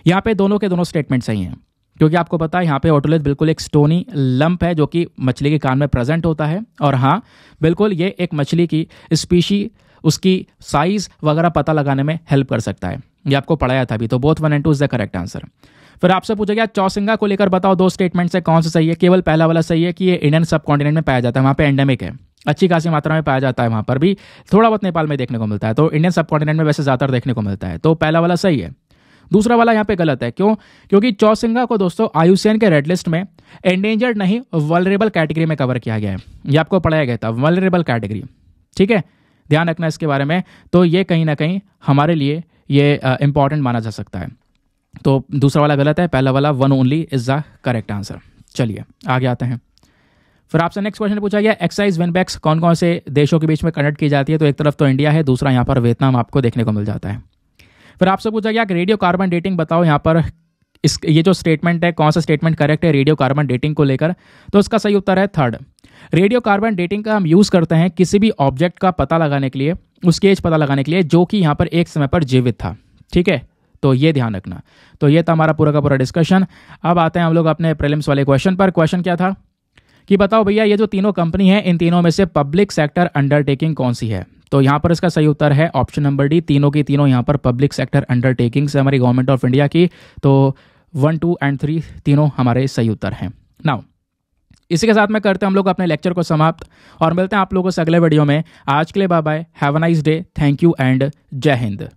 यहाँ पे दोनों के दोनों स्टेटमेंट सही हैं क्योंकि आपको पता है यहाँ पे ऑटोलिथ बिल्कुल एक स्टोनी लंप है जो कि मछली के कान में प्रेजेंट होता है और हाँ बिल्कुल ये एक मछली की स्पीशी उसकी साइज वगैरह पता लगाने में हेल्प कर सकता है ये आपको पढ़ाया था अभी तो both one and two is the correct answer फिर आपसे पूछा गया चौसिंगा को लेकर बताओ दो स्टेटमेंट से कौन सा सही है केवल पहला वाला सही है कि ये इंडियन सब कॉन्टिनेंट में पाया जाता है वहाँ पे एंडेमिक है अच्छी खासी मात्रा में पाया जाता है वहाँ पर भी थोड़ा बहुत नेपाल में देखने को मिलता है तो इंडियन सब कॉन्टिनेंट में वैसे ज़्यादातर देखने को मिलता है तो पहला वाला सही है दूसरा वाला यहाँ पे गलत है क्यों क्योंकि चौसिंगा को दोस्तों आयुसीएन के रेड लिस्ट में एंडेंजर्ड नहीं वलरेबल कैटेगरी में कवर किया गया है ये आपको पढ़ाया गया था वलरेबल कैटेगरी ठीक है ध्यान रखना इसके बारे में तो ये कहीं ना कहीं हमारे लिए ये इंपॉर्टेंट माना जा सकता है तो दूसरा वाला गलत है पहला वाला one only is the correct answer चलिए आगे आते हैं फिर आपसे नेक्स्ट क्वेश्चन पूछा गया एक्साइज बैक्स कौन कौन से देशों के बीच में कंडक्ट की जाती है तो एक तरफ तो इंडिया है दूसरा यहाँ पर वियतनाम आपको देखने को मिल जाता है फिर आपसे पूछा गया कि रेडियो कार्बन डेटिंग बताओ यहाँ पर इस ये जो स्टेटमेंट है कौन सा स्टेटमेंट करेक्ट है रेडियो कार्बन डेटिंग को लेकर तो उसका सही उत्तर है थर्ड रेडियो कार्बन डेटिंग का हम यूज़ करते हैं किसी भी ऑब्जेक्ट का पता लगाने के लिए उसकी एज पता लगाने के लिए जो कि यहाँ पर एक समय पर जीवित था ठीक है तो ये ध्यान रखना तो ये था हमारा पूरा का पूरा डिस्कशन अब आते हैं हम लोग अपने प्रिलिम्स वाले क्वेश्चन पर क्वेश्चन क्या था कि बताओ भैया ये जो तीनों कंपनी है इन तीनों में से पब्लिक सेक्टर अंडरटेकिंग कौन सी है तो यहाँ पर इसका सही उत्तर है ऑप्शन नंबर डी तीनों की तीनों यहाँ पर पब्लिक सेक्टर अंडरटेकिंग से हमारी गवर्नमेंट ऑफ इंडिया की तो वन टू एंड थ्री तीनों हमारे सही उत्तर हैं नाउ इसी के साथ में करते हैं हम लोग अपने लेक्चर को समाप्त और मिलते हैं आप लोगों से अगले वीडियो में आज के लिए bye bye have a nice day thank you and Jai Hind